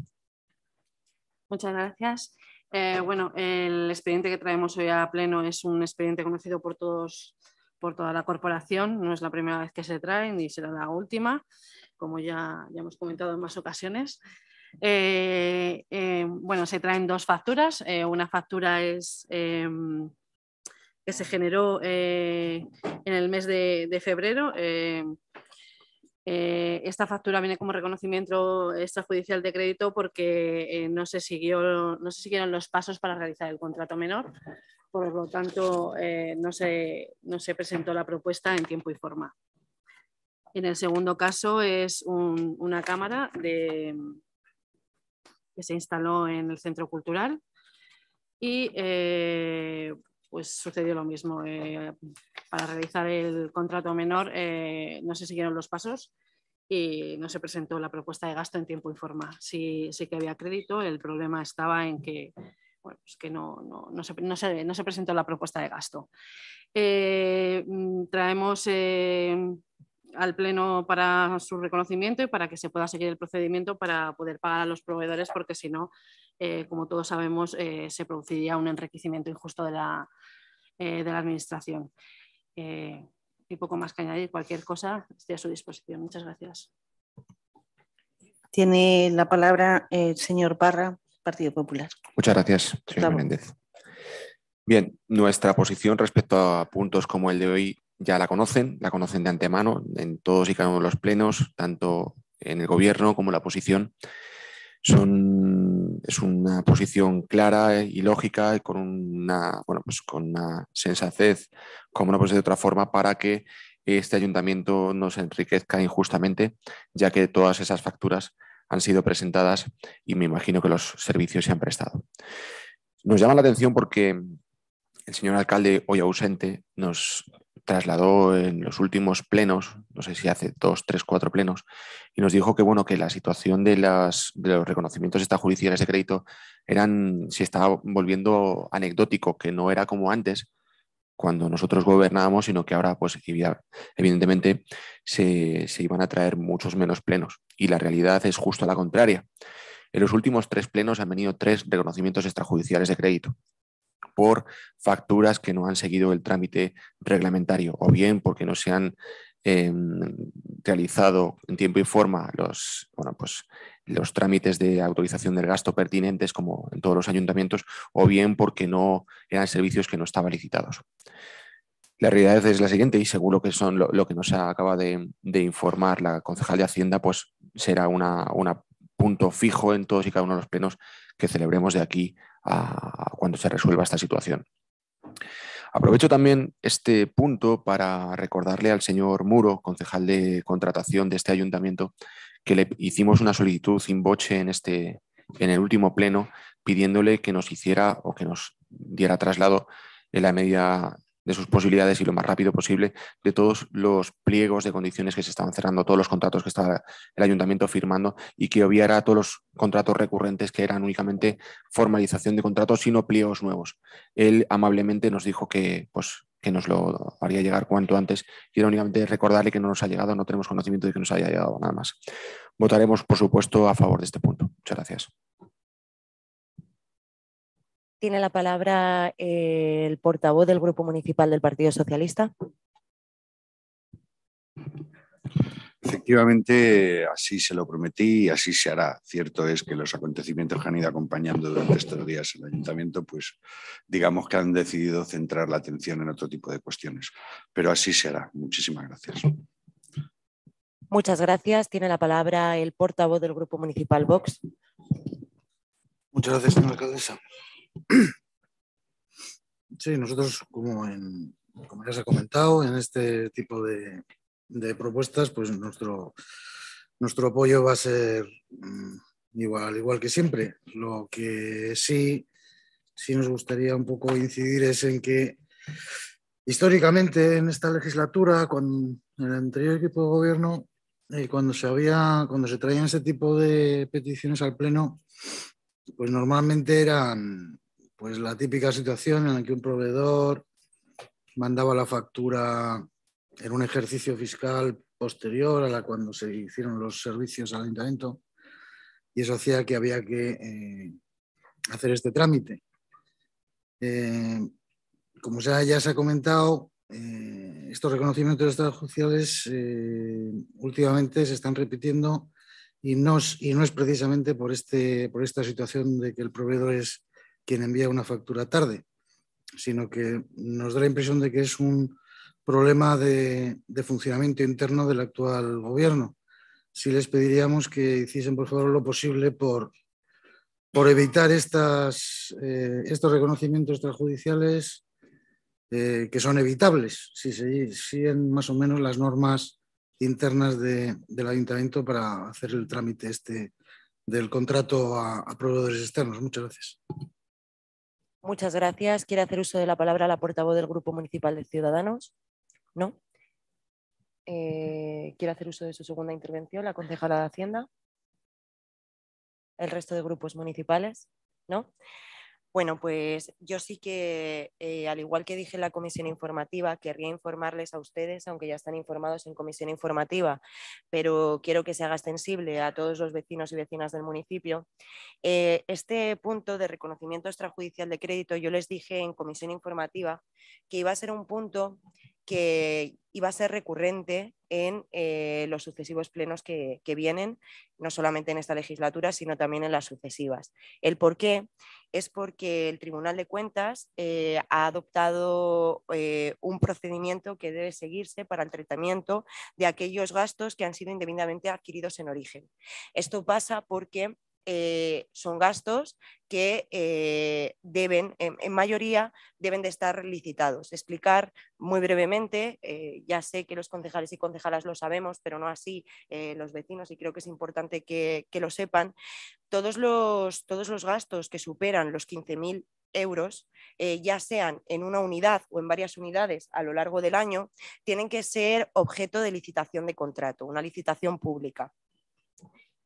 Muchas gracias. Eh, bueno, el expediente que traemos hoy a pleno es un expediente conocido por todos, por toda la corporación. No es la primera vez que se trae ni será la última, como ya, ya hemos comentado en más ocasiones. Eh, eh, bueno, se traen dos facturas. una factura es em, que se generó en el mes de febrero eh, esta factura viene como reconocimiento extrajudicial de crédito porque eh, no, se siguió, no se siguieron los pasos para realizar el contrato menor, por lo tanto eh, no, se, no se presentó la propuesta en tiempo y forma. En el segundo caso es una cámara que se instaló en el centro cultural y pues sucedió lo mismo. Eh, para realizar el contrato menor eh, no se siguieron los pasos y no se presentó la propuesta de gasto en tiempo y forma. Sí, que había crédito, el problema estaba en que, pues que no, se, presentó la propuesta de gasto. Eh, mm, traemos al Pleno para su reconocimiento y para que se pueda seguir el procedimiento para poder pagar a los proveedores, porque si no, eh, como todos sabemos, eh, se produciría un enriquecimiento injusto de la, eh, de la Administración. y poco más que añadir, cualquier cosa estoy a su disposición. Muchas gracias. Tiene la palabra el señor Parra, Partido Popular. Muchas gracias, señor Méndez. Bien, nuestra posición respecto a puntos como el de hoy ya la conocen, la conocen de antemano en todos y cada uno de los plenos, tanto en el gobierno como en la oposición. Son, es una posición clara y lógica y con una, bueno, pues con una sensatez, como no puede ser de otra forma, para que este ayuntamiento no enriquezca injustamente, ya que todas esas facturas han sido presentadas y me imagino que los servicios se han prestado. Nos llama la atención porque el señor alcalde, hoy ausente, nos trasladó en los últimos plenos, no sé si hace dos, tres, cuatro plenos, y nos dijo que bueno, que la situación de, de los reconocimientos extrajudiciales de crédito eran, se estaba volviendo anecdótico, que no era como antes, cuando nosotros gobernábamos, sino que ahora, pues evidentemente, se, se, iban a traer muchos menos plenos. Y la realidad es justo la contraria. En los últimos tres plenos han venido tres reconocimientos extrajudiciales de crédito, por facturas que no han seguido el trámite reglamentario o bien porque no se han em, realizado en tiempo y forma los, pues, los trámites de autorización del gasto pertinentes como en todos los ayuntamientos o bien porque no eran servicios que no estaban licitados. La realidad es la siguiente y seguro que, son, lo, que nos acaba de, informar la concejal de Hacienda, pues será un punto fijo en todos y cada uno de los plenos que celebremos de aquí cuando se resuelva esta situación. Aprovecho también este punto para recordarle al señor Muro, concejal de contratación de este ayuntamiento, que le hicimos una solicitud sin boche en, este, en el último pleno pidiéndole que nos hiciera o que nos diera traslado en la media de sus posibilidades y lo más rápido posible de todos los pliegos de condiciones que se estaban cerrando, todos los contratos que estaba el ayuntamiento firmando y que obviara todos los contratos recurrentes que eran únicamente formalización de contratos, sino pliegos nuevos. Él amablemente nos dijo que, pues, que nos lo haría llegar cuanto antes. Quiero únicamente recordarle que no nos ha llegado, no tenemos conocimiento de que nos haya llegado nada más. Votaremos, por supuesto, a favor de este punto. Muchas gracias. Tiene la palabra eh, el portavoz del Grupo Municipal del Partido Socialista. Efectivamente, así se lo prometí y así se hará. Cierto es que los acontecimientos que han ido acompañando durante estos días el ayuntamiento, pues digamos que han decidido centrar la atención en otro tipo de cuestiones. Pero así se hará. Muchísimas gracias. Muchas gracias. Tiene la palabra el portavoz del Grupo Municipal Vox. Muchas gracias, señora alcaldesa. Sí, nosotros, como, en, como ya se ha comentado, en este tipo de, propuestas, pues nuestro, nuestro apoyo va a ser mm, igual, igual que siempre. Lo que sí, sí nos gustaría un poco incidir es en que históricamente en esta legislatura, con el anterior equipo de gobierno, eh, cuando se había, cuando se traían ese tipo de peticiones al pleno, pues normalmente eran pues la típica situación en la que un proveedor mandaba la factura en un ejercicio fiscal posterior a la cuando se hicieron los servicios al ayuntamiento y eso hacía que había que eh, hacer este trámite. Eh, como ya, se ha comentado, eh, estos reconocimientos extrajudiciales eh, últimamente se están repitiendo y no, es, y no es precisamente por, este, por esta situación de que el proveedor es quien envía una factura tarde, sino que nos da la impresión de que es un problema de, funcionamiento interno del actual gobierno. Si les pediríamos que hiciesen, por favor, lo posible por, evitar estas, eh, estos reconocimientos extrajudiciales eh, que son evitables si se siguen más o menos las normas internas del ayuntamiento para hacer el trámite este del contrato a proveedores externos. Muchas gracias. Muchas gracias. ¿Quiere hacer uso de la palabra la portavoz del Grupo Municipal de Ciudadanos? No. Eh, ¿Quiere hacer uso de su segunda intervención la concejala de Hacienda? ¿El resto de grupos municipales? No. Bueno, pues yo sí que, eh, al igual que dije en la comisión informativa, querría informarles a ustedes, aunque ya están informados en comisión informativa, pero quiero que se haga extensible a todos los vecinos y vecinas del municipio. Eh, este punto de reconocimiento extrajudicial de crédito, yo les dije en comisión informativa que iba a ser un punto que iba a ser recurrente en eh, los sucesivos plenos que, vienen, no solamente en esta legislatura, sino también en las sucesivas. El por qué es porque el Tribunal de Cuentas eh, ha adoptado eh, un procedimiento que debe seguirse para el tratamiento de aquellos gastos que han sido indebidamente adquiridos en origen. Esto pasa porque eh, son gastos que eh, deben, en, mayoría, deben de estar licitados. Explicar muy brevemente, eh, ya sé que los concejales y concejalas lo sabemos, pero no así los vecinos, y creo que es importante que, lo sepan, todos los, todos los gastos que superan los 15.000 euros, ya sean en una unidad o en varias unidades a lo largo del año, tienen que ser objeto de licitación de contrato, una licitación pública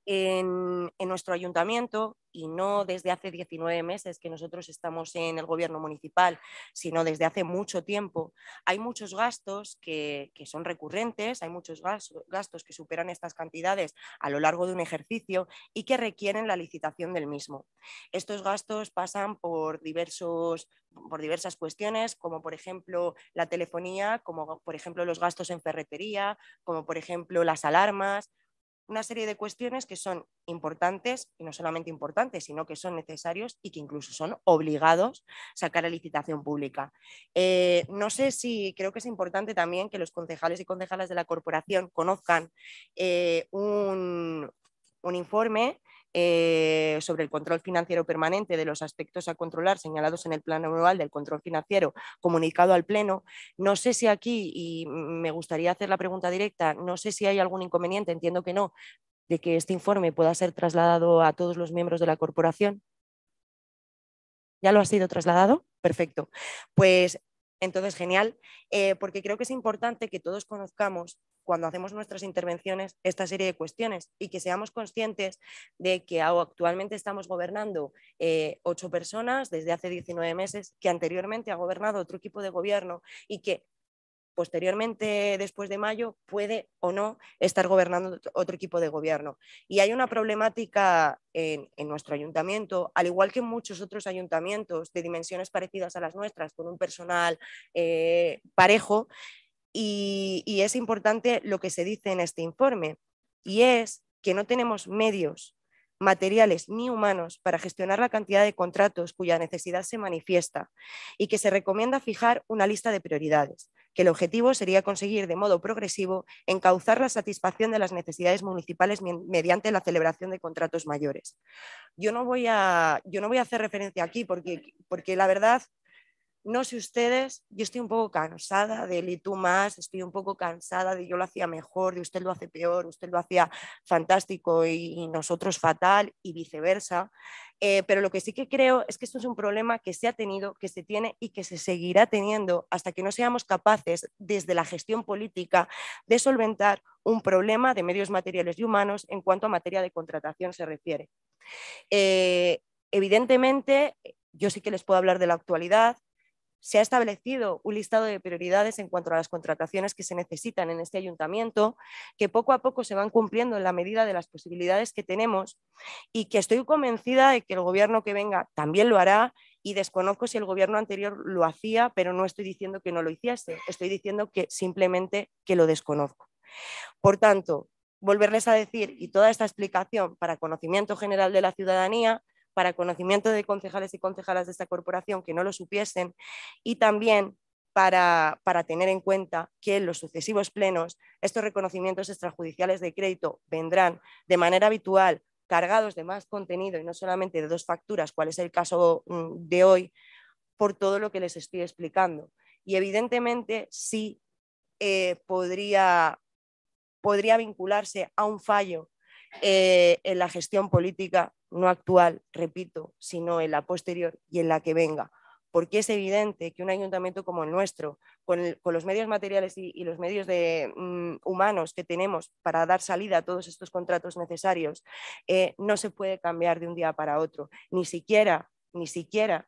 en, nuestro ayuntamiento y no desde hace 19 meses que nosotros estamos en el gobierno municipal, sino desde hace mucho tiempo, hay muchos gastos que, que son recurrentes, hay muchos gastos que superan estas cantidades a lo largo de un ejercicio y que requieren la licitación del mismo. Estos gastos pasan por, diversos, por diversas cuestiones, como por ejemplo la telefonía, como por ejemplo los gastos en ferretería, como por ejemplo las alarmas, una serie de cuestiones que son importantes, y no solamente importantes, sino que son necesarios y que incluso son obligados sacar a licitación pública. Eh, no sé si creo que es importante también que los concejales y concejalas de la corporación conozcan eh, un, un informe eh, sobre el control financiero permanente de los aspectos a controlar señalados en el Plan Anual del Control Financiero comunicado al Pleno. No sé si aquí, y me gustaría hacer la pregunta directa, no sé si hay algún inconveniente, entiendo que no, de que este informe pueda ser trasladado a todos los miembros de la corporación. ¿Ya lo ha sido trasladado? Perfecto. Pues entonces, genial, eh, porque creo que es importante que todos conozcamos cuando hacemos nuestras intervenciones esta serie de cuestiones y que seamos conscientes de que actualmente estamos gobernando eh, ocho personas desde hace 19 meses, que anteriormente ha gobernado otro equipo de gobierno y que posteriormente, después de mayo, puede o no estar gobernando otro equipo de gobierno. Y hay una problemática en, nuestro ayuntamiento, al igual que muchos otros ayuntamientos de dimensiones parecidas a las nuestras, con un personal eh, parejo, y es importante lo que se dice en este informe, y es que no tenemos medios materiales ni humanos para gestionar la cantidad de contratos cuya necesidad se manifiesta y que se recomienda fijar una lista de prioridades que el objetivo sería conseguir de modo progresivo encauzar la satisfacción de las necesidades municipales mediante la celebración de contratos mayores. Yo no voy a, yo no voy a hacer referencia aquí porque, porque la verdad no sé ustedes, yo estoy un poco cansada de y tú más, estoy un poco cansada de yo lo hacía mejor, de usted lo hace peor, usted lo hacía fantástico y, nosotros fatal y viceversa. Eh, pero lo que sí que creo es que esto es un problema que se ha tenido, que se tiene y que se seguirá teniendo hasta que no seamos capaces desde la gestión política de solventar un problema de medios materiales y humanos en cuanto a materia de contratación se refiere. Eh, evidentemente, yo sí que les puedo hablar de la actualidad, se ha establecido un listado de prioridades en cuanto a las contrataciones que se necesitan en este ayuntamiento, que poco a poco se van cumpliendo en la medida de las posibilidades que tenemos y que estoy convencida de que el gobierno que venga también lo hará y desconozco si el gobierno anterior lo hacía, pero no estoy diciendo que no lo hiciese, estoy diciendo que simplemente que lo desconozco. Por tanto, volverles a decir y toda esta explicación para conocimiento general de la ciudadanía para conocimiento de concejales y concejalas de esta corporación que no lo supiesen y también para, tener en cuenta que en los sucesivos plenos estos reconocimientos extrajudiciales de crédito vendrán de manera habitual cargados de más contenido y no solamente de dos facturas, cual es el caso mm, de hoy, por todo lo que les estoy explicando. Y evidentemente sí eh, podría, podría vincularse a un fallo eh, en la gestión política no actual, repito, sino en la posterior y en la que venga. Porque es evidente que un ayuntamiento como el nuestro, con, los medios materiales y, los medios de, mm, humanos que tenemos para dar salida a todos estos contratos necesarios, eh, no se puede cambiar de un día para otro, ni siquiera, ni siquiera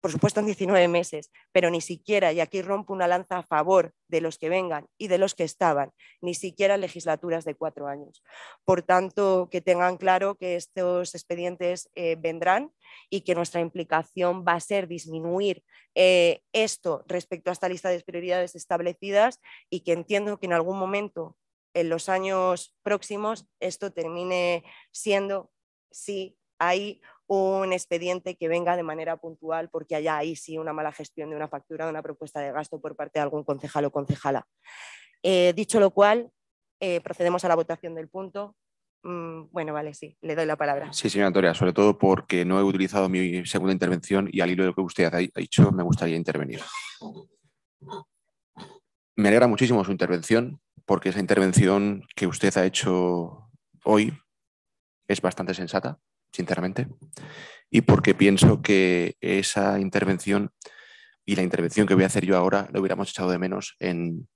por supuesto en 19 meses, pero ni siquiera, y aquí rompo una lanza a favor de los que vengan y de los que estaban, ni siquiera legislaturas de cuatro años. Por tanto, que tengan claro que estos expedientes eh, vendrán y que nuestra implicación va a ser disminuir eh, esto respecto a esta lista de prioridades establecidas y que entiendo que en algún momento, en los años próximos, esto termine siendo, sí, hay un expediente que venga de manera puntual porque haya ahí sí una mala gestión de una factura, de una propuesta de gasto por parte de algún concejal o concejala. Eh, dicho lo cual, eh, procedemos a la votación del punto. Mm, bueno, vale, sí, le doy la palabra. Sí, señora Antonia, sobre todo porque no he utilizado mi segunda intervención y al hilo de lo que usted ha dicho, me gustaría intervenir. Me alegra muchísimo su intervención, porque esa intervención que usted ha hecho hoy es bastante sensata sinceramente, y porque pienso que esa intervención y la intervención que voy a hacer yo ahora lo hubiéramos echado de menos en,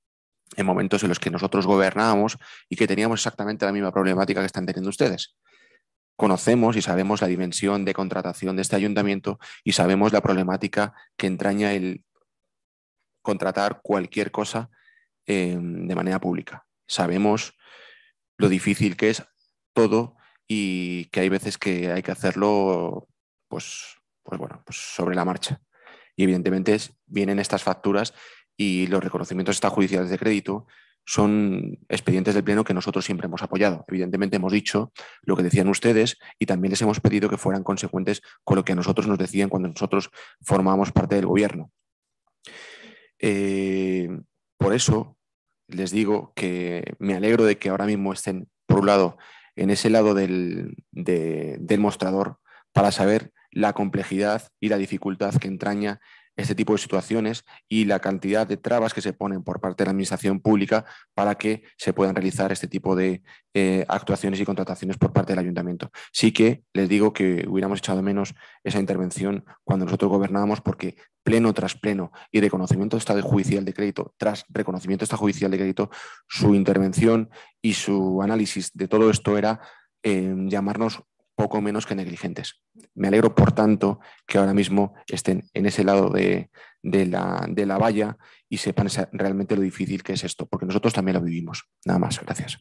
momentos en los que nosotros gobernábamos y que teníamos exactamente la misma problemática que están teniendo ustedes. Conocemos y sabemos la dimensión de contratación de este ayuntamiento y sabemos la problemática que entraña el contratar cualquier cosa eh, de manera pública. Sabemos lo difícil que es todo y que hay veces que hay que hacerlo, pues, pues bueno, pues sobre la marcha. Y evidentemente vienen estas facturas y los reconocimientos extrajudiciales de crédito son expedientes del Pleno que nosotros siempre hemos apoyado. Evidentemente hemos dicho lo que decían ustedes y también les hemos pedido que fueran consecuentes con lo que a nosotros nos decían cuando nosotros formábamos parte del Gobierno. Eh, por eso les digo que me alegro de que ahora mismo estén, por un lado, en ese lado del, mostrador para saber la complejidad y la dificultad que entraña este tipo de situaciones y la cantidad de trabas que se ponen por parte de la Administración Pública para que se puedan realizar este tipo de eh, actuaciones y contrataciones por parte del Ayuntamiento. Sí que les digo que hubiéramos echado menos esa intervención cuando nosotros gobernábamos porque pleno tras pleno y reconocimiento de judicial de crédito tras reconocimiento judicial de crédito, su intervención y su análisis de todo esto era eh, llamarnos poco menos que negligentes. Me alegro, por tanto, que ahora mismo estén en ese lado de, la, la valla y sepan realmente lo difícil que es esto, porque nosotros también lo vivimos. Nada más, gracias.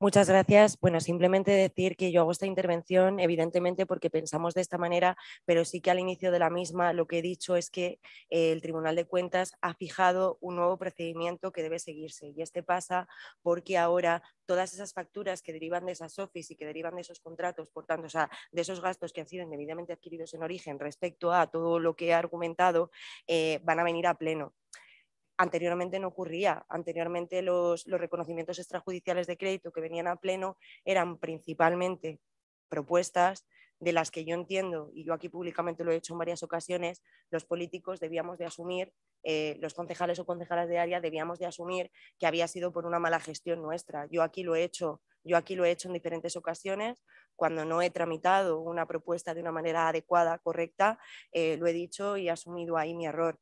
Muchas gracias. Bueno, simplemente decir que yo hago esta intervención, evidentemente, porque pensamos de esta manera, pero sí que al inicio de la misma lo que he dicho es que eh, el Tribunal de Cuentas ha fijado un nuevo procedimiento que debe seguirse y este pasa porque ahora todas esas facturas que derivan de esas office y que derivan de esos contratos, por tanto, o sea, de esos gastos que han sido indebidamente adquiridos en origen respecto a todo lo que he argumentado, eh, van a venir a pleno anteriormente no ocurría. Anteriormente los, reconocimientos extrajudiciales de crédito que venían a pleno eran principalmente propuestas de las que yo entiendo, y yo aquí públicamente lo he hecho en varias ocasiones, los políticos debíamos de asumir, eh, los concejales o concejalas de área debíamos de asumir que había sido por una mala gestión nuestra. Yo aquí lo he hecho, yo aquí lo he hecho en diferentes ocasiones, cuando no he tramitado una propuesta de una manera adecuada, correcta, eh, lo he dicho y he asumido ahí mi error.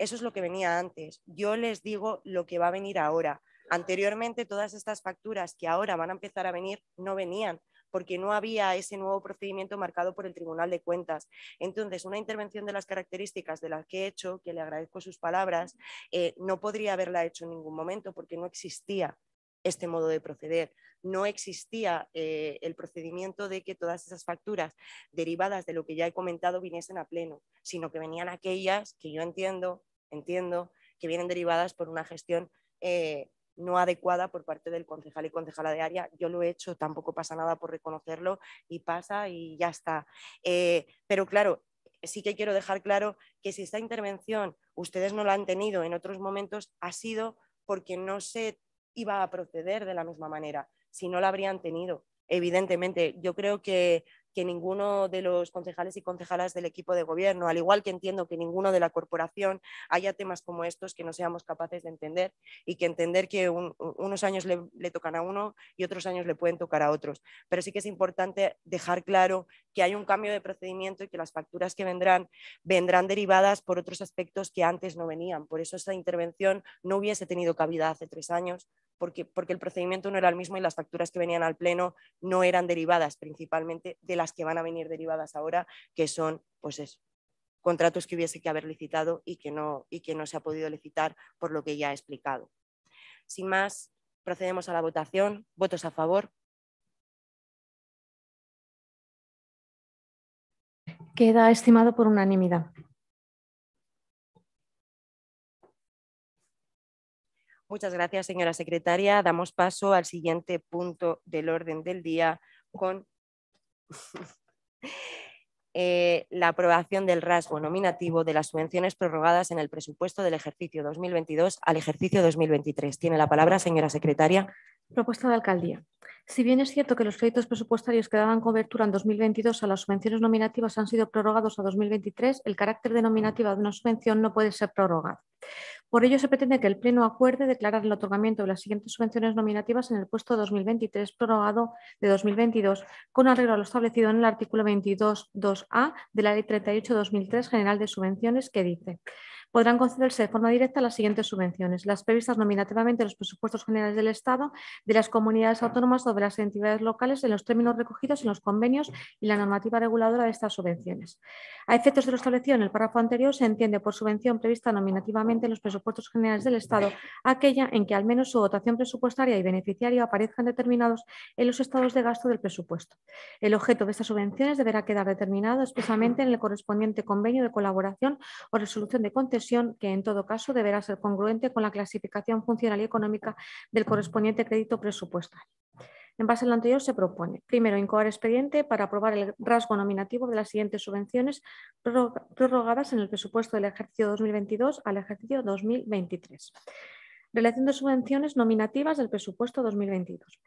Eso es lo que venía antes. Yo les digo lo que va a venir ahora. Anteriormente, todas estas facturas que ahora van a empezar a venir no venían porque no había ese nuevo procedimiento marcado por el Tribunal de Cuentas. Entonces, una intervención de las características de las que he hecho, que le agradezco sus palabras, eh, no podría haberla hecho en ningún momento porque no existía este modo de proceder. No existía eh, el procedimiento de que todas esas facturas derivadas de lo que ya he comentado viniesen a pleno, sino que venían aquellas que yo entiendo entiendo, que vienen derivadas por una gestión eh, no adecuada por parte del concejal y concejala de área. Yo lo he hecho, tampoco pasa nada por reconocerlo y pasa y ya está. Eh, pero claro, sí que quiero dejar claro que si esta intervención ustedes no la han tenido en otros momentos, ha sido porque no se iba a proceder de la misma manera, si no la habrían tenido. Evidentemente, yo creo que que ninguno de los concejales y concejalas del equipo de gobierno, al igual que entiendo que ninguno de la corporación haya temas como estos que no seamos capaces de entender y que entender que unos años le, tocan a uno y otros años le pueden tocar a otros. Pero sí que es importante dejar claro que hay un cambio de procedimiento y que las facturas que vendrán vendrán derivadas por otros aspectos que antes no venían. Por eso esa intervención no hubiese tenido cabida hace tres años, porque, el procedimiento no era el mismo y las facturas que venían al Pleno no eran derivadas principalmente de las que van a venir derivadas ahora, que son, pues contratos que hubiese que haber licitado y que no, y que no se ha podido licitar por lo que ya he explicado. Sin más, procedemos a la votación. ¿Votos a favor? Queda estimado por unanimidad. Muchas gracias, señora secretaria. Damos paso al siguiente punto del orden del día con eh, la aprobación del rasgo nominativo de las subvenciones prorrogadas en el presupuesto del ejercicio 2022 al ejercicio 2023. Tiene la palabra, señora secretaria. Propuesta de alcaldía. Si bien es cierto que los créditos presupuestarios que daban cobertura en 2022 a las subvenciones nominativas han sido prorrogados a 2023, el carácter de de una subvención no puede ser prorrogado. Por ello, se pretende que el Pleno acuerde declarar el otorgamiento de las siguientes subvenciones nominativas en el puesto 2023 prorrogado de 2022, con arreglo a lo establecido en el artículo 22.2a de la Ley 38-2003 General de Subvenciones, que dice podrán concederse de forma directa las siguientes subvenciones, las previstas nominativamente en los presupuestos generales del Estado, de las comunidades autónomas o de las entidades locales en los términos recogidos en los convenios y la normativa reguladora de estas subvenciones. A efectos de lo establecido en el párrafo anterior, se entiende por subvención prevista nominativamente en los presupuestos generales del Estado aquella en que al menos su dotación presupuestaria y beneficiario aparezcan determinados en los estados de gasto del presupuesto. El objeto de estas subvenciones deberá quedar determinado expresamente en el correspondiente convenio de colaboración o resolución de contestación que en todo caso deberá ser congruente con la clasificación funcional y económica del correspondiente crédito presupuestario. En base a lo anterior, se propone, primero, incoar expediente para aprobar el rasgo nominativo de las siguientes subvenciones prorrogadas en el presupuesto del ejercicio 2022 al ejercicio 2023. Relación de subvenciones nominativas del presupuesto 2022.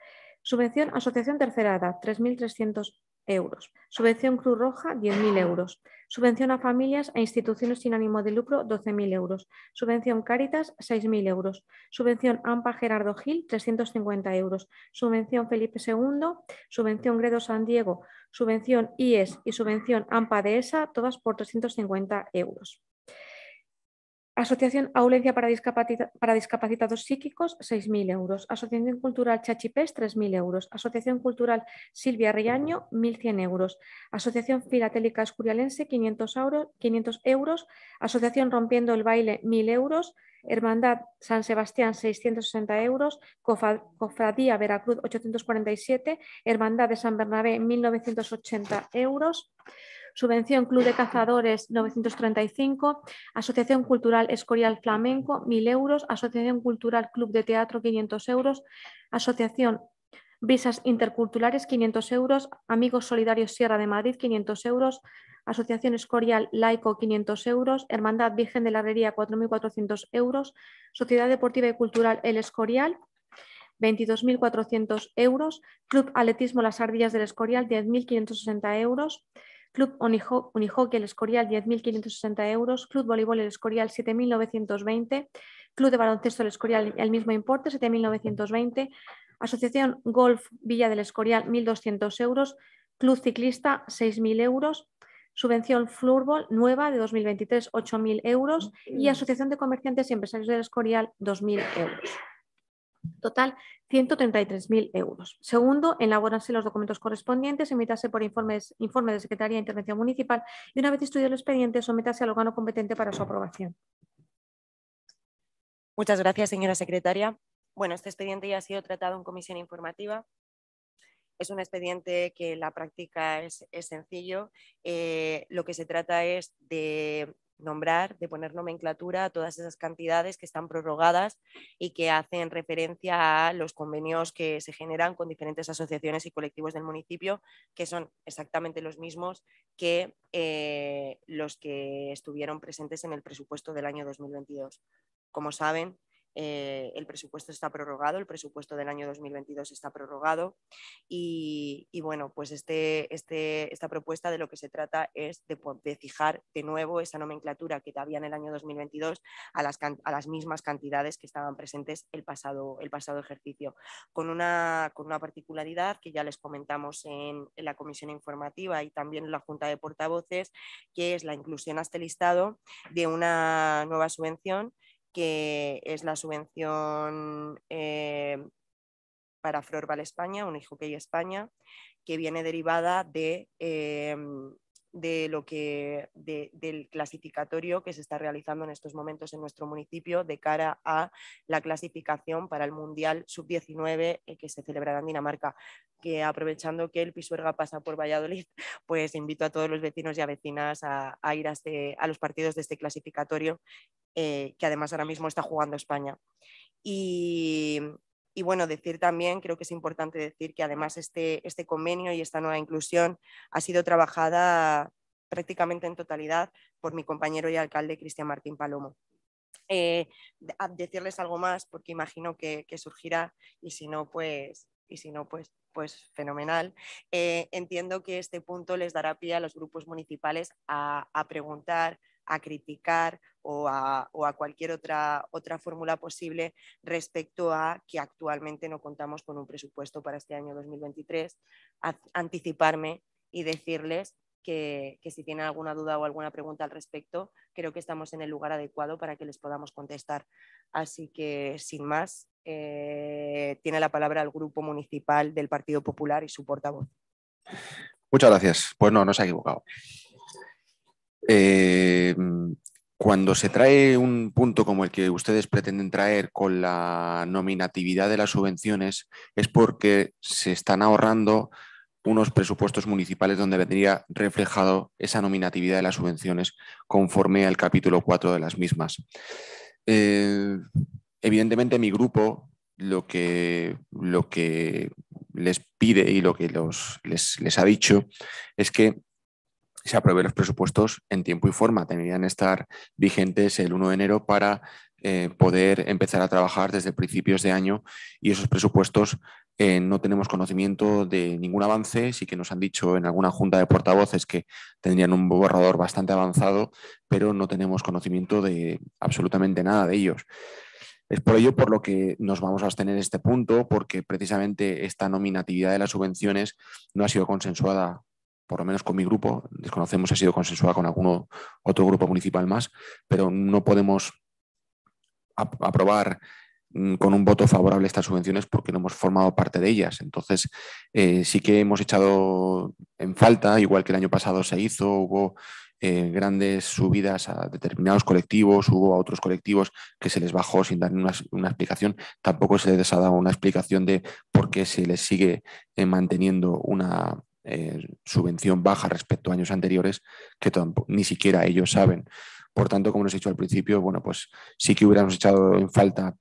Subvención Asociación Tercera Edad, 3.300 euros. Subvención Cruz Roja, 10.000 euros. Subvención a familias e instituciones sin ánimo de lucro, 12.000 euros. Subvención Cáritas, 6.000 euros. Subvención AMPA Gerardo Gil, 350 euros. Subvención Felipe II, subvención Gredo San Diego, subvención IES y subvención AMPA ESA, todas por 350 euros. Asociación Aulencia para, para Discapacitados Psíquicos, 6.000 euros. Asociación Cultural Chachipés, 3.000 euros. Asociación Cultural Silvia Riaño, 1.100 euros. Asociación Filatélica Escurialense, 500 euros, 500 euros. Asociación Rompiendo el Baile, 1.000 euros. Hermandad San Sebastián 660 euros, Cofradía Veracruz 847, Hermandad de San Bernabé 1980 euros, Subvención Club de Cazadores 935, Asociación Cultural Escorial Flamenco 1000 euros, Asociación Cultural Club de Teatro 500 euros, Asociación Visas Interculturales 500 euros, Amigos Solidarios Sierra de Madrid 500 euros, Asociación Escorial Laico 500 euros, Hermandad Virgen de la Herrería 4.400 euros, Sociedad Deportiva y Cultural El Escorial 22.400 euros, Club Atletismo Las Ardillas del Escorial 10.560 euros, Club Unihockey El Escorial 10.560 euros, Club Voleibol El Escorial 7.920, Club de Baloncesto El Escorial el mismo importe 7.920, Asociación Golf Villa del Escorial 1.200 euros, Club Ciclista 6.000 euros, Subvención Floorball nueva de 2023 8.000 euros y Asociación de Comerciantes y Empresarios del Escorial 2.000 euros. Total, 133.000 euros. Segundo, elaborarse los documentos correspondientes, invítase por informes, informe de Secretaría de Intervención Municipal y una vez estudiado el expediente, sométase al órgano competente para su aprobación. Muchas gracias, señora secretaria. Bueno, este expediente ya ha sido tratado en comisión informativa. Es un expediente que la práctica es, sencillo. Eh, lo que se trata es de nombrar, de poner nomenclatura a todas esas cantidades que están prorrogadas y que hacen referencia a los convenios que se generan con diferentes asociaciones y colectivos del municipio, que son exactamente los mismos que eh, los que estuvieron presentes en el presupuesto del año 2022. Como saben, eh, el presupuesto está prorrogado, el presupuesto del año 2022 está prorrogado y, bueno, pues este, este, esta propuesta de lo que se trata es de, fijar de nuevo esa nomenclatura que había en el año 2022 a las, mismas cantidades que estaban presentes el pasado, ejercicio, con una, particularidad que ya les comentamos en, en la comisión informativa y también en la Junta de Portavoces, que es la inclusión a este listado de una nueva subvención que es la subvención eh, para Florval España, que hay España, que viene derivada de em, de lo que, del clasificatorio que se está realizando en estos momentos en nuestro municipio de cara a la clasificación para el Mundial Sub-19 eh, que se celebrará en Dinamarca. Que aprovechando que el Pisuerga pasa por Valladolid, pues invito a todos los vecinos y a vecinas a, ir este, a, los partidos de este clasificatorio eh, que además ahora mismo está jugando España. Y, y bueno, decir también, creo que es importante decir que además este, este, convenio y esta nueva inclusión ha sido trabajada prácticamente en totalidad por mi compañero y alcalde Cristian Martín Palomo. Eh, decirles algo más porque imagino que, surgirá y si no, pues, y si no, pues, pues fenomenal. Eh, entiendo que este punto les dará pie a los grupos municipales a, a preguntar, a criticar o a, cualquier otra, otra fórmula posible respecto a que actualmente no contamos con un presupuesto para este año 2023, anticiparme y decirles que, si tienen alguna duda o alguna pregunta al respecto, creo que estamos en el lugar adecuado para que les podamos contestar. Así que, sin más, eh, tiene la palabra el Grupo Municipal del Partido Popular y su portavoz. Muchas gracias. Pues no, no se ha equivocado. Em, cuando se trae un punto como el que ustedes pretenden traer con la nominatividad de las subvenciones, es porque se están ahorrando unos presupuestos municipales donde vendría reflejado esa nominatividad de las subvenciones conforme al capítulo 4 de las mismas. Em, evidentemente mi grupo lo que, lo que les pide y lo que les, les ha dicho es que se aprueben los presupuestos en tiempo y forma. que estar vigentes el 1 de enero para eh, poder empezar a trabajar desde principios de año y esos presupuestos eh, no tenemos conocimiento de ningún avance, sí que nos han dicho en alguna junta de portavoces que tendrían un borrador bastante avanzado, pero no tenemos conocimiento de absolutamente nada de ellos. Es por ello por lo que nos vamos a abstener este punto, porque precisamente esta nominatividad de las subvenciones no ha sido consensuada por lo menos con mi grupo, desconocemos ha sido consensuada con algún otro grupo municipal más, pero no podemos aprobar mm, con un voto favorable estas subvenciones porque no hemos formado parte de ellas. Entonces, eh, sí que hemos echado en falta, igual que el año pasado se hizo, hubo eh, grandes subidas a determinados colectivos, hubo a otros colectivos que se les bajó sin dar una, explicación, tampoco se les ha dado una explicación de por qué se les sigue eh, manteniendo una, eh, subvención baja respecto a años anteriores que ni siquiera ellos saben. Por tanto, como les he dicho al principio, bueno, pues sí que hubiéramos echado en falta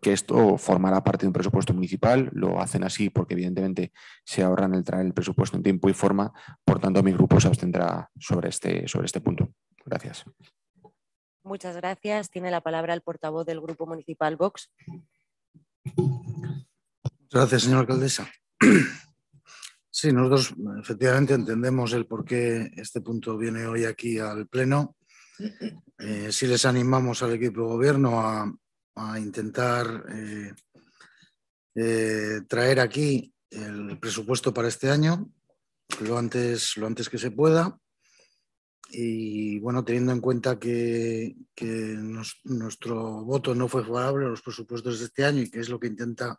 que esto formara parte de un presupuesto municipal, lo hacen así porque evidentemente se ahorran el traer el presupuesto en tiempo y forma, por tanto mi grupo se abstendrá sobre este, sobre este punto. Gracias. Muchas gracias. Tiene la palabra el portavoz del Grupo Municipal Vox. Gracias, señora alcaldesa. Sí, nosotros efectivamente entendemos el por qué este punto viene hoy aquí al Pleno. Eh, sí les animamos al equipo de gobierno a, intentar eh, eh, traer aquí el presupuesto para este año lo antes, lo antes que se pueda. Y bueno, teniendo en cuenta que, nuestro voto no fue favorable a los presupuestos de este año y que es lo que intenta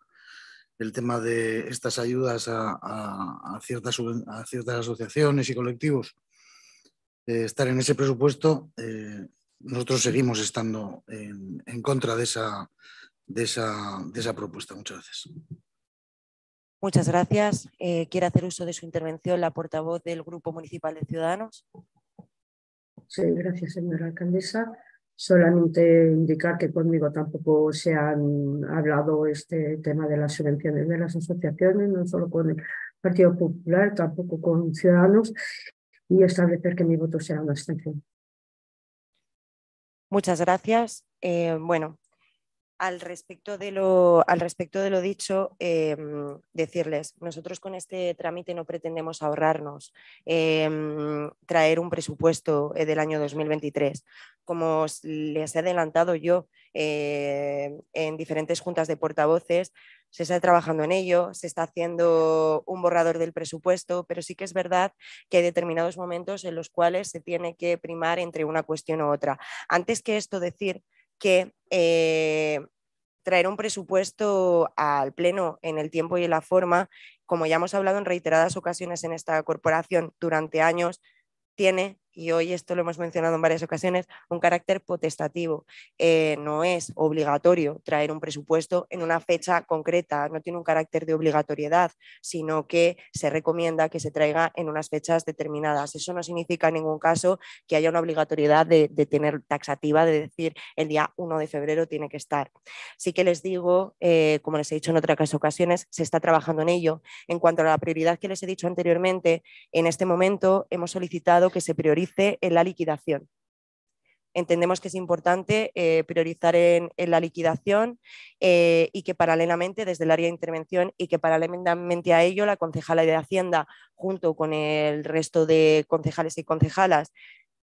el tema de estas ayudas a, ciertas, asociaciones y colectivos, eh, estar en ese presupuesto, eh, nosotros seguimos estando en, contra de esa, propuesta muchas gracias. Muchas gracias. Eh, ¿Quiere hacer uso de su intervención la portavoz del Grupo Municipal de Ciudadanos? Sí, gracias, señora alcaldesa solamente indicar que conmigo tampoco se han hablado este tema de las subvenciones de las asociaciones, no solo con el Partido Popular, tampoco con Ciudadanos, y establecer que mi voto sea una abstención. Muchas gracias. Eh, bueno, al respecto de lo, al respecto de lo dicho, em, decirles, nosotros con este trámite no pretendemos ahorrarnos em, traer un presupuesto eh, del año 2023. Como les he adelantado yo eh, en diferentes juntas de portavoces, se está trabajando en ello, se está haciendo un borrador del presupuesto, pero sí que es verdad que hay determinados momentos en los cuales se tiene que primar entre una cuestión u otra. Antes que esto decir que eh, traer un presupuesto al Pleno en el tiempo y en la forma, como ya hemos hablado en reiteradas ocasiones en esta corporación durante años, tiene y hoy esto lo hemos mencionado en varias ocasiones, un carácter potestativo. Eh, no es obligatorio traer un presupuesto en una fecha concreta, no tiene un carácter de obligatoriedad, sino que se recomienda que se traiga en unas fechas determinadas. Eso no significa en ningún caso que haya una obligatoriedad de, tener taxativa, de decir el día 1 de febrero tiene que estar. Sí que les digo, eh, como les he dicho en otras ocasiones, se está trabajando en ello. En cuanto a la prioridad que les he dicho anteriormente, en este momento hemos solicitado que se priorice en la liquidación. Entendemos que es importante eh, priorizar en, la liquidación eh, y que paralelamente desde el área de intervención y que paralelamente a ello la concejala de Hacienda junto con el resto de concejales y concejalas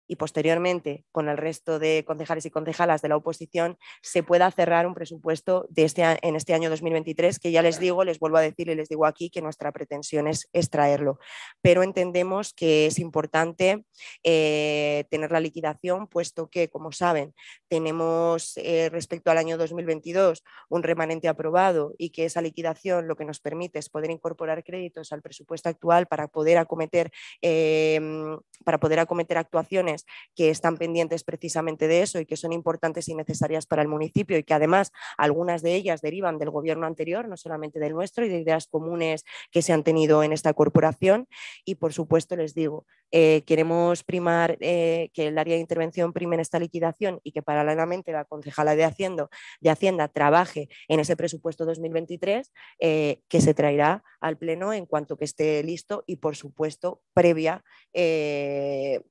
y posteriormente con el resto de concejales y concejalas de la oposición se pueda cerrar un presupuesto de este, en este año 2023, que ya les digo, les vuelvo a decir y les digo aquí que nuestra pretensión es, extraerlo. Pero entendemos que es importante eh, tener la liquidación, puesto que, como saben, tenemos eh, respecto al año 2022 un remanente aprobado y que esa liquidación lo que nos permite es poder incorporar créditos al presupuesto actual para poder acometer, em, para poder acometer actuaciones que están pendientes precisamente de eso y que son importantes y necesarias para el municipio y que además algunas de ellas derivan del gobierno anterior, no solamente del nuestro, y de ideas comunes que se han tenido en esta corporación. Y por supuesto, les digo, eh, queremos primar eh, que el área de intervención prime en esta liquidación y que paralelamente la concejala de Hacienda, de Hacienda trabaje en ese presupuesto 2023 eh, que se traerá al Pleno en cuanto que esté listo y, por supuesto, previa,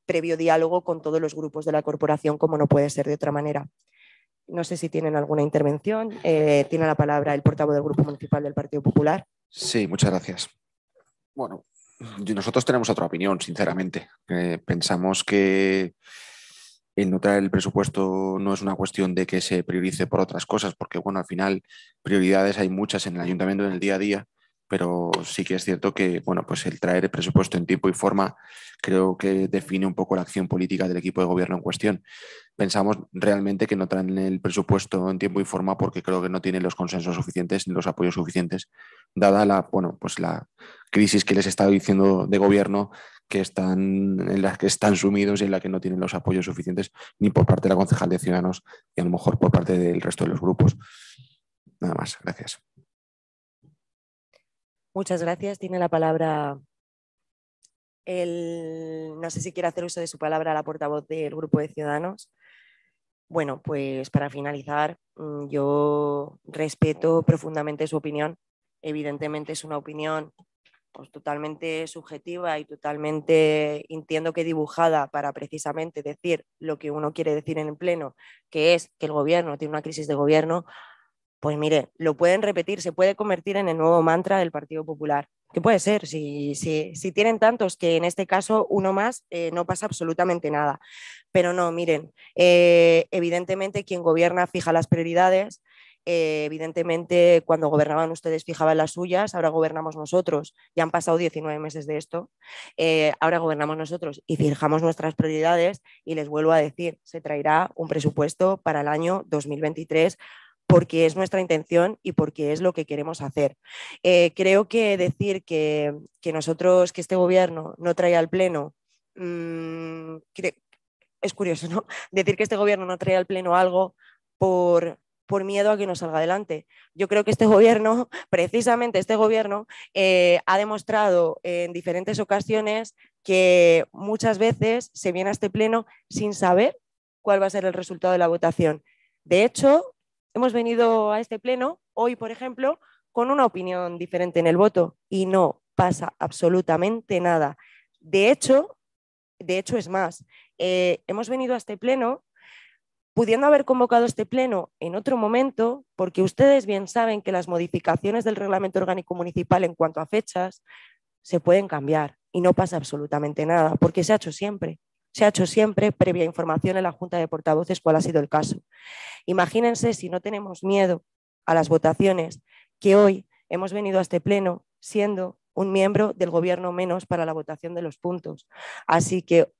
previo diálogo con todos los grupos de la corporación, como no puede ser de otra manera. No sé si tienen alguna intervención. tiene la palabra el portavoz del Grupo Municipal del Partido Popular. Sí, muchas gracias. Bueno, nosotros tenemos otra opinión, sinceramente. pensamos que el notar el presupuesto no es una cuestión de que se priorice por otras cosas, porque bueno, al final prioridades hay muchas en el ayuntamiento en el día a día pero sí que es cierto que bueno, pues el traer el presupuesto en tiempo y forma creo que define un poco la acción política del equipo de gobierno en cuestión. Pensamos realmente que no traen el presupuesto en tiempo y forma porque creo que no tienen los consensos suficientes ni los apoyos suficientes, dada la, pues la crisis que les está diciendo de gobierno que están, en la que están sumidos y en la que no tienen los apoyos suficientes ni por parte de la concejal de Ciudadanos y a lo mejor por parte del resto de los grupos. Nada más, gracias. Muchas gracias. Tiene la palabra el, no sé si quiere hacer uso de su palabra la portavoz del Grupo de Ciudadanos. Bueno, pues para finalizar, mm, yo respeto profundamente su opinión. Evidentemente es una opinión pues, totalmente subjetiva y totalmente, entiendo que dibujada para precisamente decir lo que uno quiere decir en el Pleno, que es que el Gobierno tiene una crisis de Gobierno, pues mire, lo pueden repetir, se puede convertir en el nuevo mantra del Partido Popular. ¿Qué puede ser? Si, si, si tienen tantos que en este caso uno más, eh, no pasa absolutamente nada. Pero no, miren, eh, evidentemente quien gobierna fija las prioridades, eh, evidentemente, cuando gobernaban ustedes fijaban las suyas, ahora gobernamos nosotros. Ya han pasado 19 meses de esto. ahora gobernamos nosotros y fijamos nuestras prioridades y les vuelvo a decir, se traerá un presupuesto para el año 2023 porque es nuestra intención y porque es lo que queremos hacer. Eh, creo que decir que, nosotros, que este gobierno no trae al Pleno, mm, es curioso, ¿no? Decir que este gobierno no trae al Pleno algo por, por miedo a que no salga adelante. Yo creo que este gobierno, precisamente este gobierno, eh, ha demostrado en diferentes ocasiones que muchas veces se viene a este pleno sin saber cuál va a ser el resultado de la votación. De hecho, hemos venido a este pleno hoy, por ejemplo, con una opinión diferente en el voto y no pasa absolutamente nada. De hecho, de hecho es más, eh, hemos venido a este pleno pudiendo haber convocado este pleno en otro momento, porque ustedes bien saben que las modificaciones del reglamento orgánico municipal en cuanto a fechas se pueden cambiar y no pasa absolutamente nada, porque se ha hecho siempre se ha hecho siempre previa información en la Junta de Portavoces cuál ha sido el caso. Imagínense si no tenemos miedo a las votaciones que hoy hemos venido a este pleno siendo un miembro del gobierno menos para la votación de los puntos. Así que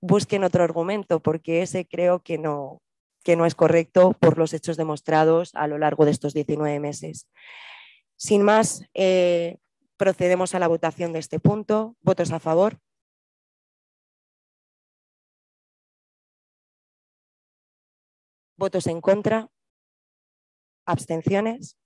busquen otro argumento porque ese creo que no, que no es correcto por los hechos demostrados a lo largo de estos 19 meses. Sin más, eh, procedemos a la votación de este punto. ¿Votos a favor? votos en contra, abstenciones.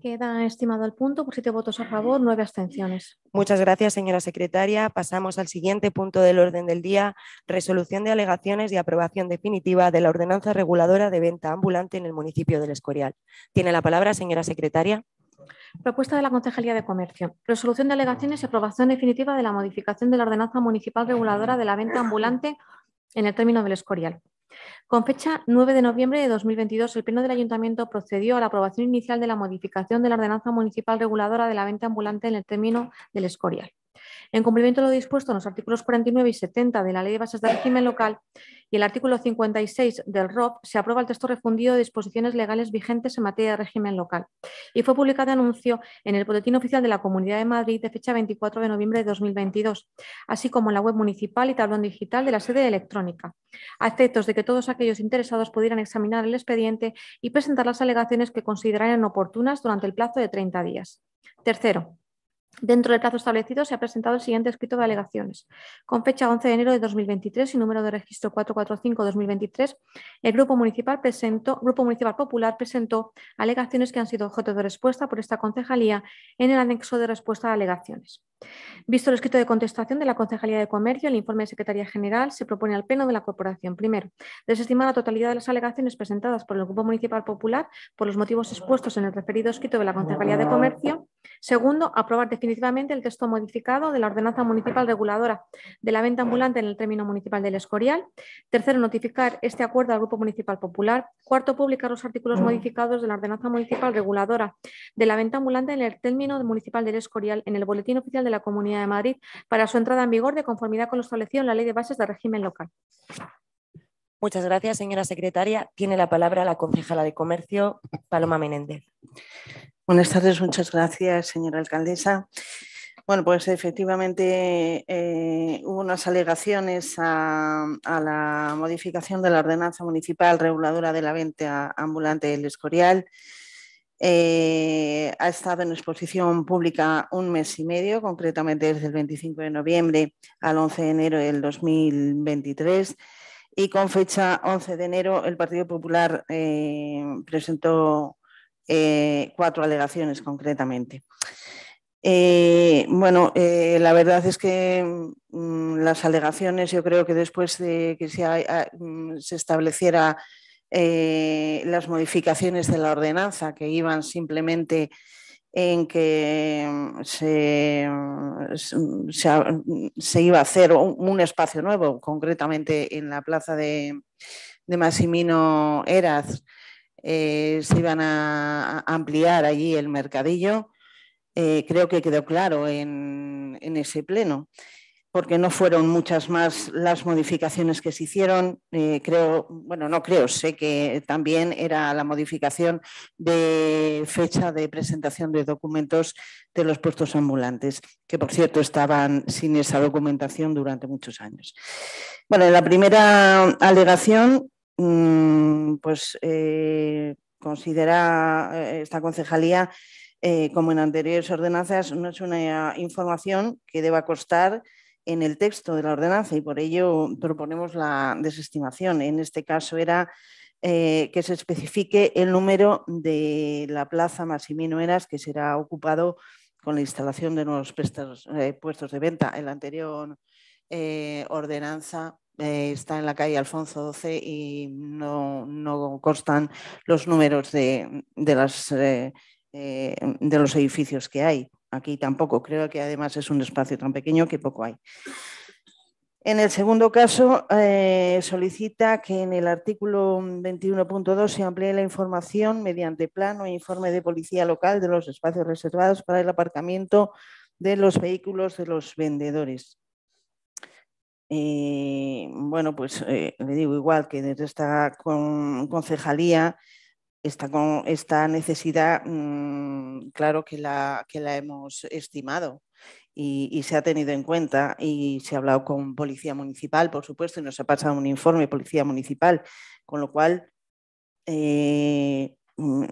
Queda estimado el punto por siete votos a favor, nueve abstenciones. Muchas gracias, señora secretaria. Pasamos al siguiente punto del orden del día, resolución de alegaciones y aprobación definitiva de la ordenanza reguladora de venta ambulante en el municipio del Escorial. Tiene la palabra, señora secretaria. Propuesta de la Concejalía de Comercio. Resolución de alegaciones y ah. aprobación definitiva de la modificación de la ordenanza municipal reguladora de la venta ambulante en el término del Escorial. Con fecha 9 de noviembre de 2022, el Pleno del Ayuntamiento procedió a la aprobación inicial de la modificación de la ordenanza municipal reguladora de la venta ambulante en el término del Escorial. En cumplimiento de lo dispuesto en los artículos 49 y 70 de la Ley de Bases de Régimen Local y el artículo 56 del ROP se aprueba el texto refundido de disposiciones legales vigentes en materia de régimen local y fue publicado anuncio en el Boletín Oficial de la Comunidad de Madrid de fecha 24 de noviembre de 2022, así como en la web municipal y tablón digital de la sede electrónica, a efectos de que todos aquellos interesados pudieran examinar el expediente y presentar las alegaciones que consideraran oportunas durante el plazo de 30 días. Tercero, Dentro del plazo establecido se ha presentado el siguiente escrito de alegaciones. Con fecha 11 de enero de 2023 y número de registro 445-2023, el Grupo Municipal, presentó, Grupo Municipal Popular presentó alegaciones que han sido objeto de respuesta por esta concejalía en el anexo de respuesta a alegaciones. Visto el escrito de contestación de la Concejalía de Comercio, el informe de Secretaría General se propone al Pleno de la Corporación. Primero, desestimar la totalidad de las alegaciones presentadas por el Grupo Municipal Popular por los motivos expuestos en el referido escrito de la Concejalía de Comercio. Segundo, aprobar definitivamente el texto modificado de la Ordenanza Municipal Reguladora de la Venta Ambulante en el término municipal del Escorial. Tercero, notificar este acuerdo al Grupo Municipal Popular. Cuarto, publicar los artículos modificados de la Ordenanza Municipal Reguladora de la Venta Ambulante en el término municipal del Escorial en el Boletín Oficial de la Comunidad de Madrid para su entrada en vigor de conformidad con lo establecido en la Ley de Bases de Régimen Local. Muchas gracias, señora secretaria. Tiene la palabra la concejala de Comercio, Paloma Menéndez. Buenas tardes, muchas gracias, señora alcaldesa. Bueno, pues efectivamente eh, hubo unas alegaciones a, a, la modificación de la ordenanza municipal reguladora de la venta ambulante del Escorial. Eh, ha estado en exposición pública un mes y medio, concretamente desde el 25 de noviembre al 11 de enero del 2023. Y con fecha 11 de enero, el Partido Popular eh, presentó eh, cuatro alegaciones concretamente. bueno, la verdad es que mm, las alegaciones, yo creo que después de que se mm, estableciera eh, las modificaciones de la ordenanza que iban simplemente en que mm, mm, mm, se, iba a hacer un, espacio nuevo, concretamente en la plaza de, de Massimino Eraz, eh, se iban a, ampliar allí el mercadillo. Eh, creo que quedó claro en ese pleno porque no fueron muchas más las modificaciones que se hicieron. Eh, creo, bueno, no creo, sé que también era la modificación de fecha de presentación de documentos de los puestos ambulantes, que por cierto estaban sin esa documentación durante muchos años. Bueno, la primera alegación, mm, pues eh, considera eh, esta concejalía. como en anteriores ordenanzas, no es una información que deba costar en el texto de la ordenanza y por ello proponemos la desestimación. En este caso era eh, que se especifique el número de la plaza Eras, que será ocupado con la instalación de nuevos eh, puestos, de venta. En la anterior eh, ordenanza está en la calle Alfonso XII y no, constan los números de los edificios que hay. Aquí tampoco, creo que además es un espacio tan pequeño que poco hay. En el segundo caso, eh, solicita que en el artículo 21.2 se amplíe la información mediante plano e informe de policía local de los espacios reservados para el aparcamiento de los vehículos de los vendedores. bueno, pues eh, le digo igual que desde esta con, concejalía esta, esta necesidad, mm, claro que la, hemos estimado. Y, se ha tenido en cuenta y se ha hablado con Policía Municipal, por supuesto, y nos ha pasado un informe Policía Municipal, con lo cual eh, mm,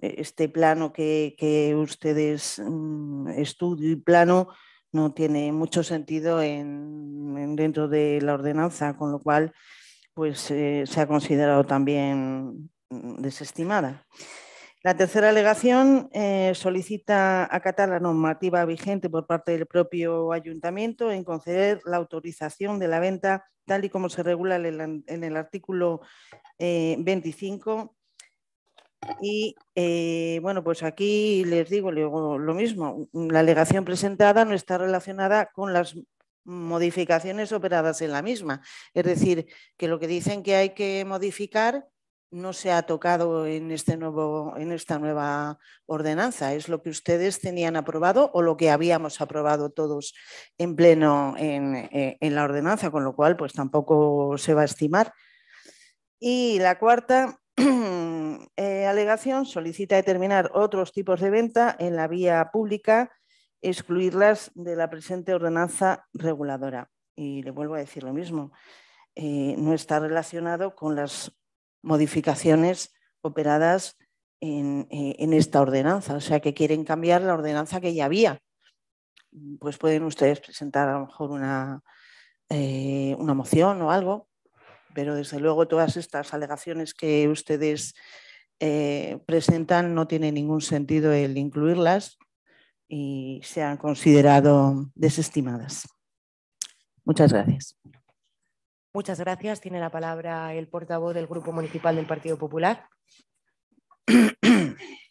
este plano que, ustedes mm, estudian, y plano no tiene mucho sentido dentro de la ordenanza, con lo cual pues eh, se ha considerado también desestimada. La tercera alegación eh, solicita acatar la normativa vigente por parte del propio ayuntamiento en conceder la autorización de la venta tal y como se regula en el, artículo 25. Eh, y eh, bueno, pues aquí les digo lo mismo, la alegación presentada no está relacionada con las modificaciones operadas en la misma. Es decir, que lo que dicen que hay que modificar no se ha tocado en, este nuevo, en esta nueva ordenanza. Es lo que ustedes tenían aprobado o lo que habíamos aprobado todos en pleno en, eh, la ordenanza, con lo cual pues tampoco se va a estimar. Y la cuarta eh, alegación solicita determinar otros tipos de venta en la vía pública, excluirlas de la presente ordenanza reguladora. Y le vuelvo a decir lo mismo. Eh, no está relacionado con las modificaciones operadas eh, en, esta ordenanza, o sea que quieren cambiar la ordenanza que ya había. Pues pueden ustedes presentar a lo mejor una, eh, una moción o algo, pero desde luego todas estas alegaciones que ustedes eh, presentan no tiene ningún sentido el incluirlas y se han considerado desestimadas. Muchas gracias. Muchas gracias. Tiene la palabra el portavoz del Grupo Municipal del Partido Popular.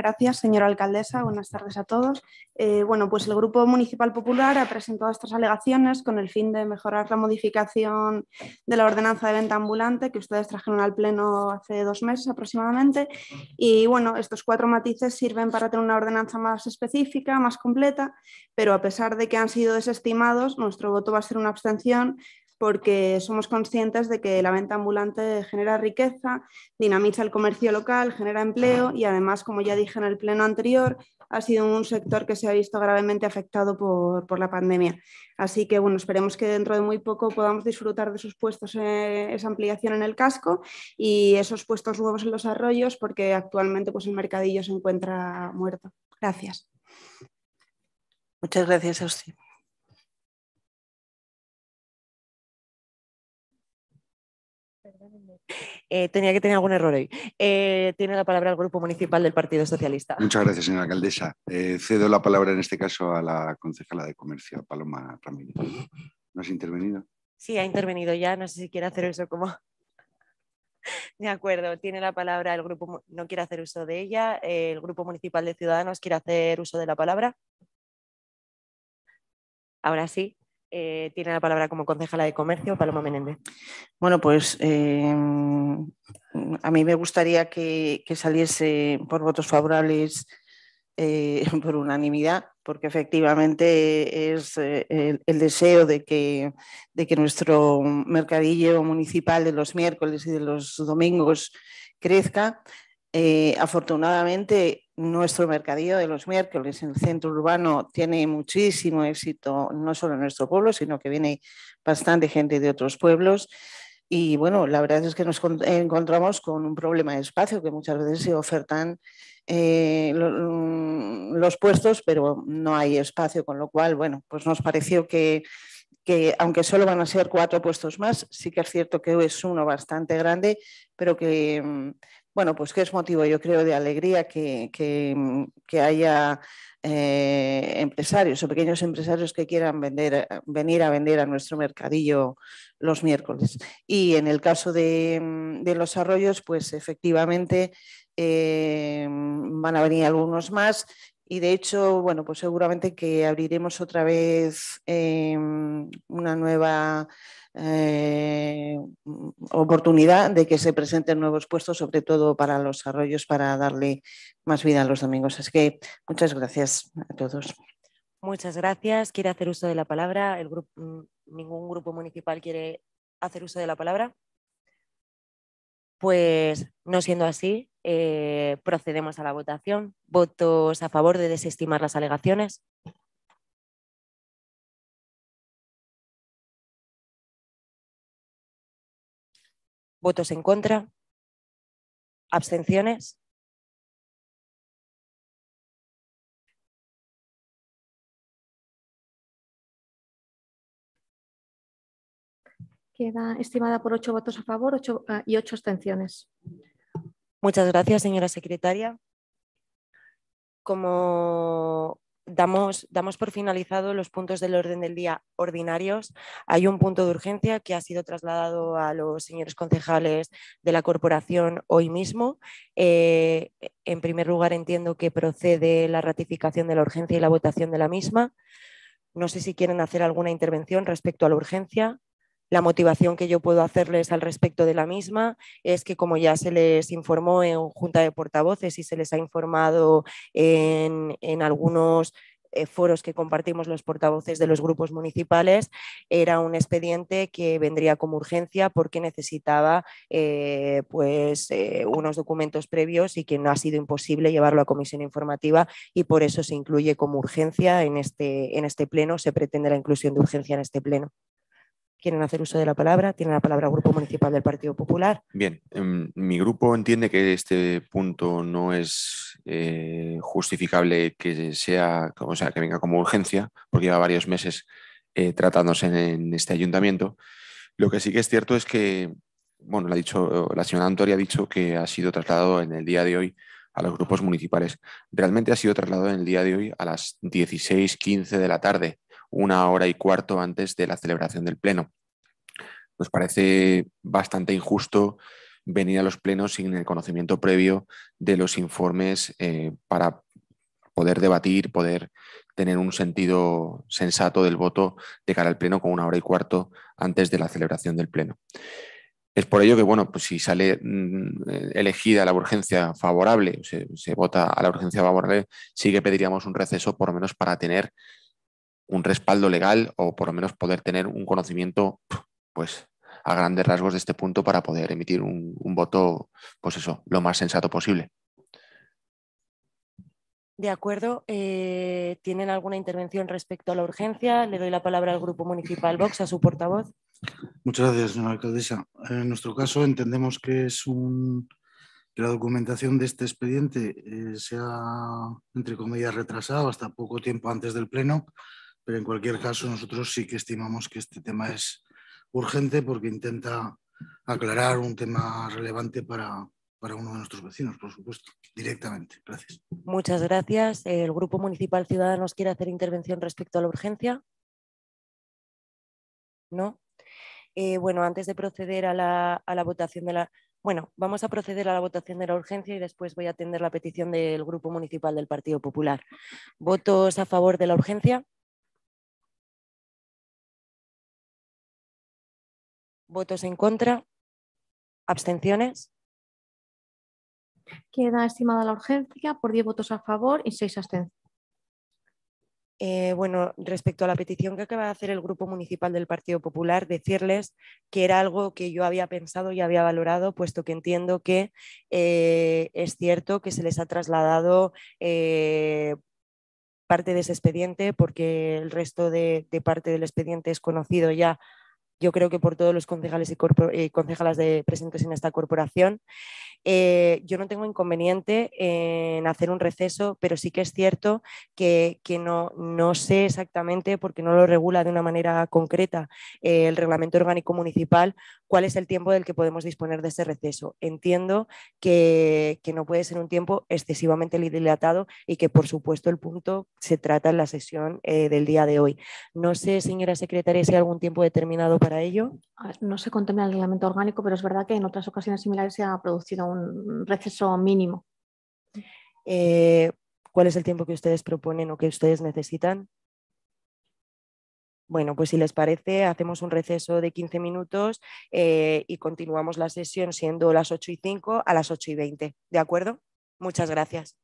Gracias, señora alcaldesa. Buenas tardes a todos. Eh, bueno, pues el Grupo Municipal Popular ha presentado estas alegaciones con el fin de mejorar la modificación de la ordenanza de venta ambulante que ustedes trajeron al Pleno hace dos meses aproximadamente. Y bueno, estos cuatro matices sirven para tener una ordenanza más específica, más completa, pero a pesar de que han sido desestimados, nuestro voto va a ser una abstención porque somos conscientes de que la venta ambulante genera riqueza, dinamiza el comercio local, genera empleo y además, como ya dije en el pleno anterior, ha sido un sector que se ha visto gravemente afectado por, la pandemia. Así que, bueno, esperemos que dentro de muy poco podamos disfrutar de esos puestos, eh, esa ampliación en el casco y esos puestos nuevos en los arroyos, porque actualmente pues, el mercadillo se encuentra muerto. Gracias. Muchas gracias a usted. Eh, tenía que tener algún error hoy. Eh, tiene la palabra el Grupo Municipal del Partido Socialista. Muchas gracias, señora alcaldesa. Eh, cedo la palabra en este caso a la concejala de Comercio, Paloma Ramírez. ¿No has intervenido? Sí, ha intervenido ya. No sé si quiere hacer eso como. De acuerdo, tiene la palabra el grupo, no quiere hacer uso de ella. El Grupo Municipal de Ciudadanos quiere hacer uso de la palabra. Ahora sí. Eh, tiene la palabra como concejala de comercio, Paloma Menéndez. Bueno, pues eh, a mí me gustaría que, saliese por votos favorables eh, por unanimidad, porque efectivamente es el, deseo de que, de que, nuestro mercadillo municipal de los miércoles y de los domingos crezca. afortunadamente, nuestro mercadillo de los miércoles en el centro urbano tiene muchísimo éxito, no solo en nuestro pueblo, sino que viene bastante gente de otros pueblos. Y bueno, la verdad es que nos encontramos con un problema de espacio, que muchas veces se ofertan eh, mm, los puestos, pero no hay espacio, con lo cual, bueno, pues nos pareció que, que aunque solo van a ser cuatro puestos más, sí que es cierto que es uno bastante grande, pero que mm, bueno, pues que es motivo, yo creo, de alegría que, haya eh, empresarios o pequeños empresarios que quieran venir a vender a nuestro mercadillo los miércoles. Y en el caso de, los arroyos, pues efectivamente eh, van a venir algunos más. Y de hecho, bueno, pues seguramente que abriremos otra vez eh, una nueva eh, oportunidad de que se presenten nuevos puestos, sobre todo para los arroyos, para darle más vida a los domingos. Así que muchas gracias a todos. Muchas gracias. ¿Quiere hacer uso de la palabra? El grupo, mm, ¿Ningún grupo municipal quiere hacer uso de la palabra? Pues no siendo así, eh, procedemos a la votación. ¿Votos a favor de desestimar las alegaciones? ¿Votos en contra? ¿Abstenciones? Queda estimada por ocho votos a favor ah, y ocho abstenciones. Muchas gracias, señora secretaria. Como damos, por finalizado los puntos del orden del día ordinarios. Hay un punto de urgencia que ha sido trasladado a los señores concejales de la corporación hoy mismo. Eh, en primer lugar, entiendo que procede la ratificación de la urgencia y la votación de la misma. No sé si quieren hacer alguna intervención respecto a la urgencia la motivación que yo puedo hacerles al respecto de la misma es que, como ya se les informó en Junta de Portavoces y se les ha informado en, algunos eh, foros que compartimos los portavoces de los grupos municipales, era un expediente que vendría como urgencia porque necesitaba eh, pues, eh, unos documentos previos y que no ha sido imposible llevarlo a comisión informativa y por eso se incluye como urgencia en este, en este pleno, se pretende la inclusión de urgencia en este pleno quieren hacer uso de la palabra. Tiene la palabra Grupo Municipal del Partido Popular. Bien, em, mi grupo entiende que este punto no es eh, justificable que sea, o sea, que venga como urgencia, porque lleva varios meses eh, tratándose en, este ayuntamiento. Lo que sí que es cierto es que, bueno, lo ha dicho, la señora Antoria ha dicho que ha sido trasladado en el día de hoy a los grupos municipales. Realmente ha sido trasladado en el día de hoy a las 16.15 de la tarde una hora y cuarto antes de la celebración del Pleno. Nos parece bastante injusto venir a los plenos sin el conocimiento previo de los informes eh, para poder debatir, poder tener un sentido sensato del voto de cara al pleno con una hora y cuarto antes de la celebración del pleno. Es por ello que, bueno, pues si sale mm, elegida la urgencia favorable, se, se vota a la urgencia favorable, sí que pediríamos un receso por lo menos para tener un respaldo legal o por lo menos poder tener un conocimiento pues a grandes rasgos de este punto para poder emitir un, voto pues eso lo más sensato posible de acuerdo. Eh, ¿Tienen alguna intervención respecto a la urgencia? Le doy la palabra al Grupo Municipal Vox, a su portavoz. Muchas gracias, señora alcaldesa. En nuestro caso, entendemos que, es un, que la documentación de este expediente eh, se ha, entre comillas, retrasado hasta poco tiempo antes del Pleno pero en cualquier caso nosotros sí que estimamos que este tema es urgente porque intenta aclarar un tema relevante para, uno de nuestros vecinos, por supuesto, directamente. Gracias. Muchas gracias. ¿El Grupo Municipal Ciudadanos quiere hacer intervención respecto a la urgencia? ¿No? Eh, bueno, antes de proceder a la, a la, votación de la... Bueno, vamos a proceder a la votación de la urgencia y después voy a atender la petición del Grupo Municipal del Partido Popular. ¿Votos a favor de la urgencia? ¿Votos en contra? ¿Abstenciones? Queda estimada la urgencia por 10 votos a favor y 6 abstenciones. Eh, bueno, respecto a la petición que acaba de hacer el Grupo Municipal del Partido Popular, decirles que era algo que yo había pensado y había valorado, puesto que entiendo que eh, es cierto que se les ha trasladado eh, parte de ese expediente, porque el resto de parte del expediente es conocido ya yo creo que por todos los concejales y, eh, concejalas presentes en esta corporación. Eh, yo no tengo inconveniente en hacer un receso, pero sí que es cierto que, no, no, sé exactamente, porque no lo regula de una manera concreta eh, el reglamento orgánico municipal, cuál es el tiempo del que podemos disponer de ese receso. Entiendo que, no puede ser un tiempo excesivamente dilatado y que, por supuesto, el punto se trata en la sesión del día de hoy. No sé, señora secretaria, si hay algún tiempo determinado ello? No se contempla el reglamento orgánico, pero es verdad que en otras ocasiones similares se ha producido un receso mínimo. Eh, ¿Cuál es el tiempo que ustedes proponen o que ustedes necesitan? Bueno, pues si les parece, hacemos un receso de 15 minutos eh, y continuamos la sesión siendo las 8 y 5 a las 8 y 20. ¿De acuerdo? Muchas gracias.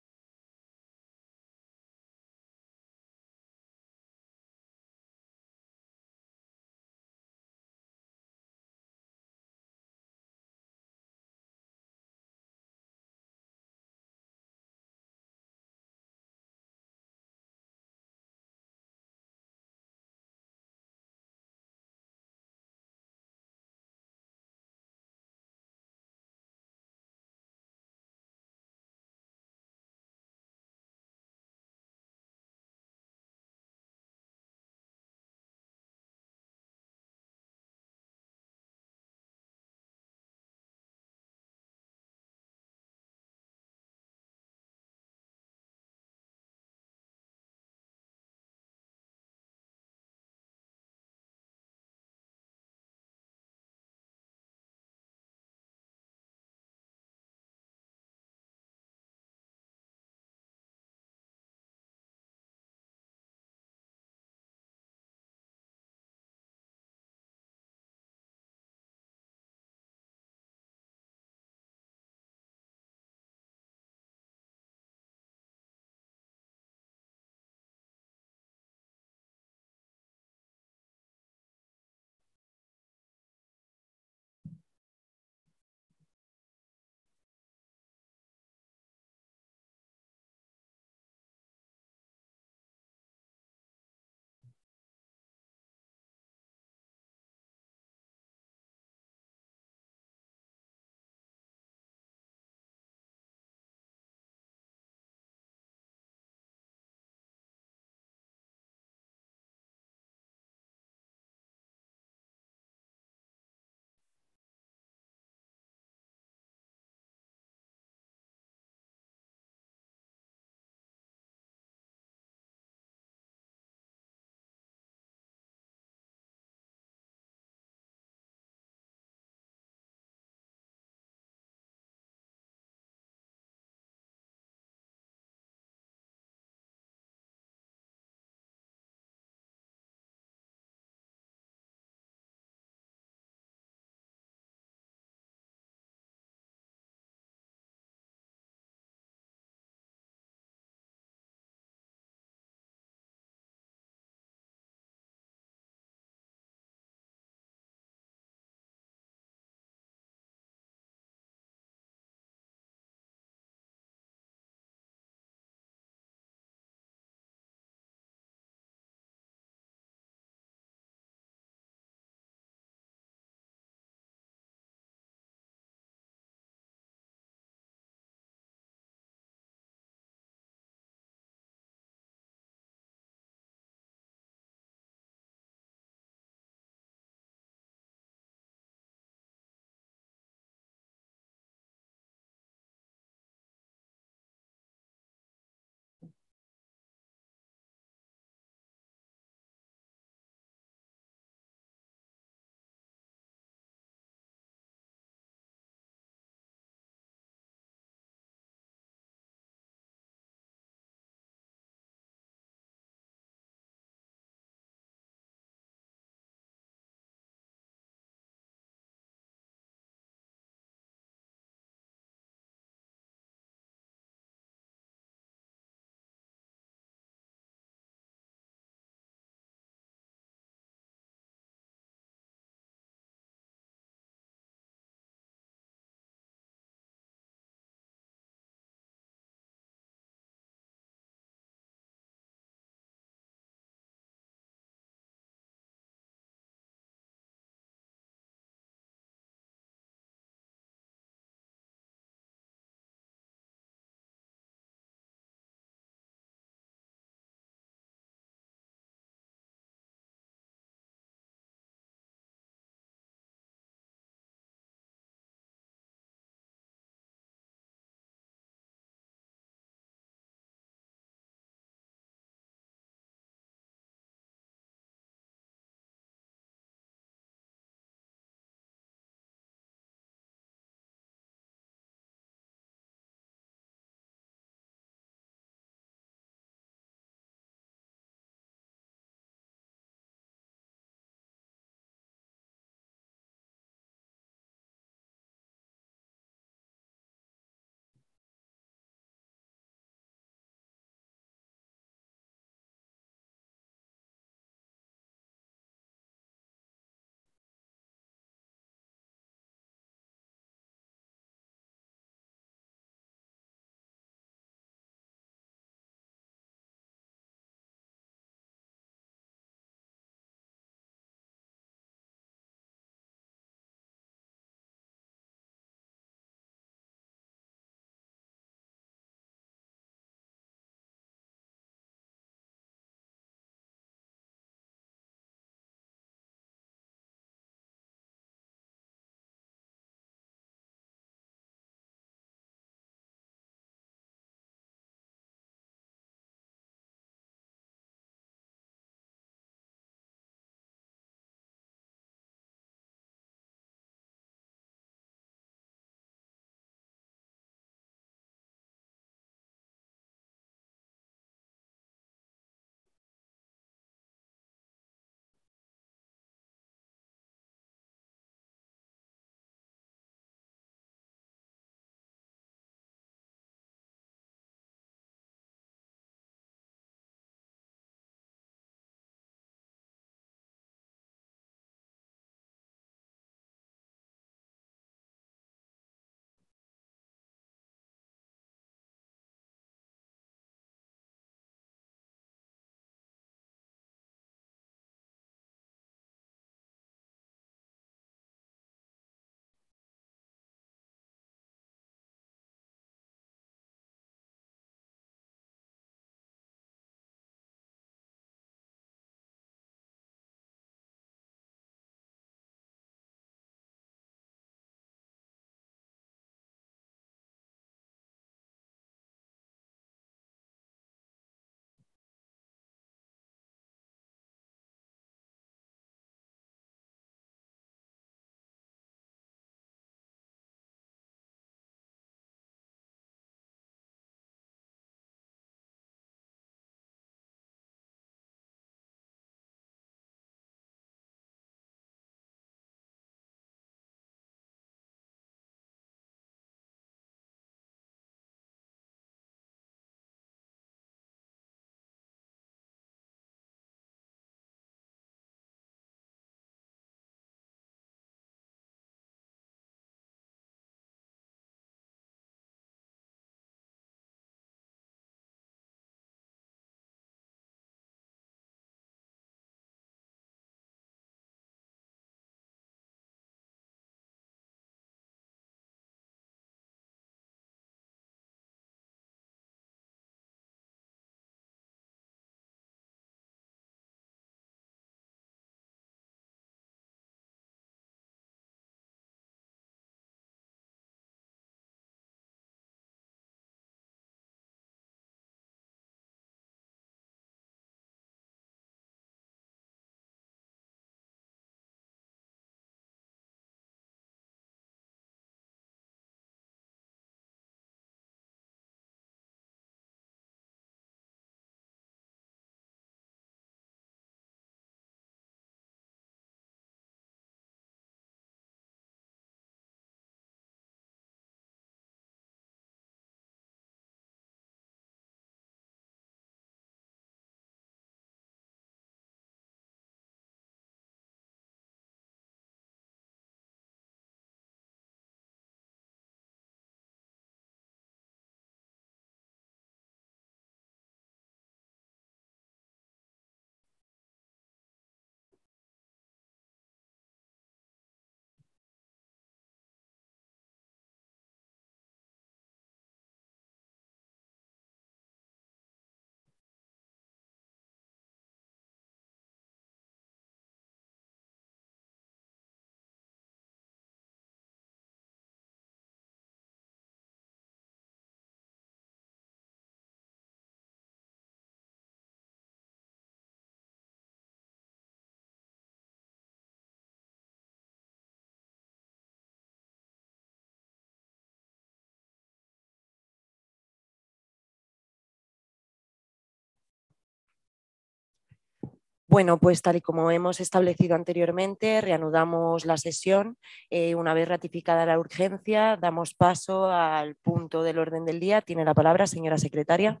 Bueno, pues tal y como hemos establecido anteriormente, reanudamos la sesión. Eh, una vez ratificada la urgencia, damos paso al punto del orden del día. Tiene la palabra, señora secretaria.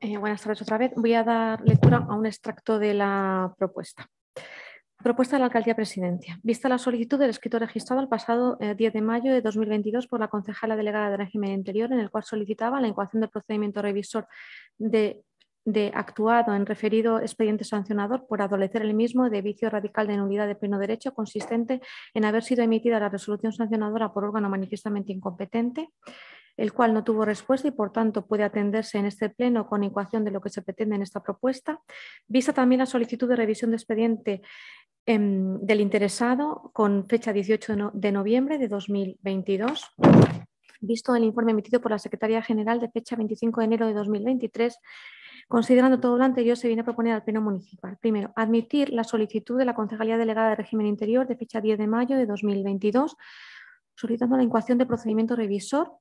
Eh, buenas tardes otra vez. Voy a dar lectura a un extracto de la propuesta. Propuesta de la Alcaldía Presidencia. Vista la solicitud del escrito registrado el pasado 10 eh, de mayo de 2022 por la concejala delegada de régimen interior, en el cual solicitaba la incoación del procedimiento revisor de de actuado en referido expediente sancionador por adolecer el mismo de vicio radical de nulidad de pleno derecho consistente en haber sido emitida la resolución sancionadora por órgano manifiestamente incompetente, el cual no tuvo respuesta y por tanto puede atenderse en este pleno con ecuación de lo que se pretende en esta propuesta, vista también la solicitud de revisión de expediente em, del interesado con fecha 18 de, de noviembre de 2022 visto el informe emitido por la Secretaría General de fecha 25 de enero de 2023 Considerando todo lo anterior, se viene a proponer al Pleno Municipal, primero, admitir la solicitud de la Concejalía Delegada de Régimen Interior de fecha 10 de mayo de 2022 solicitando la incoación de procedimiento revisor.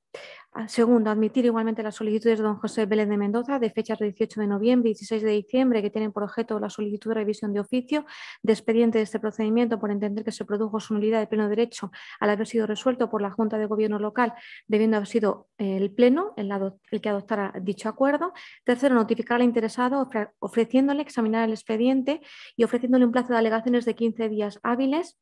Ah, segundo, admitir igualmente las solicitudes de don José Vélez de Mendoza de fechas de 18 de noviembre y 16 de diciembre que tienen por objeto la solicitud de revisión de oficio de expediente de este procedimiento por entender que se produjo su nulidad de pleno derecho al haber sido resuelto por la Junta de Gobierno local, debiendo haber sido el Pleno el, que adoptara dicho acuerdo. Tercero, notificar al interesado ofreciéndole examinar el expediente y ofreciéndole un plazo de alegaciones de 15 días hábiles.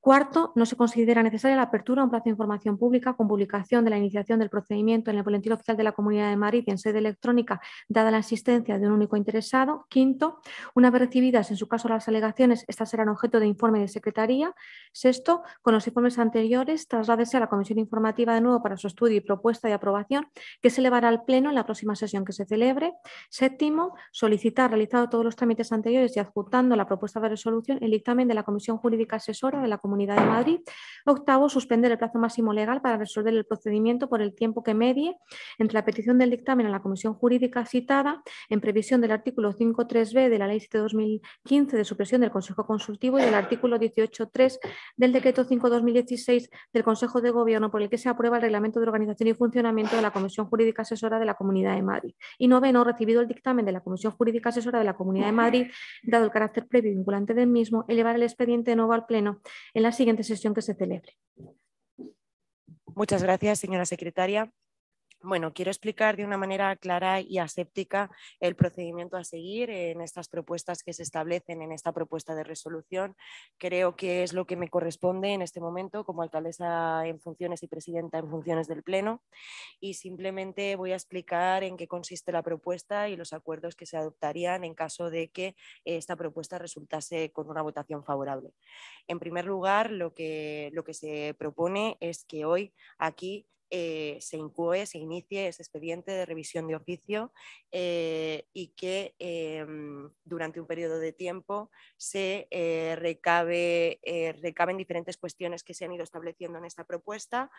Cuarto, no se considera necesaria la apertura a un plazo de información pública con publicación de la iniciación del procedimiento en el Boletín Oficial de la Comunidad de Madrid y en sede electrónica, dada la asistencia de un único interesado. Quinto, una vez recibidas, en su caso, las alegaciones, estas serán objeto de informe de Secretaría. Sexto, con los informes anteriores, trasládese a la Comisión Informativa de nuevo para su estudio y propuesta de aprobación, que se elevará al Pleno en la próxima sesión que se celebre. Séptimo, solicitar, realizado todos los trámites anteriores y adjuntando la propuesta de resolución, el dictamen de la Comisión Jurídica Asesora de la Comunidad Comunidad de Madrid. Octavo, suspender el plazo máximo legal para resolver el procedimiento por el tiempo que medie entre la petición del dictamen a la comisión jurídica citada en previsión del artículo 5.3b de la Ley 7-2015 de supresión del Consejo Consultivo y del artículo 18.3 del Decreto 5-2016 del Consejo de Gobierno por el que se aprueba el Reglamento de Organización y Funcionamiento de la Comisión Jurídica Asesora de la Comunidad de Madrid. Y noveno, recibido el dictamen de la Comisión Jurídica Asesora de la Comunidad de Madrid, dado el carácter previo y vinculante del mismo, elevar el expediente de nuevo al Pleno en la siguiente sesión que se celebre. Muchas gracias, señora secretaria. Bueno, quiero explicar de una manera clara y aséptica el procedimiento a seguir en estas propuestas que se establecen en esta propuesta de resolución. Creo que es lo que me corresponde en este momento como alcaldesa en funciones y presidenta en funciones del Pleno y simplemente voy a explicar en qué consiste la propuesta y los acuerdos que se adoptarían en caso de que esta propuesta resultase con una votación favorable. En primer lugar, lo que, lo que se propone es que hoy aquí eh, se incue, se inicie ese expediente de revisión de oficio eh, y que eh, durante un periodo de tiempo se recabe, recaben diferentes cuestiones que se han ido estableciendo en esta propuesta,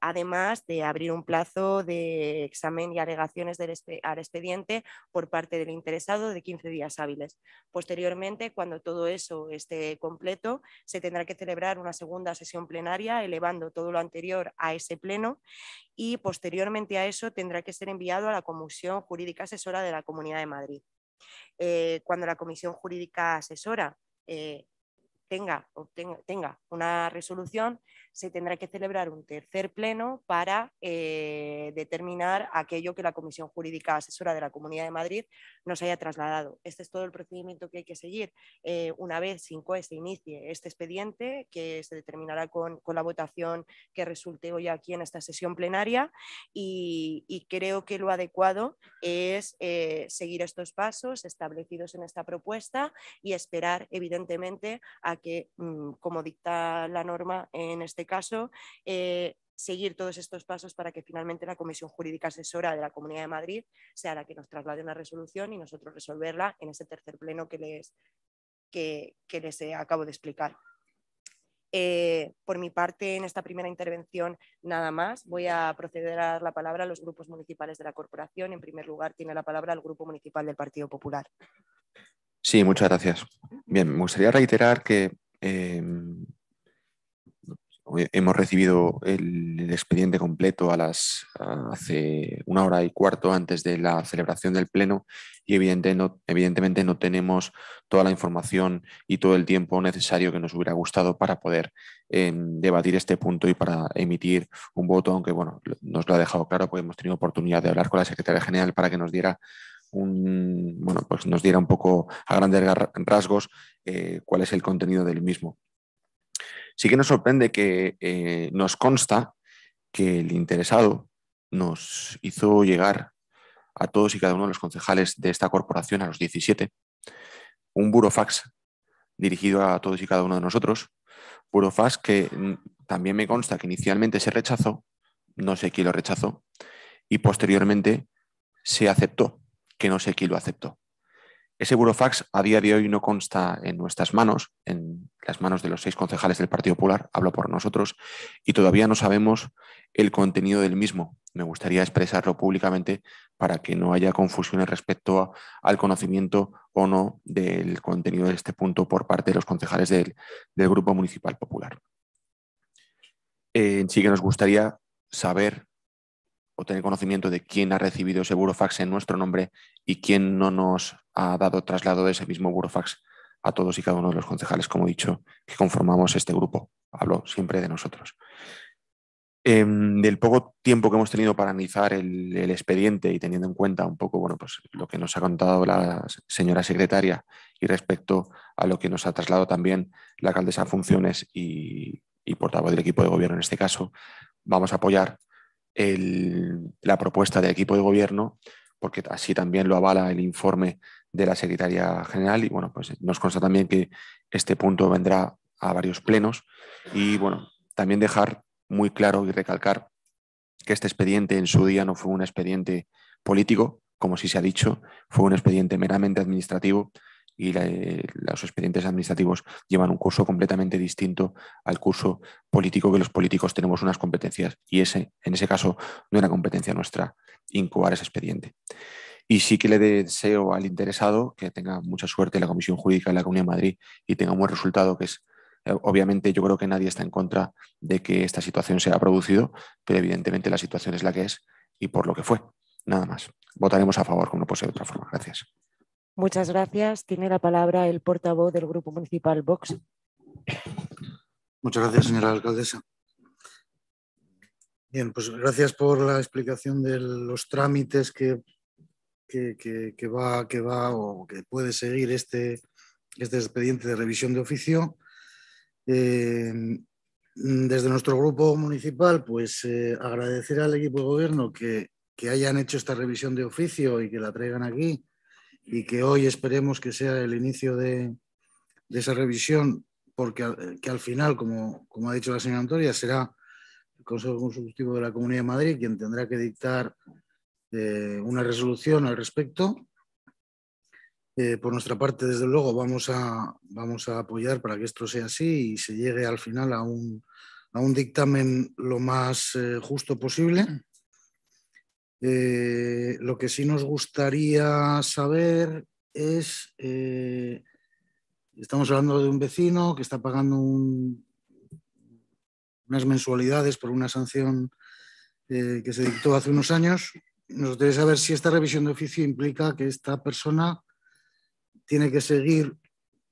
además de abrir un plazo de examen y alegaciones al expediente por parte del interesado de 15 días hábiles. Posteriormente, cuando todo eso esté completo, se tendrá que celebrar una segunda sesión plenaria elevando todo lo anterior a ese pleno y posteriormente a eso tendrá que ser enviado a la Comisión Jurídica Asesora de la Comunidad de Madrid. Eh, cuando la Comisión Jurídica Asesora eh, tenga una resolución, se tendrá que celebrar un tercer pleno para eh, determinar aquello que la Comisión Jurídica Asesora de la Comunidad de Madrid nos haya trasladado. Este es todo el procedimiento que hay que seguir eh, una vez sin se inicie este expediente, que se determinará con, la votación que resulte hoy aquí en esta sesión plenaria. Y, creo que lo adecuado es eh, seguir estos pasos establecidos en esta propuesta y esperar, evidentemente, a que, mm, como dicta la norma en este este caso, eh, seguir todos estos pasos para que finalmente la Comisión Jurídica Asesora de la Comunidad de Madrid sea la que nos traslade una resolución y nosotros resolverla en ese tercer pleno que les, que, les acabo de explicar. Eh, por mi parte, en esta primera intervención, nada más. Voy a proceder a dar la palabra a los grupos municipales de la corporación. En primer lugar, tiene la palabra el Grupo Municipal del Partido Popular. Sí, muchas gracias. Bien, me gustaría reiterar que eh, hemos recibido el, expediente completo a las, hace una hora y cuarto antes de la celebración del Pleno y evidentemente no tenemos toda la información y todo el tiempo necesario que nos hubiera gustado para poder em, debatir este punto y para emitir un voto, aunque bueno, nos lo ha dejado claro porque hemos tenido oportunidad de hablar con la secretaria general para que nos diera un, bueno, pues nos diera un poco a grandes rasgos eh, cuál es el contenido del mismo. Sí que nos sorprende que eh, nos consta que el interesado nos hizo llegar a todos y cada uno de los concejales de esta corporación, a los 17, un burofax dirigido a todos y cada uno de nosotros, burofax que mm, también me consta que inicialmente se rechazó, no sé quién lo rechazó, y posteriormente se aceptó, que no sé quién lo aceptó. Ese burofax a día de hoy no consta en nuestras manos, en las manos de los seis concejales del Partido Popular, hablo por nosotros, y todavía no sabemos el contenido del mismo. Me gustaría expresarlo públicamente para que no haya confusiones respecto al conocimiento o no del contenido de este punto por parte de los concejales del, Grupo Municipal Popular. Eh, en sí que nos gustaría saber o tener conocimiento de quién ha recibido ese burofax en nuestro nombre y quién no nos ha dado traslado de ese mismo burofax a todos y cada uno de los concejales, como he dicho, que conformamos este grupo. Hablo siempre de nosotros. Em, del poco tiempo que hemos tenido para analizar el, expediente y teniendo en cuenta un poco bueno, pues, lo que nos ha contado la señora secretaria y respecto a lo que nos ha trasladado también la alcaldesa funciones y portavoz del equipo de gobierno en este caso, vamos a apoyar el, la propuesta del equipo de gobierno, porque así también lo avala el informe de la Secretaría General y bueno, pues nos consta también que este punto vendrá a varios plenos y bueno, también dejar muy claro y recalcar que este expediente en su día no fue un expediente político, como sí se ha dicho, fue un expediente meramente administrativo y eh, los expedientes administrativos llevan un curso completamente distinto al curso político que los políticos tenemos unas competencias y ese, en ese caso no era competencia nuestra incubar ese expediente. Y sí que le deseo al interesado que tenga mucha suerte la Comisión Jurídica de la Comunidad de Madrid y tenga un buen resultado, que es, eh, obviamente yo creo que nadie está en contra de que esta situación se haya producido, pero evidentemente la situación es la que es y por lo que fue. Nada más. Votaremos a favor, como no puede ser de otra forma. Gracias. Muchas gracias. Tiene la palabra el portavoz del Grupo Municipal Vox. Muchas gracias, señora alcaldesa. Bien, pues gracias por la explicación de los trámites que, que, va, que va o que puede seguir este, este expediente de revisión de oficio. Eh, desde nuestro grupo municipal, pues eh, agradecer al equipo de gobierno que hayan hecho esta revisión de oficio y que la traigan aquí y que hoy esperemos que sea el inicio de, de esa revisión, porque al, que al final, como, como ha dicho la señora Antonia, será el Consejo Consultivo de la Comunidad de Madrid quien tendrá que dictar eh, una resolución al respecto. Eh, por nuestra parte, desde luego, vamos a, vamos a apoyar para que esto sea así y se llegue al final a un, a un dictamen lo más eh, justo posible eh, lo que sí nos gustaría saber es, eh, estamos hablando de un vecino que está pagando unas mensualidades por una sanción eh, que se dictó hace unos años. Nos gustaría saber si esta revisión de oficio implica que esta persona tiene que seguir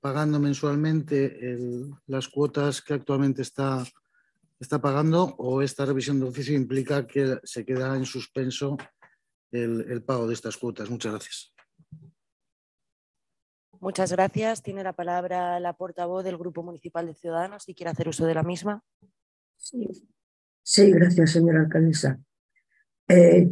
pagando mensualmente las cuotas que actualmente está está pagando o esta revisión de oficio implica que se queda en suspenso el, pago de estas cuotas. Muchas gracias. Muchas gracias. Tiene la palabra la portavoz del Grupo Municipal de Ciudadanos, si quiere hacer uso de la misma. Sí, gracias, señora alcaldesa. Eh,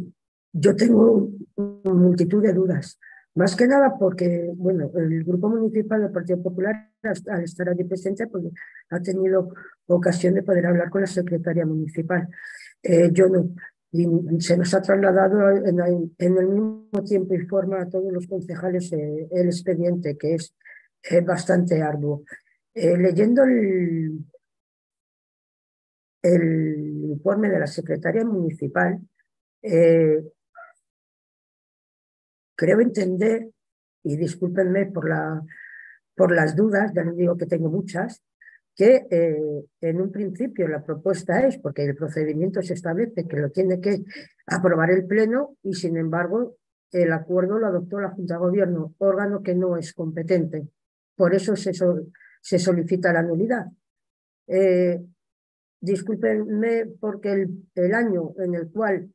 yo tengo multitud de dudas más que nada porque, bueno, el Grupo Municipal del Partido Popular, al estar allí presente, porque ha tenido ocasión de poder hablar con la secretaria municipal. Eh, yo no. se nos ha trasladado en, el mismo tiempo y forma a todos los concejales eh, el expediente, que es bastante arduo. Eh, leyendo el, el informe de la secretaria municipal, creo entender, y discúlpenme por, la, por las dudas, ya no digo que tengo muchas, que eh, en un principio la propuesta es, porque el procedimiento se establece que lo tiene que aprobar el Pleno y sin embargo el acuerdo lo adoptó la Junta de Gobierno, órgano que no es competente. Por eso se, se solicita la nulidad. Eh, discúlpenme porque el, el, año en el cual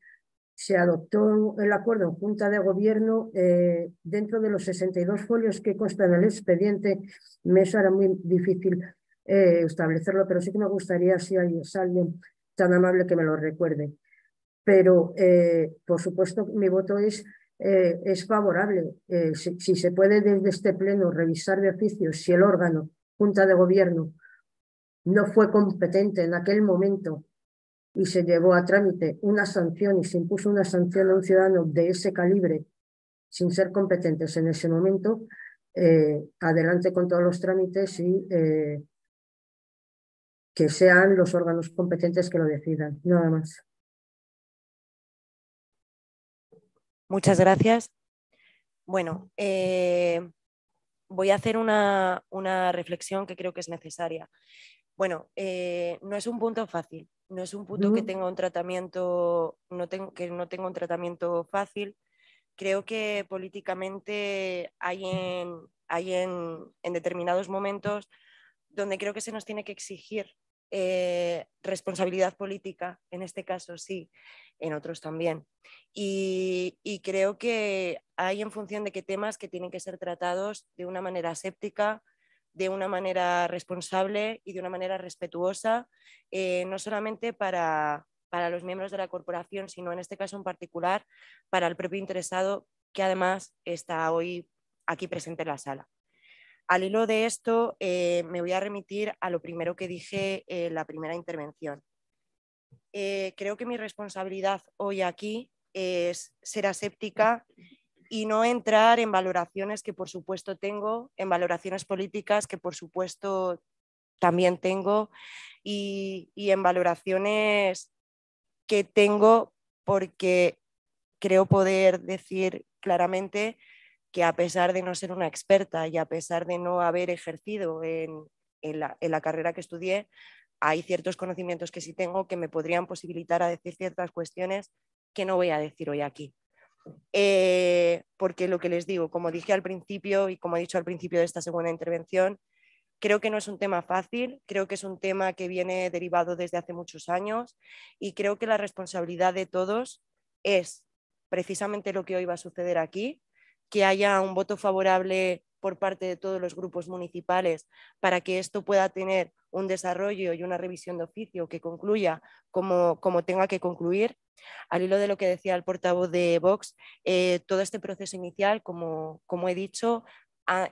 se adoptó el acuerdo en Junta de Gobierno. Eh, dentro de los 62 folios que constan el expediente, me eso era muy difícil eh, establecerlo, pero sí que me gustaría, si hay alguien tan amable que me lo recuerde. Pero, eh, por supuesto, mi voto es, es favorable. Si, se puede desde este pleno revisar de oficio si el órgano, Junta de Gobierno, no fue competente en aquel momento y se llevó a trámite una sanción y se impuso una sanción a un ciudadano de ese calibre sin ser competentes en ese momento, eh, adelante con todos los trámites y eh, que sean los órganos competentes que lo decidan, nada más. Muchas gracias. Bueno, eh, voy a hacer una, reflexión que creo que es necesaria. Bueno, no es un punto fácil, no es un punto que tenga un tratamiento, no tengo, tenga un tratamiento fácil. Creo que políticamente hay, en, hay en, determinados momentos donde creo que se nos tiene que exigir eh, responsabilidad política, en este caso sí, en otros también. Y, y, creo que hay en función de qué temas que tienen que ser tratados de una manera séptica, de una manera responsable y de una manera respetuosa, eh, no solamente para, los miembros de la corporación, sino en este caso en particular para el propio interesado que además está hoy aquí presente en la sala. Al hilo de esto, eh, me voy a remitir a lo primero que dije en la primera intervención. Eh, creo que mi responsabilidad hoy aquí es ser aséptica y no entrar en valoraciones que por supuesto tengo, en valoraciones políticas que por supuesto también tengo y, en valoraciones que tengo porque creo poder decir claramente que a pesar de no ser una experta y a pesar de no haber ejercido en, la, en la carrera que estudié, hay ciertos conocimientos que sí tengo que me podrían posibilitar a decir ciertas cuestiones que no voy a decir hoy aquí. Eh, porque lo que les digo, como dije al principio y como he dicho al principio de esta segunda intervención, creo que no es un tema fácil, creo que es un tema que viene derivado desde hace muchos años y creo que la responsabilidad de todos es precisamente lo que hoy va a suceder aquí, que haya un voto favorable por parte de todos los grupos municipales para que esto pueda tener un desarrollo y una revisión de oficio que concluya como, como tenga que concluir al hilo de lo que decía el portavoz de Vox, eh, todo este proceso inicial, como, he dicho,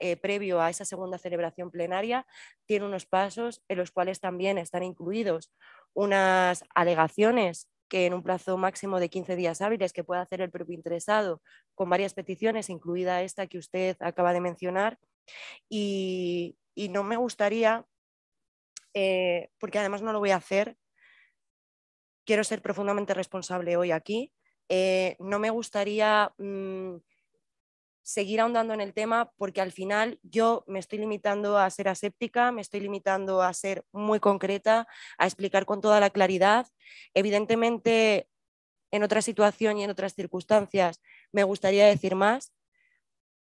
eh, previo a esa segunda celebración plenaria, tiene unos pasos en los cuales también están incluidos unas alegaciones que en un plazo máximo de 15 días hábiles que pueda hacer el propio interesado con varias peticiones, incluida esta que usted acaba de mencionar. Y, no me gustaría, eh, porque además no lo voy a hacer, quiero ser profundamente responsable hoy aquí. Eh, no me gustaría mm, seguir ahondando en el tema porque al final yo me estoy limitando a ser aséptica, me estoy limitando a ser muy concreta, a explicar con toda la claridad. Evidentemente, en otra situación y en otras circunstancias me gustaría decir más,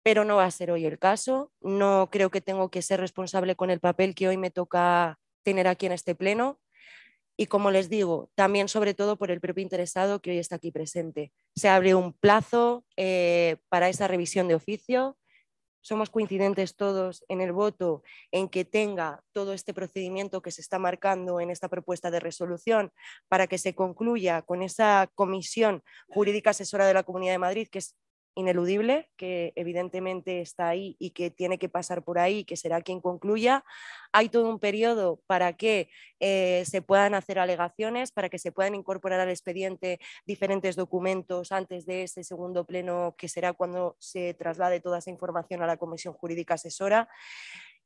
pero no va a ser hoy el caso. No creo que tengo que ser responsable con el papel que hoy me toca tener aquí en este pleno y como les digo, también sobre todo por el propio interesado que hoy está aquí presente. Se abre un plazo eh, para esa revisión de oficio. Somos coincidentes todos en el voto en que tenga todo este procedimiento que se está marcando en esta propuesta de resolución para que se concluya con esa comisión jurídica asesora de la Comunidad de Madrid, que es ineludible, que evidentemente está ahí y que tiene que pasar por ahí, que será quien concluya. Hay todo un periodo para que eh, se puedan hacer alegaciones, para que se puedan incorporar al expediente diferentes documentos antes de ese segundo pleno, que será cuando se traslade toda esa información a la Comisión Jurídica Asesora.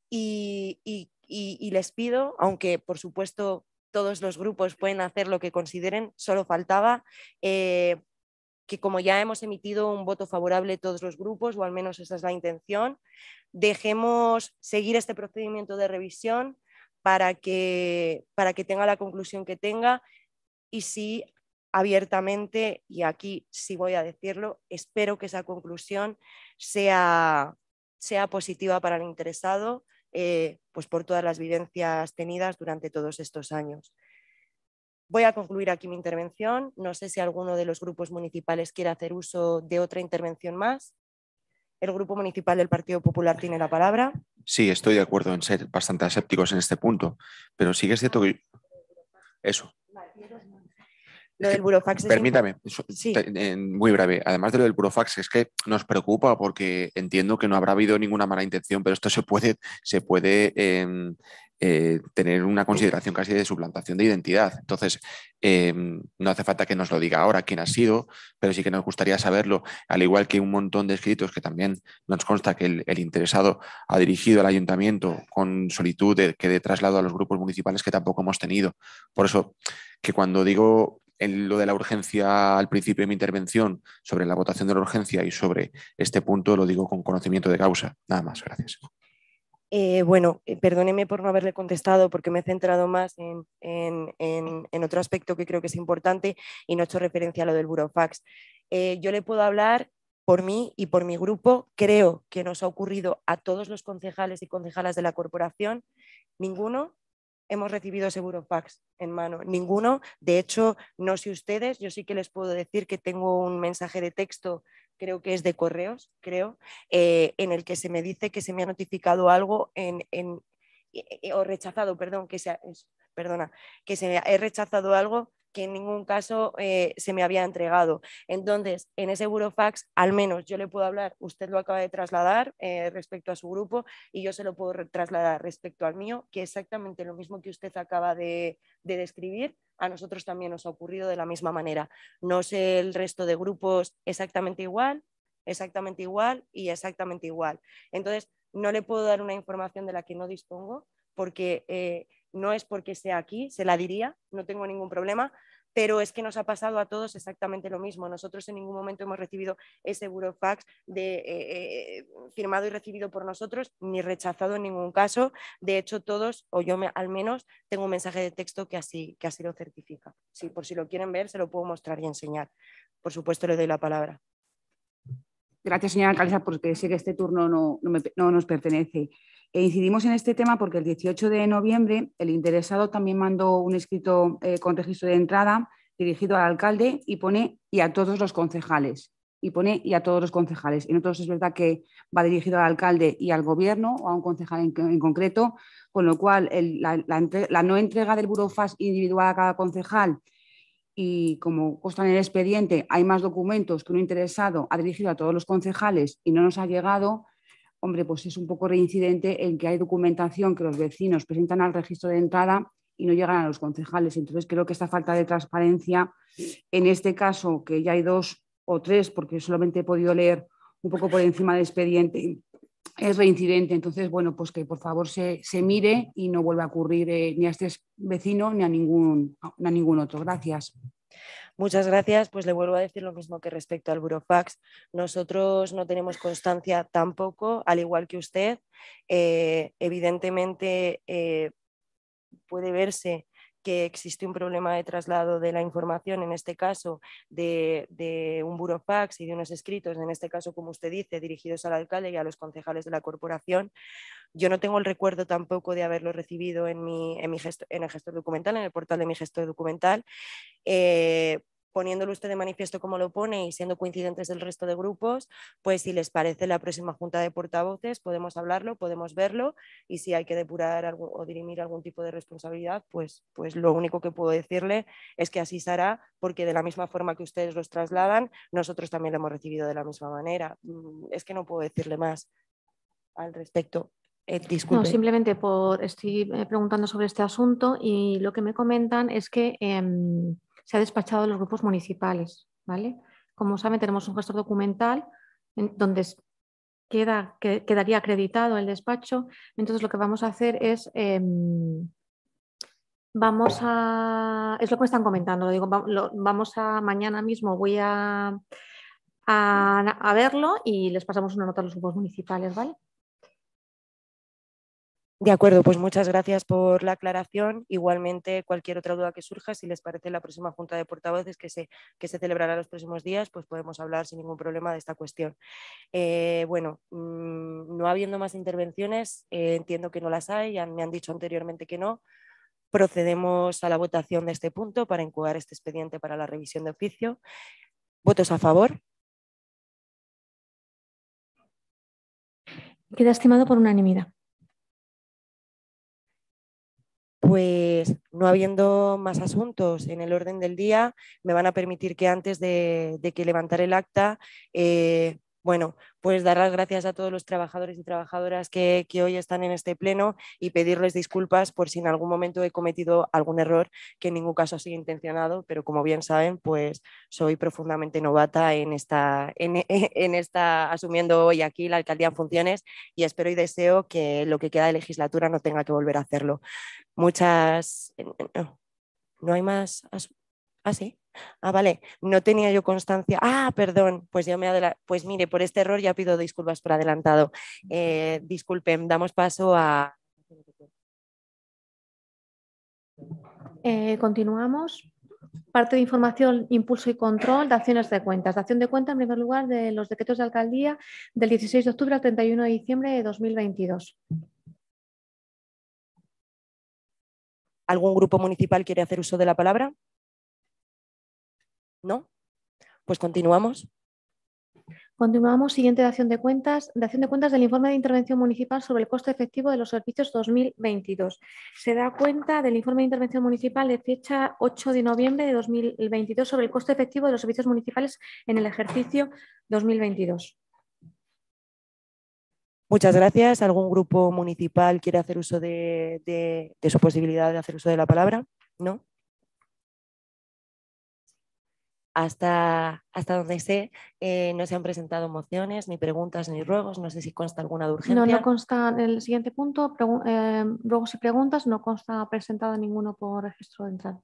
y, les pido, aunque por supuesto todos los grupos pueden hacer lo que consideren, solo faltaba eh, que como ya hemos emitido un voto favorable todos los grupos, o al menos esa es la intención, dejemos seguir este procedimiento de revisión para que, tenga la conclusión que tenga y si abiertamente, y aquí sí voy a decirlo, espero que esa conclusión sea, positiva para el interesado, eh, pues por todas las vivencias tenidas durante todos estos años. Voy a concluir aquí mi intervención. No sé si alguno de los grupos municipales quiere hacer uso de otra intervención más. El Grupo Municipal del Partido Popular tiene la palabra. Sí, estoy de acuerdo en ser bastante asépticos en este punto, pero sí que es cierto que... Eso. Lo del burofax. permítame, muy breve. Además de lo del burofax, es que nos preocupa porque entiendo que no habrá habido ninguna mala intención, pero esto se puede, se puede em, eh, tener una consideración casi de suplantación de identidad. Entonces, em, no hace falta que nos lo diga ahora quién ha sido, pero sí que nos gustaría saberlo, al igual que un montón de escritos que también nos consta que el, interesado ha dirigido al ayuntamiento con solitud de, que de traslado a los grupos municipales que tampoco hemos tenido. Por eso, que cuando digo en lo de la urgencia al principio de mi intervención, sobre la votación de la urgencia y sobre este punto, lo digo con conocimiento de causa. Nada más, gracias. Eh, bueno, eh, perdóneme por no haberle contestado porque me he centrado más en, otro aspecto que creo que es importante y no he hecho referencia a lo del burofax. Eh, yo le puedo hablar por mí y por mi grupo. Creo que nos ha ocurrido a todos los concejales y concejalas de la corporación. Ninguno hemos recibido seguro fax en mano, ninguno. De hecho, no sé ustedes, yo sí que les puedo decir que tengo un mensaje de texto, creo que es de correos, creo, eh, en el que se me dice que se me ha notificado algo en, en, eh, eh, o rechazado, perdón, que se, perdona, que se me ha, he rechazado algo que en ningún caso eh, se me había entregado. Entonces, en ese burofax, al menos yo le puedo hablar, usted lo acaba de trasladar eh, respecto a su grupo y yo se lo puedo trasladar respecto al mío, que exactamente lo mismo que usted acaba de, describir, a nosotros también nos ha ocurrido de la misma manera. No sé el resto de grupos exactamente igual, exactamente igual y exactamente igual. Entonces, no le puedo dar una información de la que no dispongo porque eh, no es porque sea aquí, se la diría, no tengo ningún problema, pero es que nos ha pasado a todos exactamente lo mismo. Nosotros en ningún momento hemos recibido ese burofax eh, eh, firmado y recibido por nosotros, ni rechazado en ningún caso. De hecho, todos, o yo al menos, tengo un mensaje de texto que así, que lo certifica. Sí, por si lo quieren ver, se lo puedo mostrar y enseñar. Por supuesto, le doy la palabra. Gracias, señora alcaldesa, porque sé que este turno no nos pertenece. E incidimos en este tema porque el 18 de noviembre el interesado también mandó un escrito eh, con registro de entrada dirigido al alcalde y pone y a todos los concejales. Y pone y a todos los concejales. no todos es verdad que va dirigido al alcalde y al gobierno o a un concejal en, concreto, con lo cual la, no entrega del burofax individual a cada concejal y como consta en el expediente hay más documentos que un interesado ha dirigido a todos los concejales y no nos ha llegado, hombre, pues es un poco reincidente en que hay documentación que los vecinos presentan al registro de entrada y no llegan a los concejales. Entonces, creo que esta falta de transparencia, en este caso, que ya hay dos o tres, porque solamente he podido leer un poco por encima del expediente, es reincidente. Entonces, bueno, pues que por favor se, mire y no vuelva a ocurrir eh, ni a este vecino ni a ningún, a ningún otro. Gracias. Muchas gracias. Pues le vuelvo a decir lo mismo que respecto al Burofax. Nosotros no tenemos constancia tampoco, al igual que usted. Eh, evidentemente eh, puede verse que existe un problema de traslado de la información, en este caso de, un burofax y de unos escritos, en este caso, como usted dice, dirigidos al alcalde y a los concejales de la corporación. Yo no tengo el recuerdo tampoco de haberlo recibido en, mi, el gestor documental, en el portal de mi gestor documental. Eh, poniéndolo usted de manifiesto como lo pone y siendo coincidentes del resto de grupos, pues si les parece la próxima junta de portavoces podemos hablarlo, podemos verlo y si hay que depurar o dirimir algún tipo de responsabilidad, pues, pues lo único que puedo decirle es que así será porque de la misma forma que ustedes los trasladan, nosotros también lo hemos recibido de la misma manera. Mm, es que no puedo decirle más al respecto. Eh, no, simplemente por, estoy eh, preguntando sobre este asunto y lo que me comentan es que em, se ha despachado a los grupos municipales. ¿vale? Como saben, tenemos un gestor documental en donde queda, quedaría acreditado el despacho. Entonces, lo que vamos a hacer es... Em, vamos a, es lo que me están comentando, lo digo, vamos a, mañana mismo voy a, a, verlo y les pasamos una nota a los grupos municipales, ¿vale? De acuerdo, pues muchas gracias por la aclaración. Igualmente, cualquier otra duda que surja, si les parece la próxima junta de portavoces que se, que se celebrará los próximos días, pues podemos hablar sin ningún problema de esta cuestión. Eh, bueno, mm, no habiendo más intervenciones, eh, entiendo que no las hay, me han dicho anteriormente que no. Procedemos a la votación de este punto para encuadrar este expediente para la revisión de oficio. ¿Votos a favor? Queda estimado por unanimidad pues no habiendo más asuntos en el orden del día, me van a permitir que antes de, que levantar el acta, eh, bueno, pues dar las gracias a todos los trabajadores y trabajadoras que, hoy están en este pleno y pedirles disculpas por si en algún momento he cometido algún error que en ningún caso ha sido intencionado, pero como bien saben, pues soy profundamente novata en esta, en, esta asumiendo hoy aquí la alcaldía en funciones y espero y deseo que lo que queda de legislatura no tenga que volver a hacerlo. Muchas. No, no hay más. Ah, sí. Ah, vale, no tenía yo constancia. Ah, perdón, pues yo me Pues mire, por este error ya pido disculpas por adelantado. Eh, disculpen, damos paso a. Eh, continuamos. Parte de información, impulso y control de acciones de cuentas. De acción de cuentas, en primer lugar, de los decretos de alcaldía del 16 de octubre al 31 de diciembre de 2022. ¿Algún grupo municipal quiere hacer uso de la palabra? ¿No? Pues continuamos. Continuamos. Siguiente de acción de cuentas. De acción de cuentas del informe de intervención municipal sobre el costo efectivo de los servicios 2022. Se da cuenta del informe de intervención municipal de fecha 8 de noviembre de 2022 sobre el costo efectivo de los servicios municipales en el ejercicio 2022. Muchas gracias. ¿Algún grupo municipal quiere hacer uso de, de su posibilidad de hacer uso de la palabra? ¿No? Hasta, hasta donde sé, eh, no se han presentado mociones, ni preguntas, ni ruegos. No sé si consta alguna de urgencia. No, no consta en el siguiente punto. Eh, ruegos y preguntas no consta presentado ninguno por registro de entrada.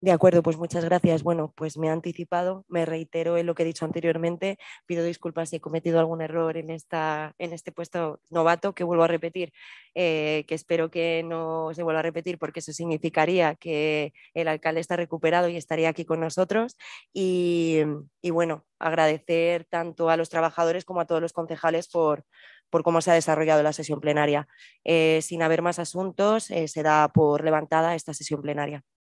De acuerdo, pues muchas gracias. Bueno, pues me he anticipado, me reitero en lo que he dicho anteriormente, pido disculpas si he cometido algún error en, esta, en este puesto novato, que vuelvo a repetir, eh, que espero que no se vuelva a repetir porque eso significaría que el alcalde está recuperado y estaría aquí con nosotros. Y, bueno, agradecer tanto a los trabajadores como a todos los concejales por, por cómo se ha desarrollado la sesión plenaria. Eh, sin haber más asuntos, eh, se da por levantada esta sesión plenaria.